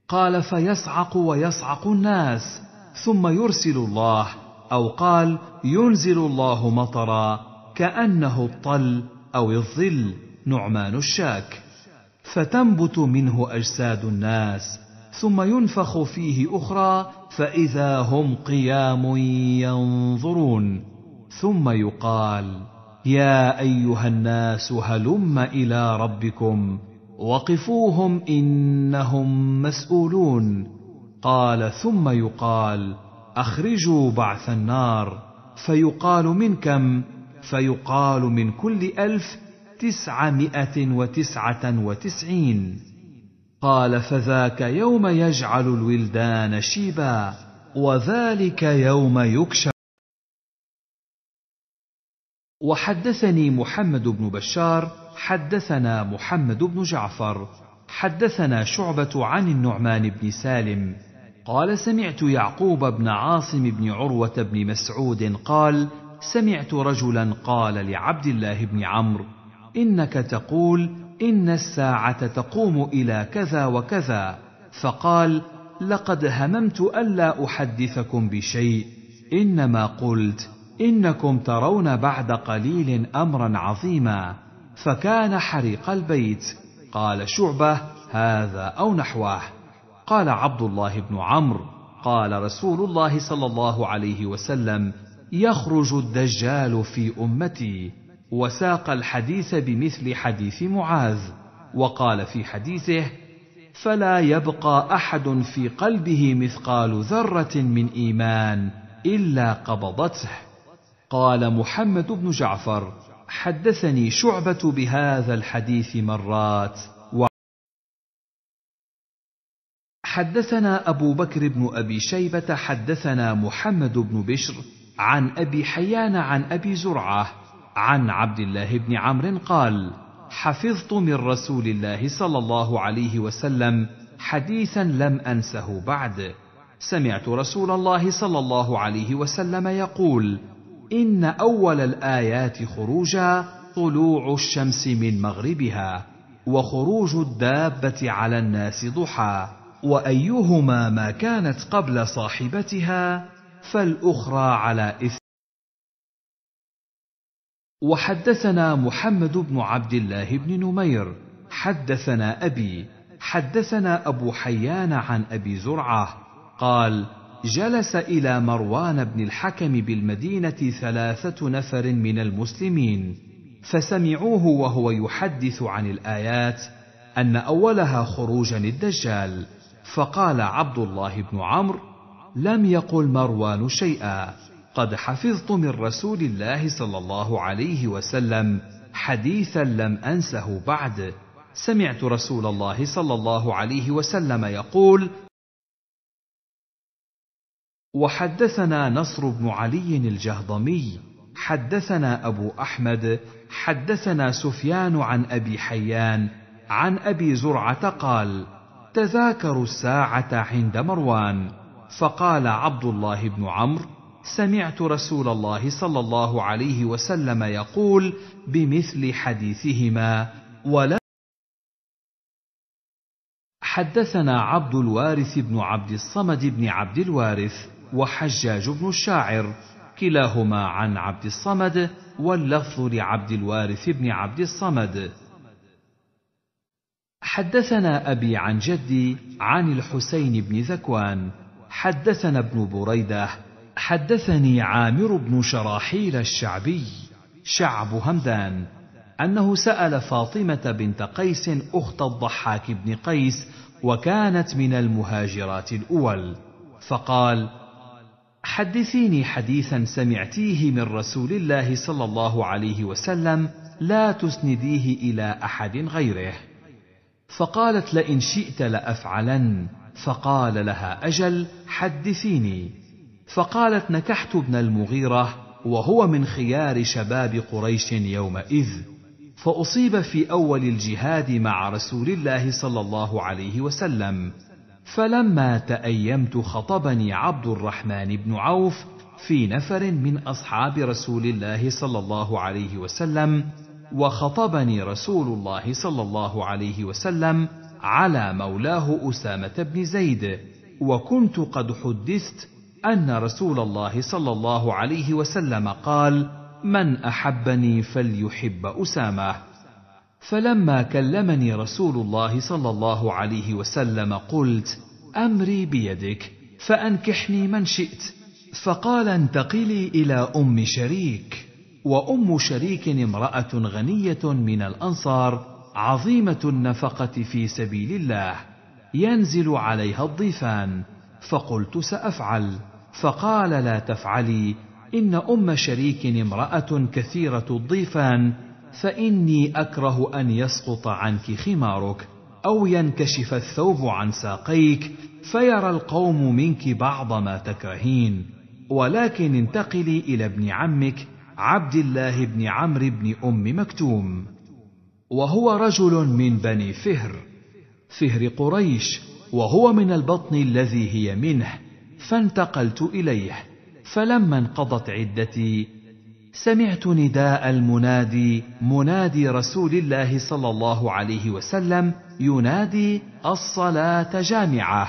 قال فيصعق ويصعق الناس ثم يرسل الله او قال ينزل الله مطرا كانه الطل او الظل نعمان الشاك فتنبت منه اجساد الناس ثم ينفخ فيه اخرى فاذا هم قيام ينظرون ثم يقال يا ايها الناس هلم الى ربكم وقفوهم انهم مسؤولون قال ثم يقال اخرجوا بعث النار فيقال من كم فيقال من كل الف تسعمائه وتسعه وتسعين قال فذاك يوم يجعل الولدان شيبا وذلك يوم يكشف وحدثني محمد بن بشار حدثنا محمد بن جعفر حدثنا شعبه عن النعمان بن سالم قال سمعت يعقوب بن عاصم بن عروه بن مسعود قال سمعت رجلا قال لعبد الله بن عمرو انك تقول ان الساعه تقوم الى كذا وكذا فقال لقد هممت الا احدثكم بشيء انما قلت انكم ترون بعد قليل امرا عظيما فكان حريق البيت قال شعبه هذا او نحوه قال عبد الله بن عمرو قال رسول الله صلى الله عليه وسلم يخرج الدجال في امتي وساق الحديث بمثل حديث معاذ وقال في حديثه فلا يبقى احد في قلبه مثقال ذره من ايمان الا قبضته قال محمد بن جعفر حدثني شعبه بهذا الحديث مرات حدثنا ابو بكر بن ابي شيبه حدثنا محمد بن بشر عن ابي حيان عن ابي زرعه عن عبد الله بن عمرو قال حفظت من رسول الله صلى الله عليه وسلم حديثا لم انسه بعد سمعت رسول الله صلى الله عليه وسلم يقول ان اول الايات خروجا طلوع الشمس من مغربها وخروج الدابه على الناس ضحى وايهما ما كانت قبل صاحبتها فالاخرى على اثر وحدثنا محمد بن عبد الله بن نمير حدثنا ابي حدثنا ابو حيان عن ابي زرعه قال جلس الى مروان بن الحكم بالمدينه ثلاثه نفر من المسلمين فسمعوه وهو يحدث عن الايات ان اولها خروجا الدجال فقال عبد الله بن عمرو لم يقل مروان شيئا قد حفظت من رسول الله صلى الله عليه وسلم حديثا لم انسه بعد سمعت رسول الله صلى الله عليه وسلم يقول وحدثنا نصر بن علي الجهضمي حدثنا ابو احمد حدثنا سفيان عن ابي حيان عن ابي زرعه قال تذاكروا الساعه عند مروان فقال عبد الله بن عمرو سمعت رسول الله صلى الله عليه وسلم يقول بمثل حديثهما ولا حدثنا عبد الوارث بن عبد الصمد بن عبد الوارث وحجاج بن الشاعر كلاهما عن عبد الصمد واللفظ لعبد الوارث بن عبد الصمد حدثنا ابي عن جدي عن الحسين بن ذكوان حدثنا ابن بريده حدثني عامر بن شراحيل الشعبي شعب همدان انه سال فاطمه بنت قيس اخت الضحاك بن قيس وكانت من المهاجرات الاول فقال حدثيني حديثا سمعتيه من رسول الله صلى الله عليه وسلم لا تسنديه الى احد غيره فقالت لئن شئت لافعلن فقال لها اجل حدثيني فقالت نكحت ابن المغيرة وهو من خيار شباب قريش يومئذ فأصيب في أول الجهاد مع رسول الله صلى الله عليه وسلم فلما تأيمت خطبني عبد الرحمن بن عوف في نفر من أصحاب رسول الله صلى الله عليه وسلم وخطبني رسول الله صلى الله عليه وسلم على مولاه أسامة بن زيد وكنت قد حدثت ان رسول الله صلى الله عليه وسلم قال من احبني فليحب اسامه فلما كلمني رسول الله صلى الله عليه وسلم قلت امري بيدك فانكحني من شئت فقال انتقلي الى ام شريك وام شريك امراه غنيه من الانصار عظيمه النفقه في سبيل الله ينزل عليها الضيفان فقلت سافعل فقال لا تفعلي ان ام شريك امراه كثيره الضيفان فاني اكره ان يسقط عنك خمارك او ينكشف الثوب عن ساقيك فيرى القوم منك بعض ما تكرهين ولكن انتقلي الى ابن عمك عبد الله بن عمرو بن ام مكتوم وهو رجل من بني فهر فهر قريش وهو من البطن الذي هي منه فانتقلت اليه فلما انقضت عدتي سمعت نداء المنادي منادي رسول الله صلى الله عليه وسلم ينادي الصلاه جامعه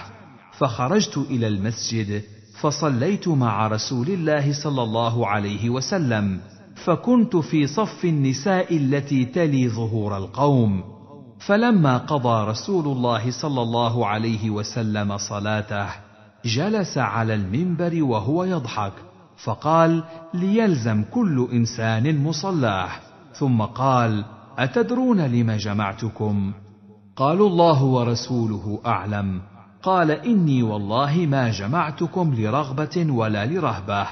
فخرجت الى المسجد فصليت مع رسول الله صلى الله عليه وسلم فكنت في صف النساء التي تلي ظهور القوم فلما قضى رسول الله صلى الله عليه وسلم صلاته جلس على المنبر وهو يضحك فقال ليلزم كل انسان مصلاه ثم قال اتدرون لم جمعتكم قالوا الله ورسوله اعلم قال اني والله ما جمعتكم لرغبه ولا لرهبه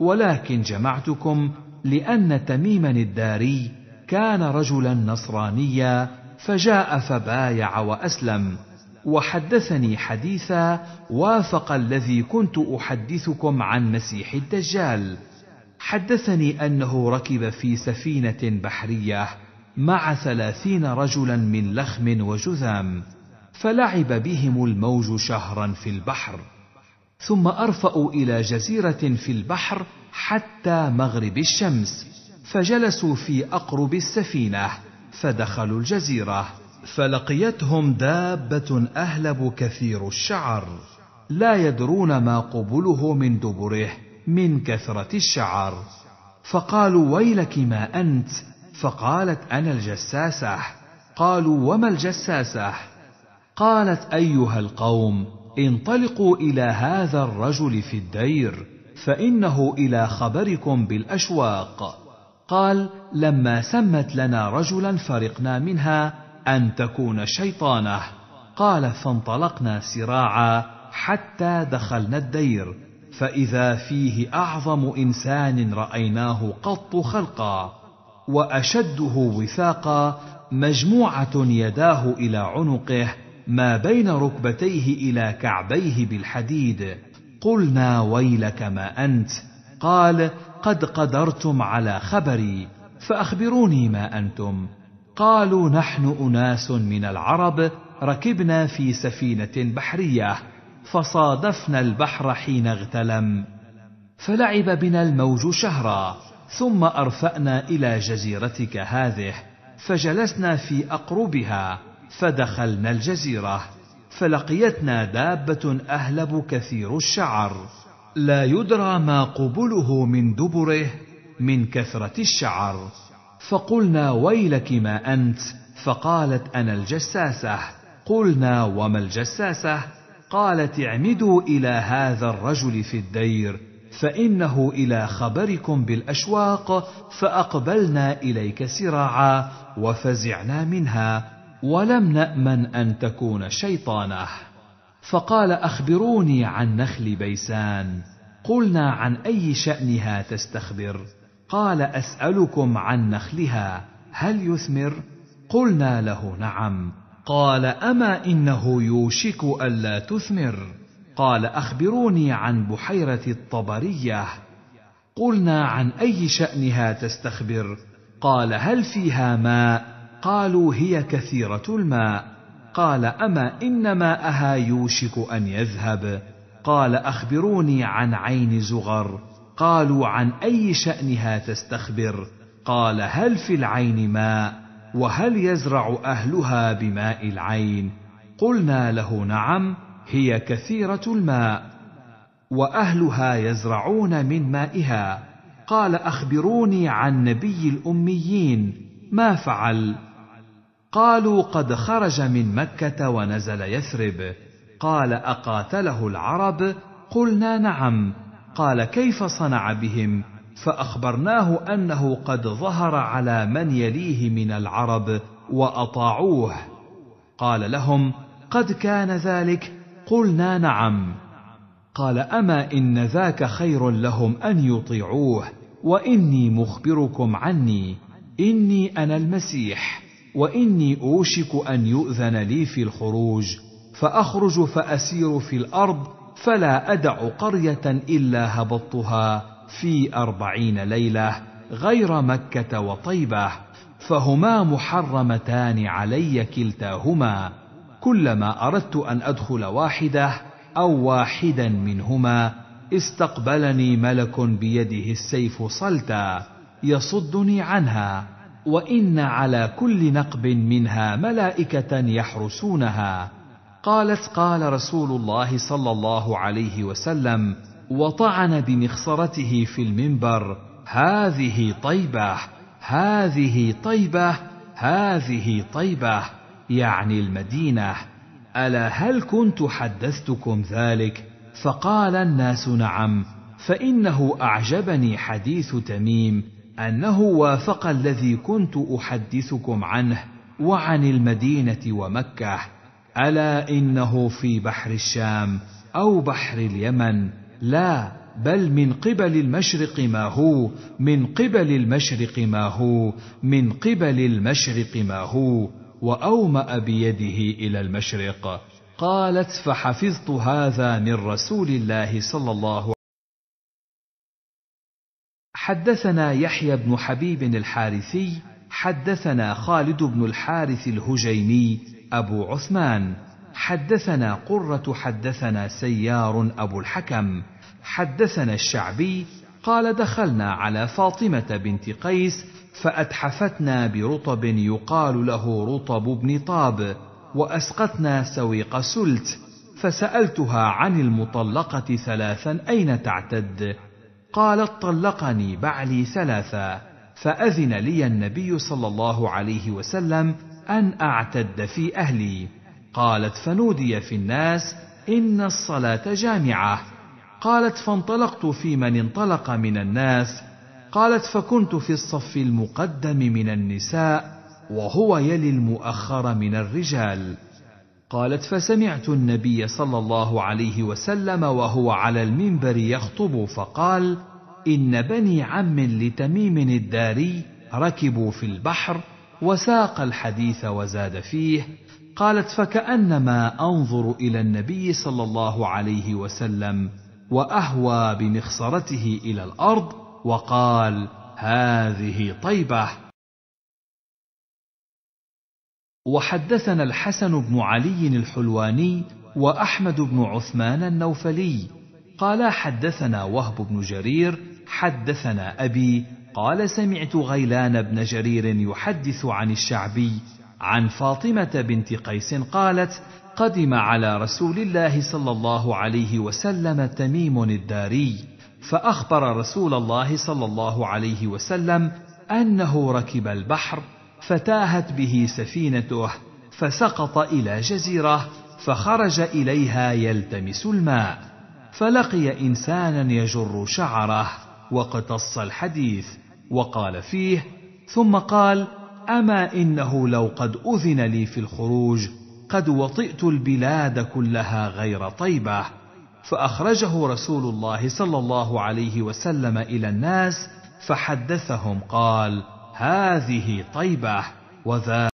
ولكن جمعتكم لان تميما الداري كان رجلا نصرانيا فجاء فبايع واسلم وحدثني حديثا وافق الذي كنت احدثكم عن مسيح الدجال حدثني انه ركب في سفينه بحريه مع ثلاثين رجلا من لخم وجذام فلعب بهم الموج شهرا في البحر ثم ارفاوا الى جزيره في البحر حتى مغرب الشمس فجلسوا في اقرب السفينه فدخلوا الجزيره فلقيتهم دابة أهلب كثير الشعر لا يدرون ما قبله من دبره من كثرة الشعر فقالوا ويلك ما أنت فقالت أنا الجساسة قالوا وما الجساسة قالت أيها القوم انطلقوا إلى هذا الرجل في الدير فإنه إلى خبركم بالأشواق قال لما سمت لنا رجلا فرقنا منها أن تكون شيطانه قال فانطلقنا سراعا حتى دخلنا الدير فإذا فيه أعظم إنسان رأيناه قط خلقا وأشده وثاقا مجموعة يداه إلى عنقه ما بين ركبتيه إلى كعبيه بالحديد قلنا ويلك ما أنت قال قد قدرتم على خبري فأخبروني ما أنتم قالوا نحن اناس من العرب ركبنا في سفينه بحريه فصادفنا البحر حين اغتلم فلعب بنا الموج شهرا ثم ارفانا الى جزيرتك هذه فجلسنا في اقربها فدخلنا الجزيره فلقيتنا دابه اهلب كثير الشعر لا يدرى ما قبله من دبره من كثره الشعر فقلنا ويلك ما انت فقالت انا الجساسه قلنا وما الجساسه قالت اعمدوا الى هذا الرجل في الدير فانه الى خبركم بالاشواق فاقبلنا اليك سراعا وفزعنا منها ولم نامن ان تكون شيطانه فقال اخبروني عن نخل بيسان قلنا عن اي شانها تستخبر قال اسالكم عن نخلها هل يثمر قلنا له نعم قال اما انه يوشك الا تثمر قال اخبروني عن بحيره الطبريه قلنا عن اي شانها تستخبر قال هل فيها ماء قالوا هي كثيره الماء قال اما ان ماءها يوشك ان يذهب قال اخبروني عن عين زغر قالوا عن اي شانها تستخبر قال هل في العين ماء وهل يزرع اهلها بماء العين قلنا له نعم هي كثيره الماء واهلها يزرعون من مائها قال اخبروني عن نبي الاميين ما فعل قالوا قد خرج من مكه ونزل يثرب قال اقاتله العرب قلنا نعم قال كيف صنع بهم فاخبرناه انه قد ظهر على من يليه من العرب واطاعوه قال لهم قد كان ذلك قلنا نعم قال اما ان ذاك خير لهم ان يطيعوه واني مخبركم عني اني انا المسيح واني اوشك ان يؤذن لي في الخروج فاخرج فاسير في الارض فلا أدع قرية إلا هبطتها في أربعين ليلة غير مكة وطيبة فهما محرمتان علي كلتاهما كلما أردت أن أدخل واحدة أو واحدا منهما استقبلني ملك بيده السيف صلتا يصدني عنها وإن على كل نقب منها ملائكة يحرسونها قالت قال رسول الله صلى الله عليه وسلم وطعن بمخصرته في المنبر هذه طيبه هذه طيبه هذه طيبه يعني المدينه الا هل كنت حدثتكم ذلك فقال الناس نعم فانه اعجبني حديث تميم انه وافق الذي كنت احدثكم عنه وعن المدينه ومكه الا انه في بحر الشام او بحر اليمن لا بل من قبل المشرق ما هو من قبل المشرق ما هو من قبل المشرق ما هو واوما بيده الى المشرق قالت فحفظت هذا من رسول الله صلى الله عليه وسلم حدثنا يحيى بن حبيب الحارثي حدثنا خالد بن الحارث الهجيني أبو عثمان حدثنا قرة حدثنا سيار أبو الحكم حدثنا الشعبي قال دخلنا على فاطمة بنت قيس فأتحفتنا برطب يقال له رطب بن طاب وأسقتنا سويق سلت فسألتها عن المطلقة ثلاثا أين تعتد قالت طلقني بعلي ثلاثا فأذن لي النبي صلى الله عليه وسلم ان اعتد في اهلي قالت فنودي في الناس ان الصلاه جامعه قالت فانطلقت في من انطلق من الناس قالت فكنت في الصف المقدم من النساء وهو يلي المؤخر من الرجال قالت فسمعت النبي صلى الله عليه وسلم وهو على المنبر يخطب فقال ان بني عم لتميم الداري ركبوا في البحر وساق الحديث وزاد فيه قالت فكانما انظر الى النبي صلى الله عليه وسلم واهوى بمخصرته الى الارض وقال هذه طيبه وحدثنا الحسن بن علي الحلواني واحمد بن عثمان النوفلي قالا حدثنا وهب بن جرير حدثنا ابي قال سمعت غيلان بن جرير يحدث عن الشعبي عن فاطمه بنت قيس قالت قدم على رسول الله صلى الله عليه وسلم تميم الداري فاخبر رسول الله صلى الله عليه وسلم انه ركب البحر فتاهت به سفينته فسقط الى جزيره فخرج اليها يلتمس الماء فلقي انسانا يجر شعره وقتص الحديث وقال فيه ثم قال اما انه لو قد اذن لي في الخروج قد وطئت البلاد كلها غير طيبه فاخرجه رسول الله صلى الله عليه وسلم الى الناس فحدثهم قال هذه طيبه وذا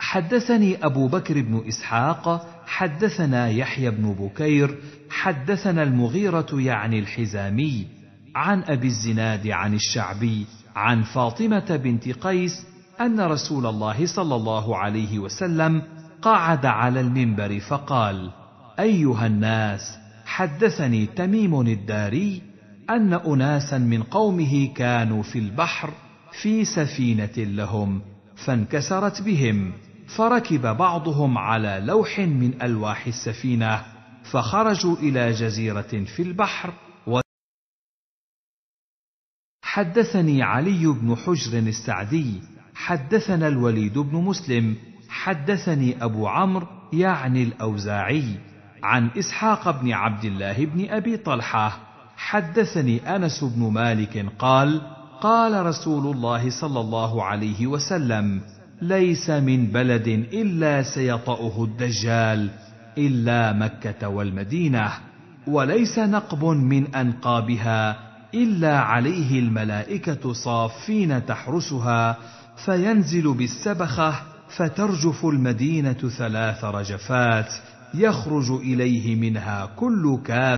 حدثني ابو بكر بن اسحاق حدثنا يحيى بن بكير حدثنا المغيرة يعني الحزامي عن أبي الزناد عن الشعبي عن فاطمة بنت قيس أن رسول الله صلى الله عليه وسلم قعد على المنبر فقال: أيها الناس، حدثني تميم الداري أن أناسا من قومه كانوا في البحر في سفينة لهم، فانكسرت بهم، فركب بعضهم على لوح من ألواح السفينة، فخرجوا الى جزيره في البحر و حدثني علي بن حجر السعدي حدثنا الوليد بن مسلم حدثني ابو عمرو يعني الاوزاعي عن اسحاق بن عبد الله بن ابي طلحه حدثني انس بن مالك قال قال رسول الله صلى الله عليه وسلم ليس من بلد الا سيطاه الدجال الا مكه والمدينه وليس نقب من انقابها الا عليه الملائكه صافين تحرسها فينزل بالسبخه فترجف المدينه ثلاث رجفات يخرج اليه منها كل كاف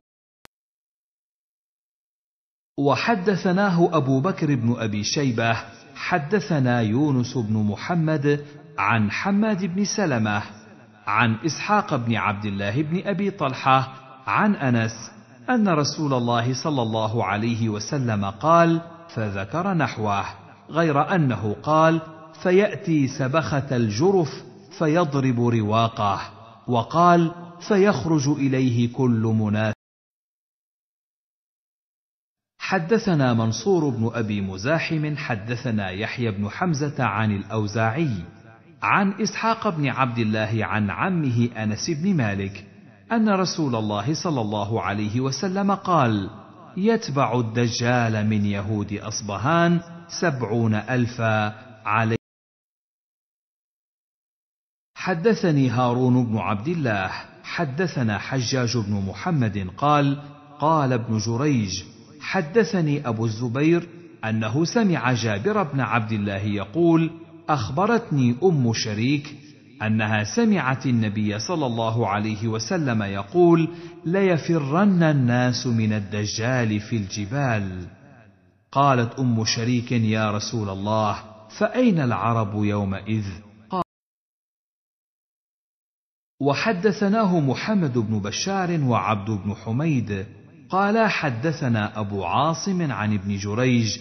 وحدثناه ابو بكر بن ابي شيبه حدثنا يونس بن محمد عن حماد بن سلمه عن اسحاق بن عبد الله بن ابي طلحه عن انس ان رسول الله صلى الله عليه وسلم قال فذكر نحوه غير انه قال فياتي سبخه الجرف فيضرب رواقه وقال فيخرج اليه كل منافق حدثنا منصور بن ابي مزاحم حدثنا يحيى بن حمزه عن الاوزاعي عن اسحاق بن عبد الله عن عمه انس بن مالك ان رسول الله صلى الله عليه وسلم قال يتبع الدجال من يهود اصبهان سبعون الفا عليه حدثني هارون بن عبد الله حدثنا حجاج بن محمد قال قال ابن جريج حدثني ابو الزبير انه سمع جابر بن عبد الله يقول اخبرتني ام شريك انها سمعت النبي صلى الله عليه وسلم يقول ليفرن الناس من الدجال في الجبال قالت ام شريك يا رسول الله فاين العرب يومئذ قال وحدثناه محمد بن بشار وعبد بن حميد قالا حدثنا ابو عاصم عن ابن جريج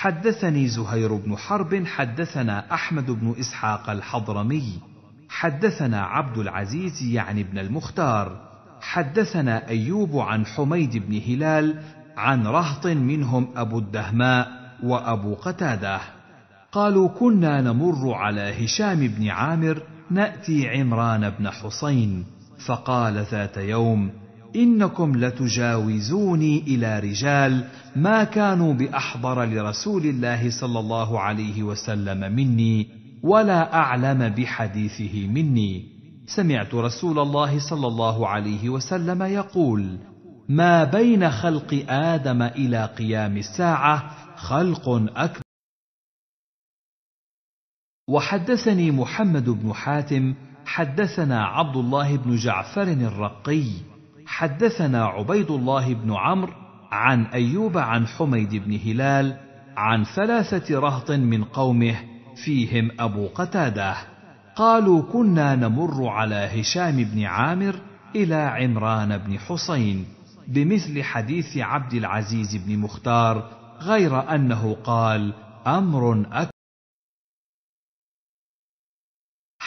حدثني زهير بن حرب حدثنا احمد بن اسحاق الحضرمي حدثنا عبد العزيز يعني بن المختار حدثنا ايوب عن حميد بن هلال عن رهط منهم ابو الدهماء وابو قتاده قالوا كنا نمر على هشام بن عامر ناتي عمران بن حصين فقال ذات يوم انكم لتجاوزوني الى رجال ما كانوا باحضر لرسول الله صلى الله عليه وسلم مني ولا اعلم بحديثه مني سمعت رسول الله صلى الله عليه وسلم يقول ما بين خلق ادم الى قيام الساعه خلق اكبر وحدثني محمد بن حاتم حدثنا عبد الله بن جعفر الرقي حدثنا عبيد الله بن عمرو عن ايوب عن حميد بن هلال عن ثلاثه رهط من قومه فيهم ابو قتاده قالوا كنا نمر على هشام بن عامر الى عمران بن حسين بمثل حديث عبد العزيز بن مختار غير انه قال امر أكبر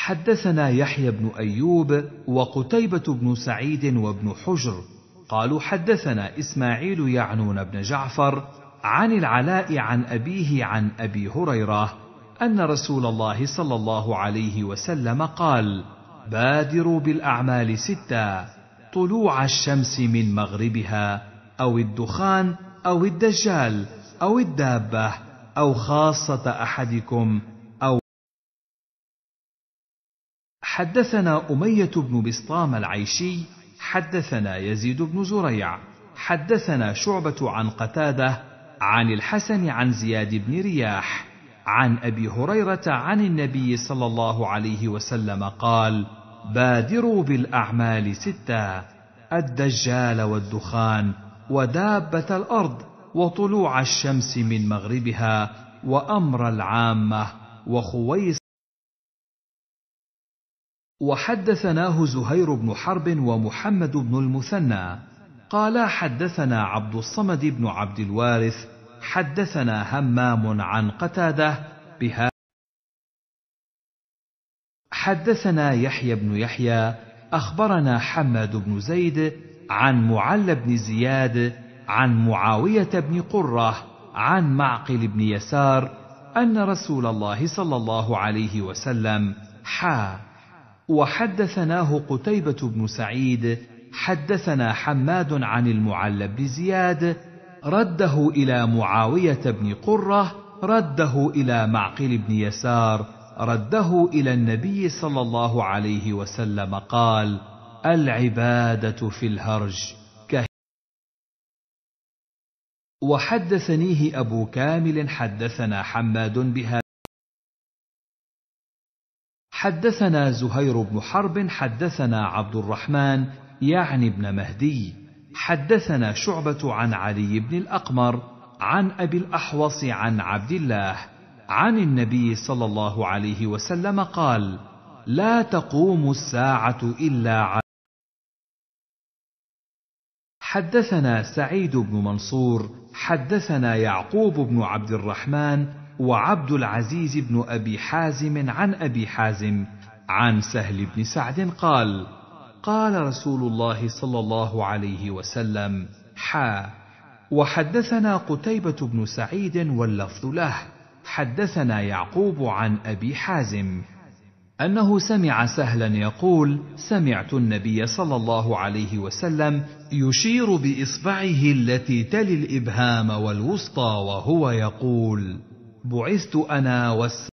حدثنا يحيى بن ايوب وقتيبه بن سعيد وابن حجر قالوا حدثنا اسماعيل يعنون بن جعفر عن العلاء عن ابيه عن ابي هريره ان رسول الله صلى الله عليه وسلم قال بادروا بالاعمال سته طلوع الشمس من مغربها او الدخان او الدجال او الدابه او خاصه احدكم حدثنا أمية بن بسطام العيشي حدثنا يزيد بن زريع حدثنا شعبة عن قتادة عن الحسن عن زياد بن رياح عن أبي هريرة عن النبي صلى الله عليه وسلم قال: بادروا بالأعمال ستا الدجال والدخان ودابة الأرض وطلوع الشمس من مغربها وأمر العامة وخويص وحدثناه زهير بن حرب ومحمد بن المثنى قالا حدثنا عبد الصمد بن عبد الوارث حدثنا همام عن قتاده بها حدثنا يحيى بن يحيى اخبرنا حماد بن زيد عن معل بن زياد عن معاويه بن قره عن معقل بن يسار ان رسول الله صلى الله عليه وسلم حا وحدثناه قتيبة بن سعيد حدثنا حماد عن المعلى بن زياد رده إلى معاوية بن قرة رده إلى معقل بن يسار رده إلى النبي صلى الله عليه وسلم قال العبادة في الهرج وحدثنيه أبو كامل حدثنا حماد بهذا حدثنا زهير بن حرب حدثنا عبد الرحمن يعني ابن مهدي حدثنا شعبة عن علي بن الأقمر عن أبي الأحوص عن عبد الله عن النبي صلى الله عليه وسلم قال: لا تقوم الساعة إلا على حدثنا سعيد بن منصور حدثنا يعقوب بن عبد الرحمن وعبد العزيز بن ابي حازم عن ابي حازم عن سهل بن سعد قال قال رسول الله صلى الله عليه وسلم حا وحدثنا قتيبه بن سعيد واللفظ له حدثنا يعقوب عن ابي حازم انه سمع سهلا يقول سمعت النبي صلى الله عليه وسلم يشير باصبعه التي تلي الابهام والوسطى وهو يقول بعثت أنا والس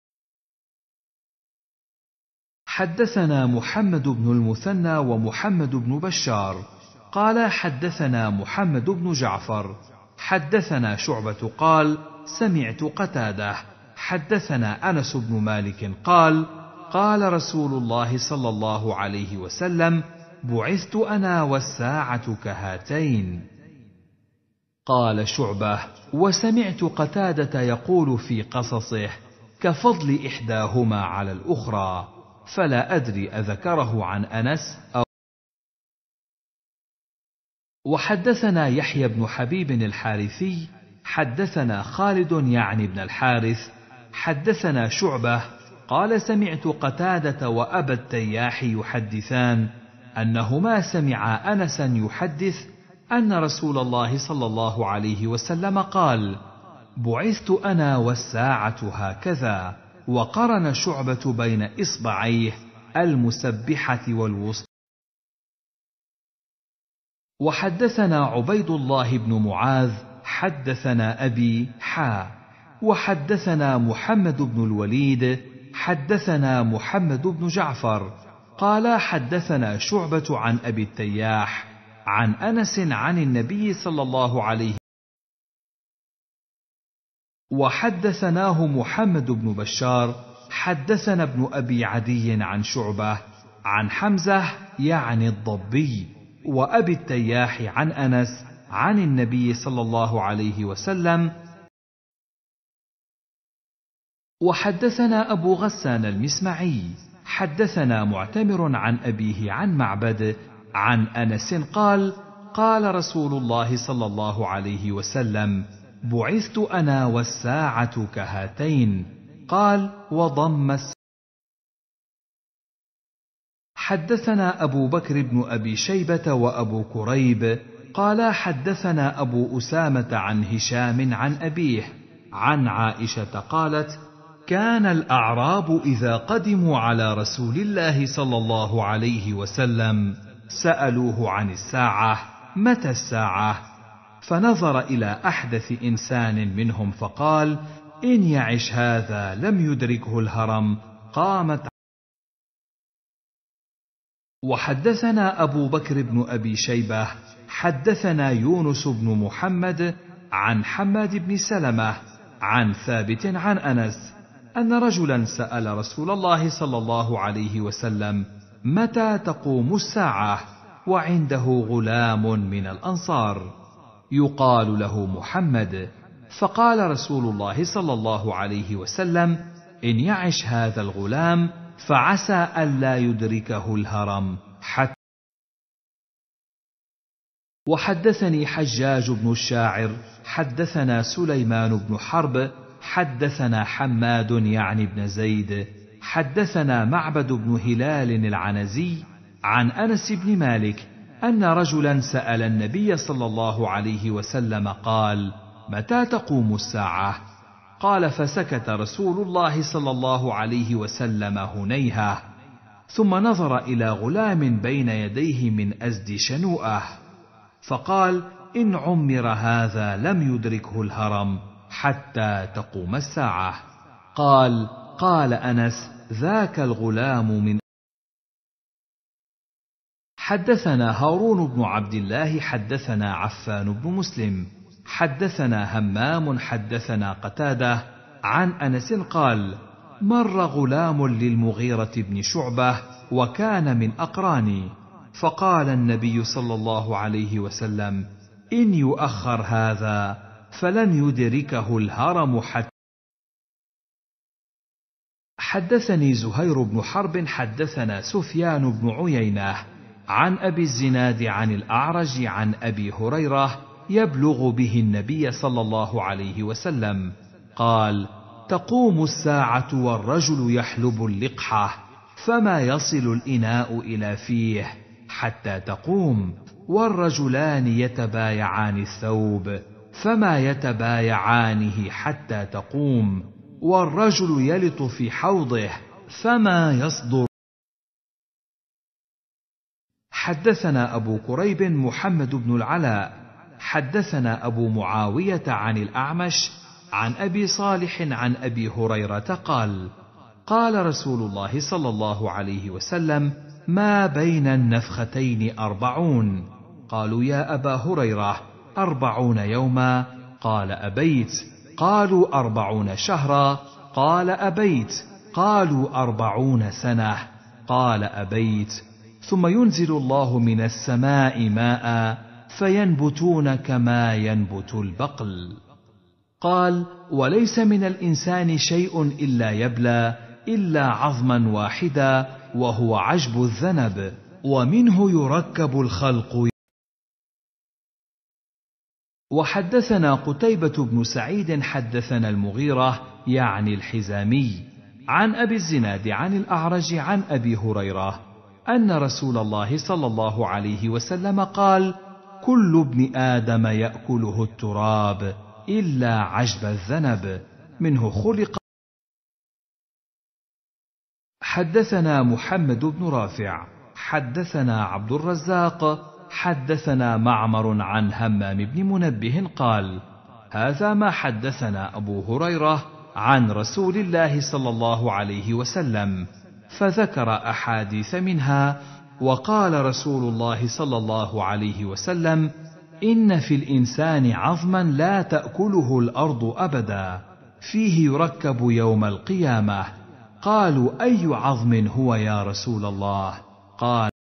حدثنا محمد بن المثنى ومحمد بن بشار قال حدثنا محمد بن جعفر حدثنا شعبة قال سمعت قتاده حدثنا أنس بن مالك قال قال رسول الله صلى الله عليه وسلم بعثت أنا والساعة كهاتين قال شعبه وسمعت قتاده يقول في قصصه كفضل احداهما على الاخرى فلا ادري اذكره عن انس او وحدثنا يحيى بن حبيب الحارثي حدثنا خالد يعني بن الحارث حدثنا شعبه قال سمعت قتاده وابا التياح يحدثان انهما سمعا انسا يحدث ان رسول الله صلى الله عليه وسلم قال بعثت انا والساعه هكذا وقرن شعبه بين اصبعيه المسبحه والوسطى وحدثنا عبيد الله بن معاذ حدثنا ابي حا وحدثنا محمد بن الوليد حدثنا محمد بن جعفر قال حدثنا شعبه عن ابي التياح عن انس عن النبي صلى الله عليه وحدثناه محمد بن بشار حدثنا ابن ابي عدي عن شعبه عن حمزه يعني الضبي وابي التياح عن انس عن النبي صلى الله عليه وسلم وحدثنا ابو غسان المسمعي حدثنا معتمر عن ابيه عن معبد عن انس قال قال رسول الله صلى الله عليه وسلم بعثت انا والساعه كهاتين قال وضم الساعة حدثنا ابو بكر بن ابي شيبه وابو كريب قالا حدثنا ابو اسامه عن هشام عن ابيه عن عائشه قالت كان الاعراب اذا قدموا على رسول الله صلى الله عليه وسلم سالوه عن الساعه متى الساعه فنظر الى احدث انسان منهم فقال ان يعش هذا لم يدركه الهرم قامت وحدثنا ابو بكر بن ابي شيبه حدثنا يونس بن محمد عن حماد بن سلمه عن ثابت عن انس ان رجلا سال رسول الله صلى الله عليه وسلم متى تقوم الساعه وعنده غلام من الانصار يقال له محمد فقال رسول الله صلى الله عليه وسلم ان يعش هذا الغلام فعسى الا يدركه الهرم حتى وحدثني حجاج بن الشاعر حدثنا سليمان بن حرب حدثنا حماد يعني بن زيد حدثنا معبد بن هلال العنزي عن انس بن مالك ان رجلا سال النبي صلى الله عليه وسلم قال متى تقوم الساعه قال فسكت رسول الله صلى الله عليه وسلم هنيهه ثم نظر الى غلام بين يديه من ازد شنوءه فقال ان عمر هذا لم يدركه الهرم حتى تقوم الساعه قال قال انس ذاك الغلام من حدثنا هارون بن عبد الله حدثنا عفان بن مسلم حدثنا همام حدثنا قتاده عن انس قال مر غلام للمغيره بن شعبه وكان من اقراني فقال النبي صلى الله عليه وسلم ان يؤخر هذا فلن يدركه الهرم حتى حدثني زهير بن حرب حدثنا سفيان بن عيينه عن ابي الزناد عن الاعرج عن ابي هريره يبلغ به النبي صلى الله عليه وسلم قال تقوم الساعه والرجل يحلب اللقحه فما يصل الاناء الى فيه حتى تقوم والرجلان يتبايعان الثوب فما يتبايعانه حتى تقوم والرجل يلط في حوضه فما يصدر حدثنا ابو كريب محمد بن العلاء حدثنا ابو معاويه عن الاعمش عن ابي صالح عن ابي هريره قال قال رسول الله صلى الله عليه وسلم ما بين النفختين اربعون قالوا يا ابا هريره اربعون يوما قال ابيت قالوا أربعون شهرا قال أبيت قالوا أربعون سنة قال أبيت ثم ينزل الله من السماء ماء فينبتون كما ينبت البقل قال وليس من الانسان شيء الا يبلى الا عظما واحدا وهو عجب الذنب ومنه يركب الخلق وحدثنا قتيبة بن سعيد حدثنا المغيرة يعني الحزامي عن أبي الزناد عن الأعرج عن أبي هريرة أن رسول الله صلى الله عليه وسلم قال: كل ابن آدم يأكله التراب إلا عجب الذنب منه خلق حدثنا محمد بن رافع حدثنا عبد الرزاق حدثنا معمر عن همام بن منبه قال هذا ما حدثنا ابو هريره عن رسول الله صلى الله عليه وسلم فذكر احاديث منها وقال رسول الله صلى الله عليه وسلم ان في الانسان عظما لا تاكله الارض ابدا فيه يركب يوم القيامه قالوا اي عظم هو يا رسول الله قال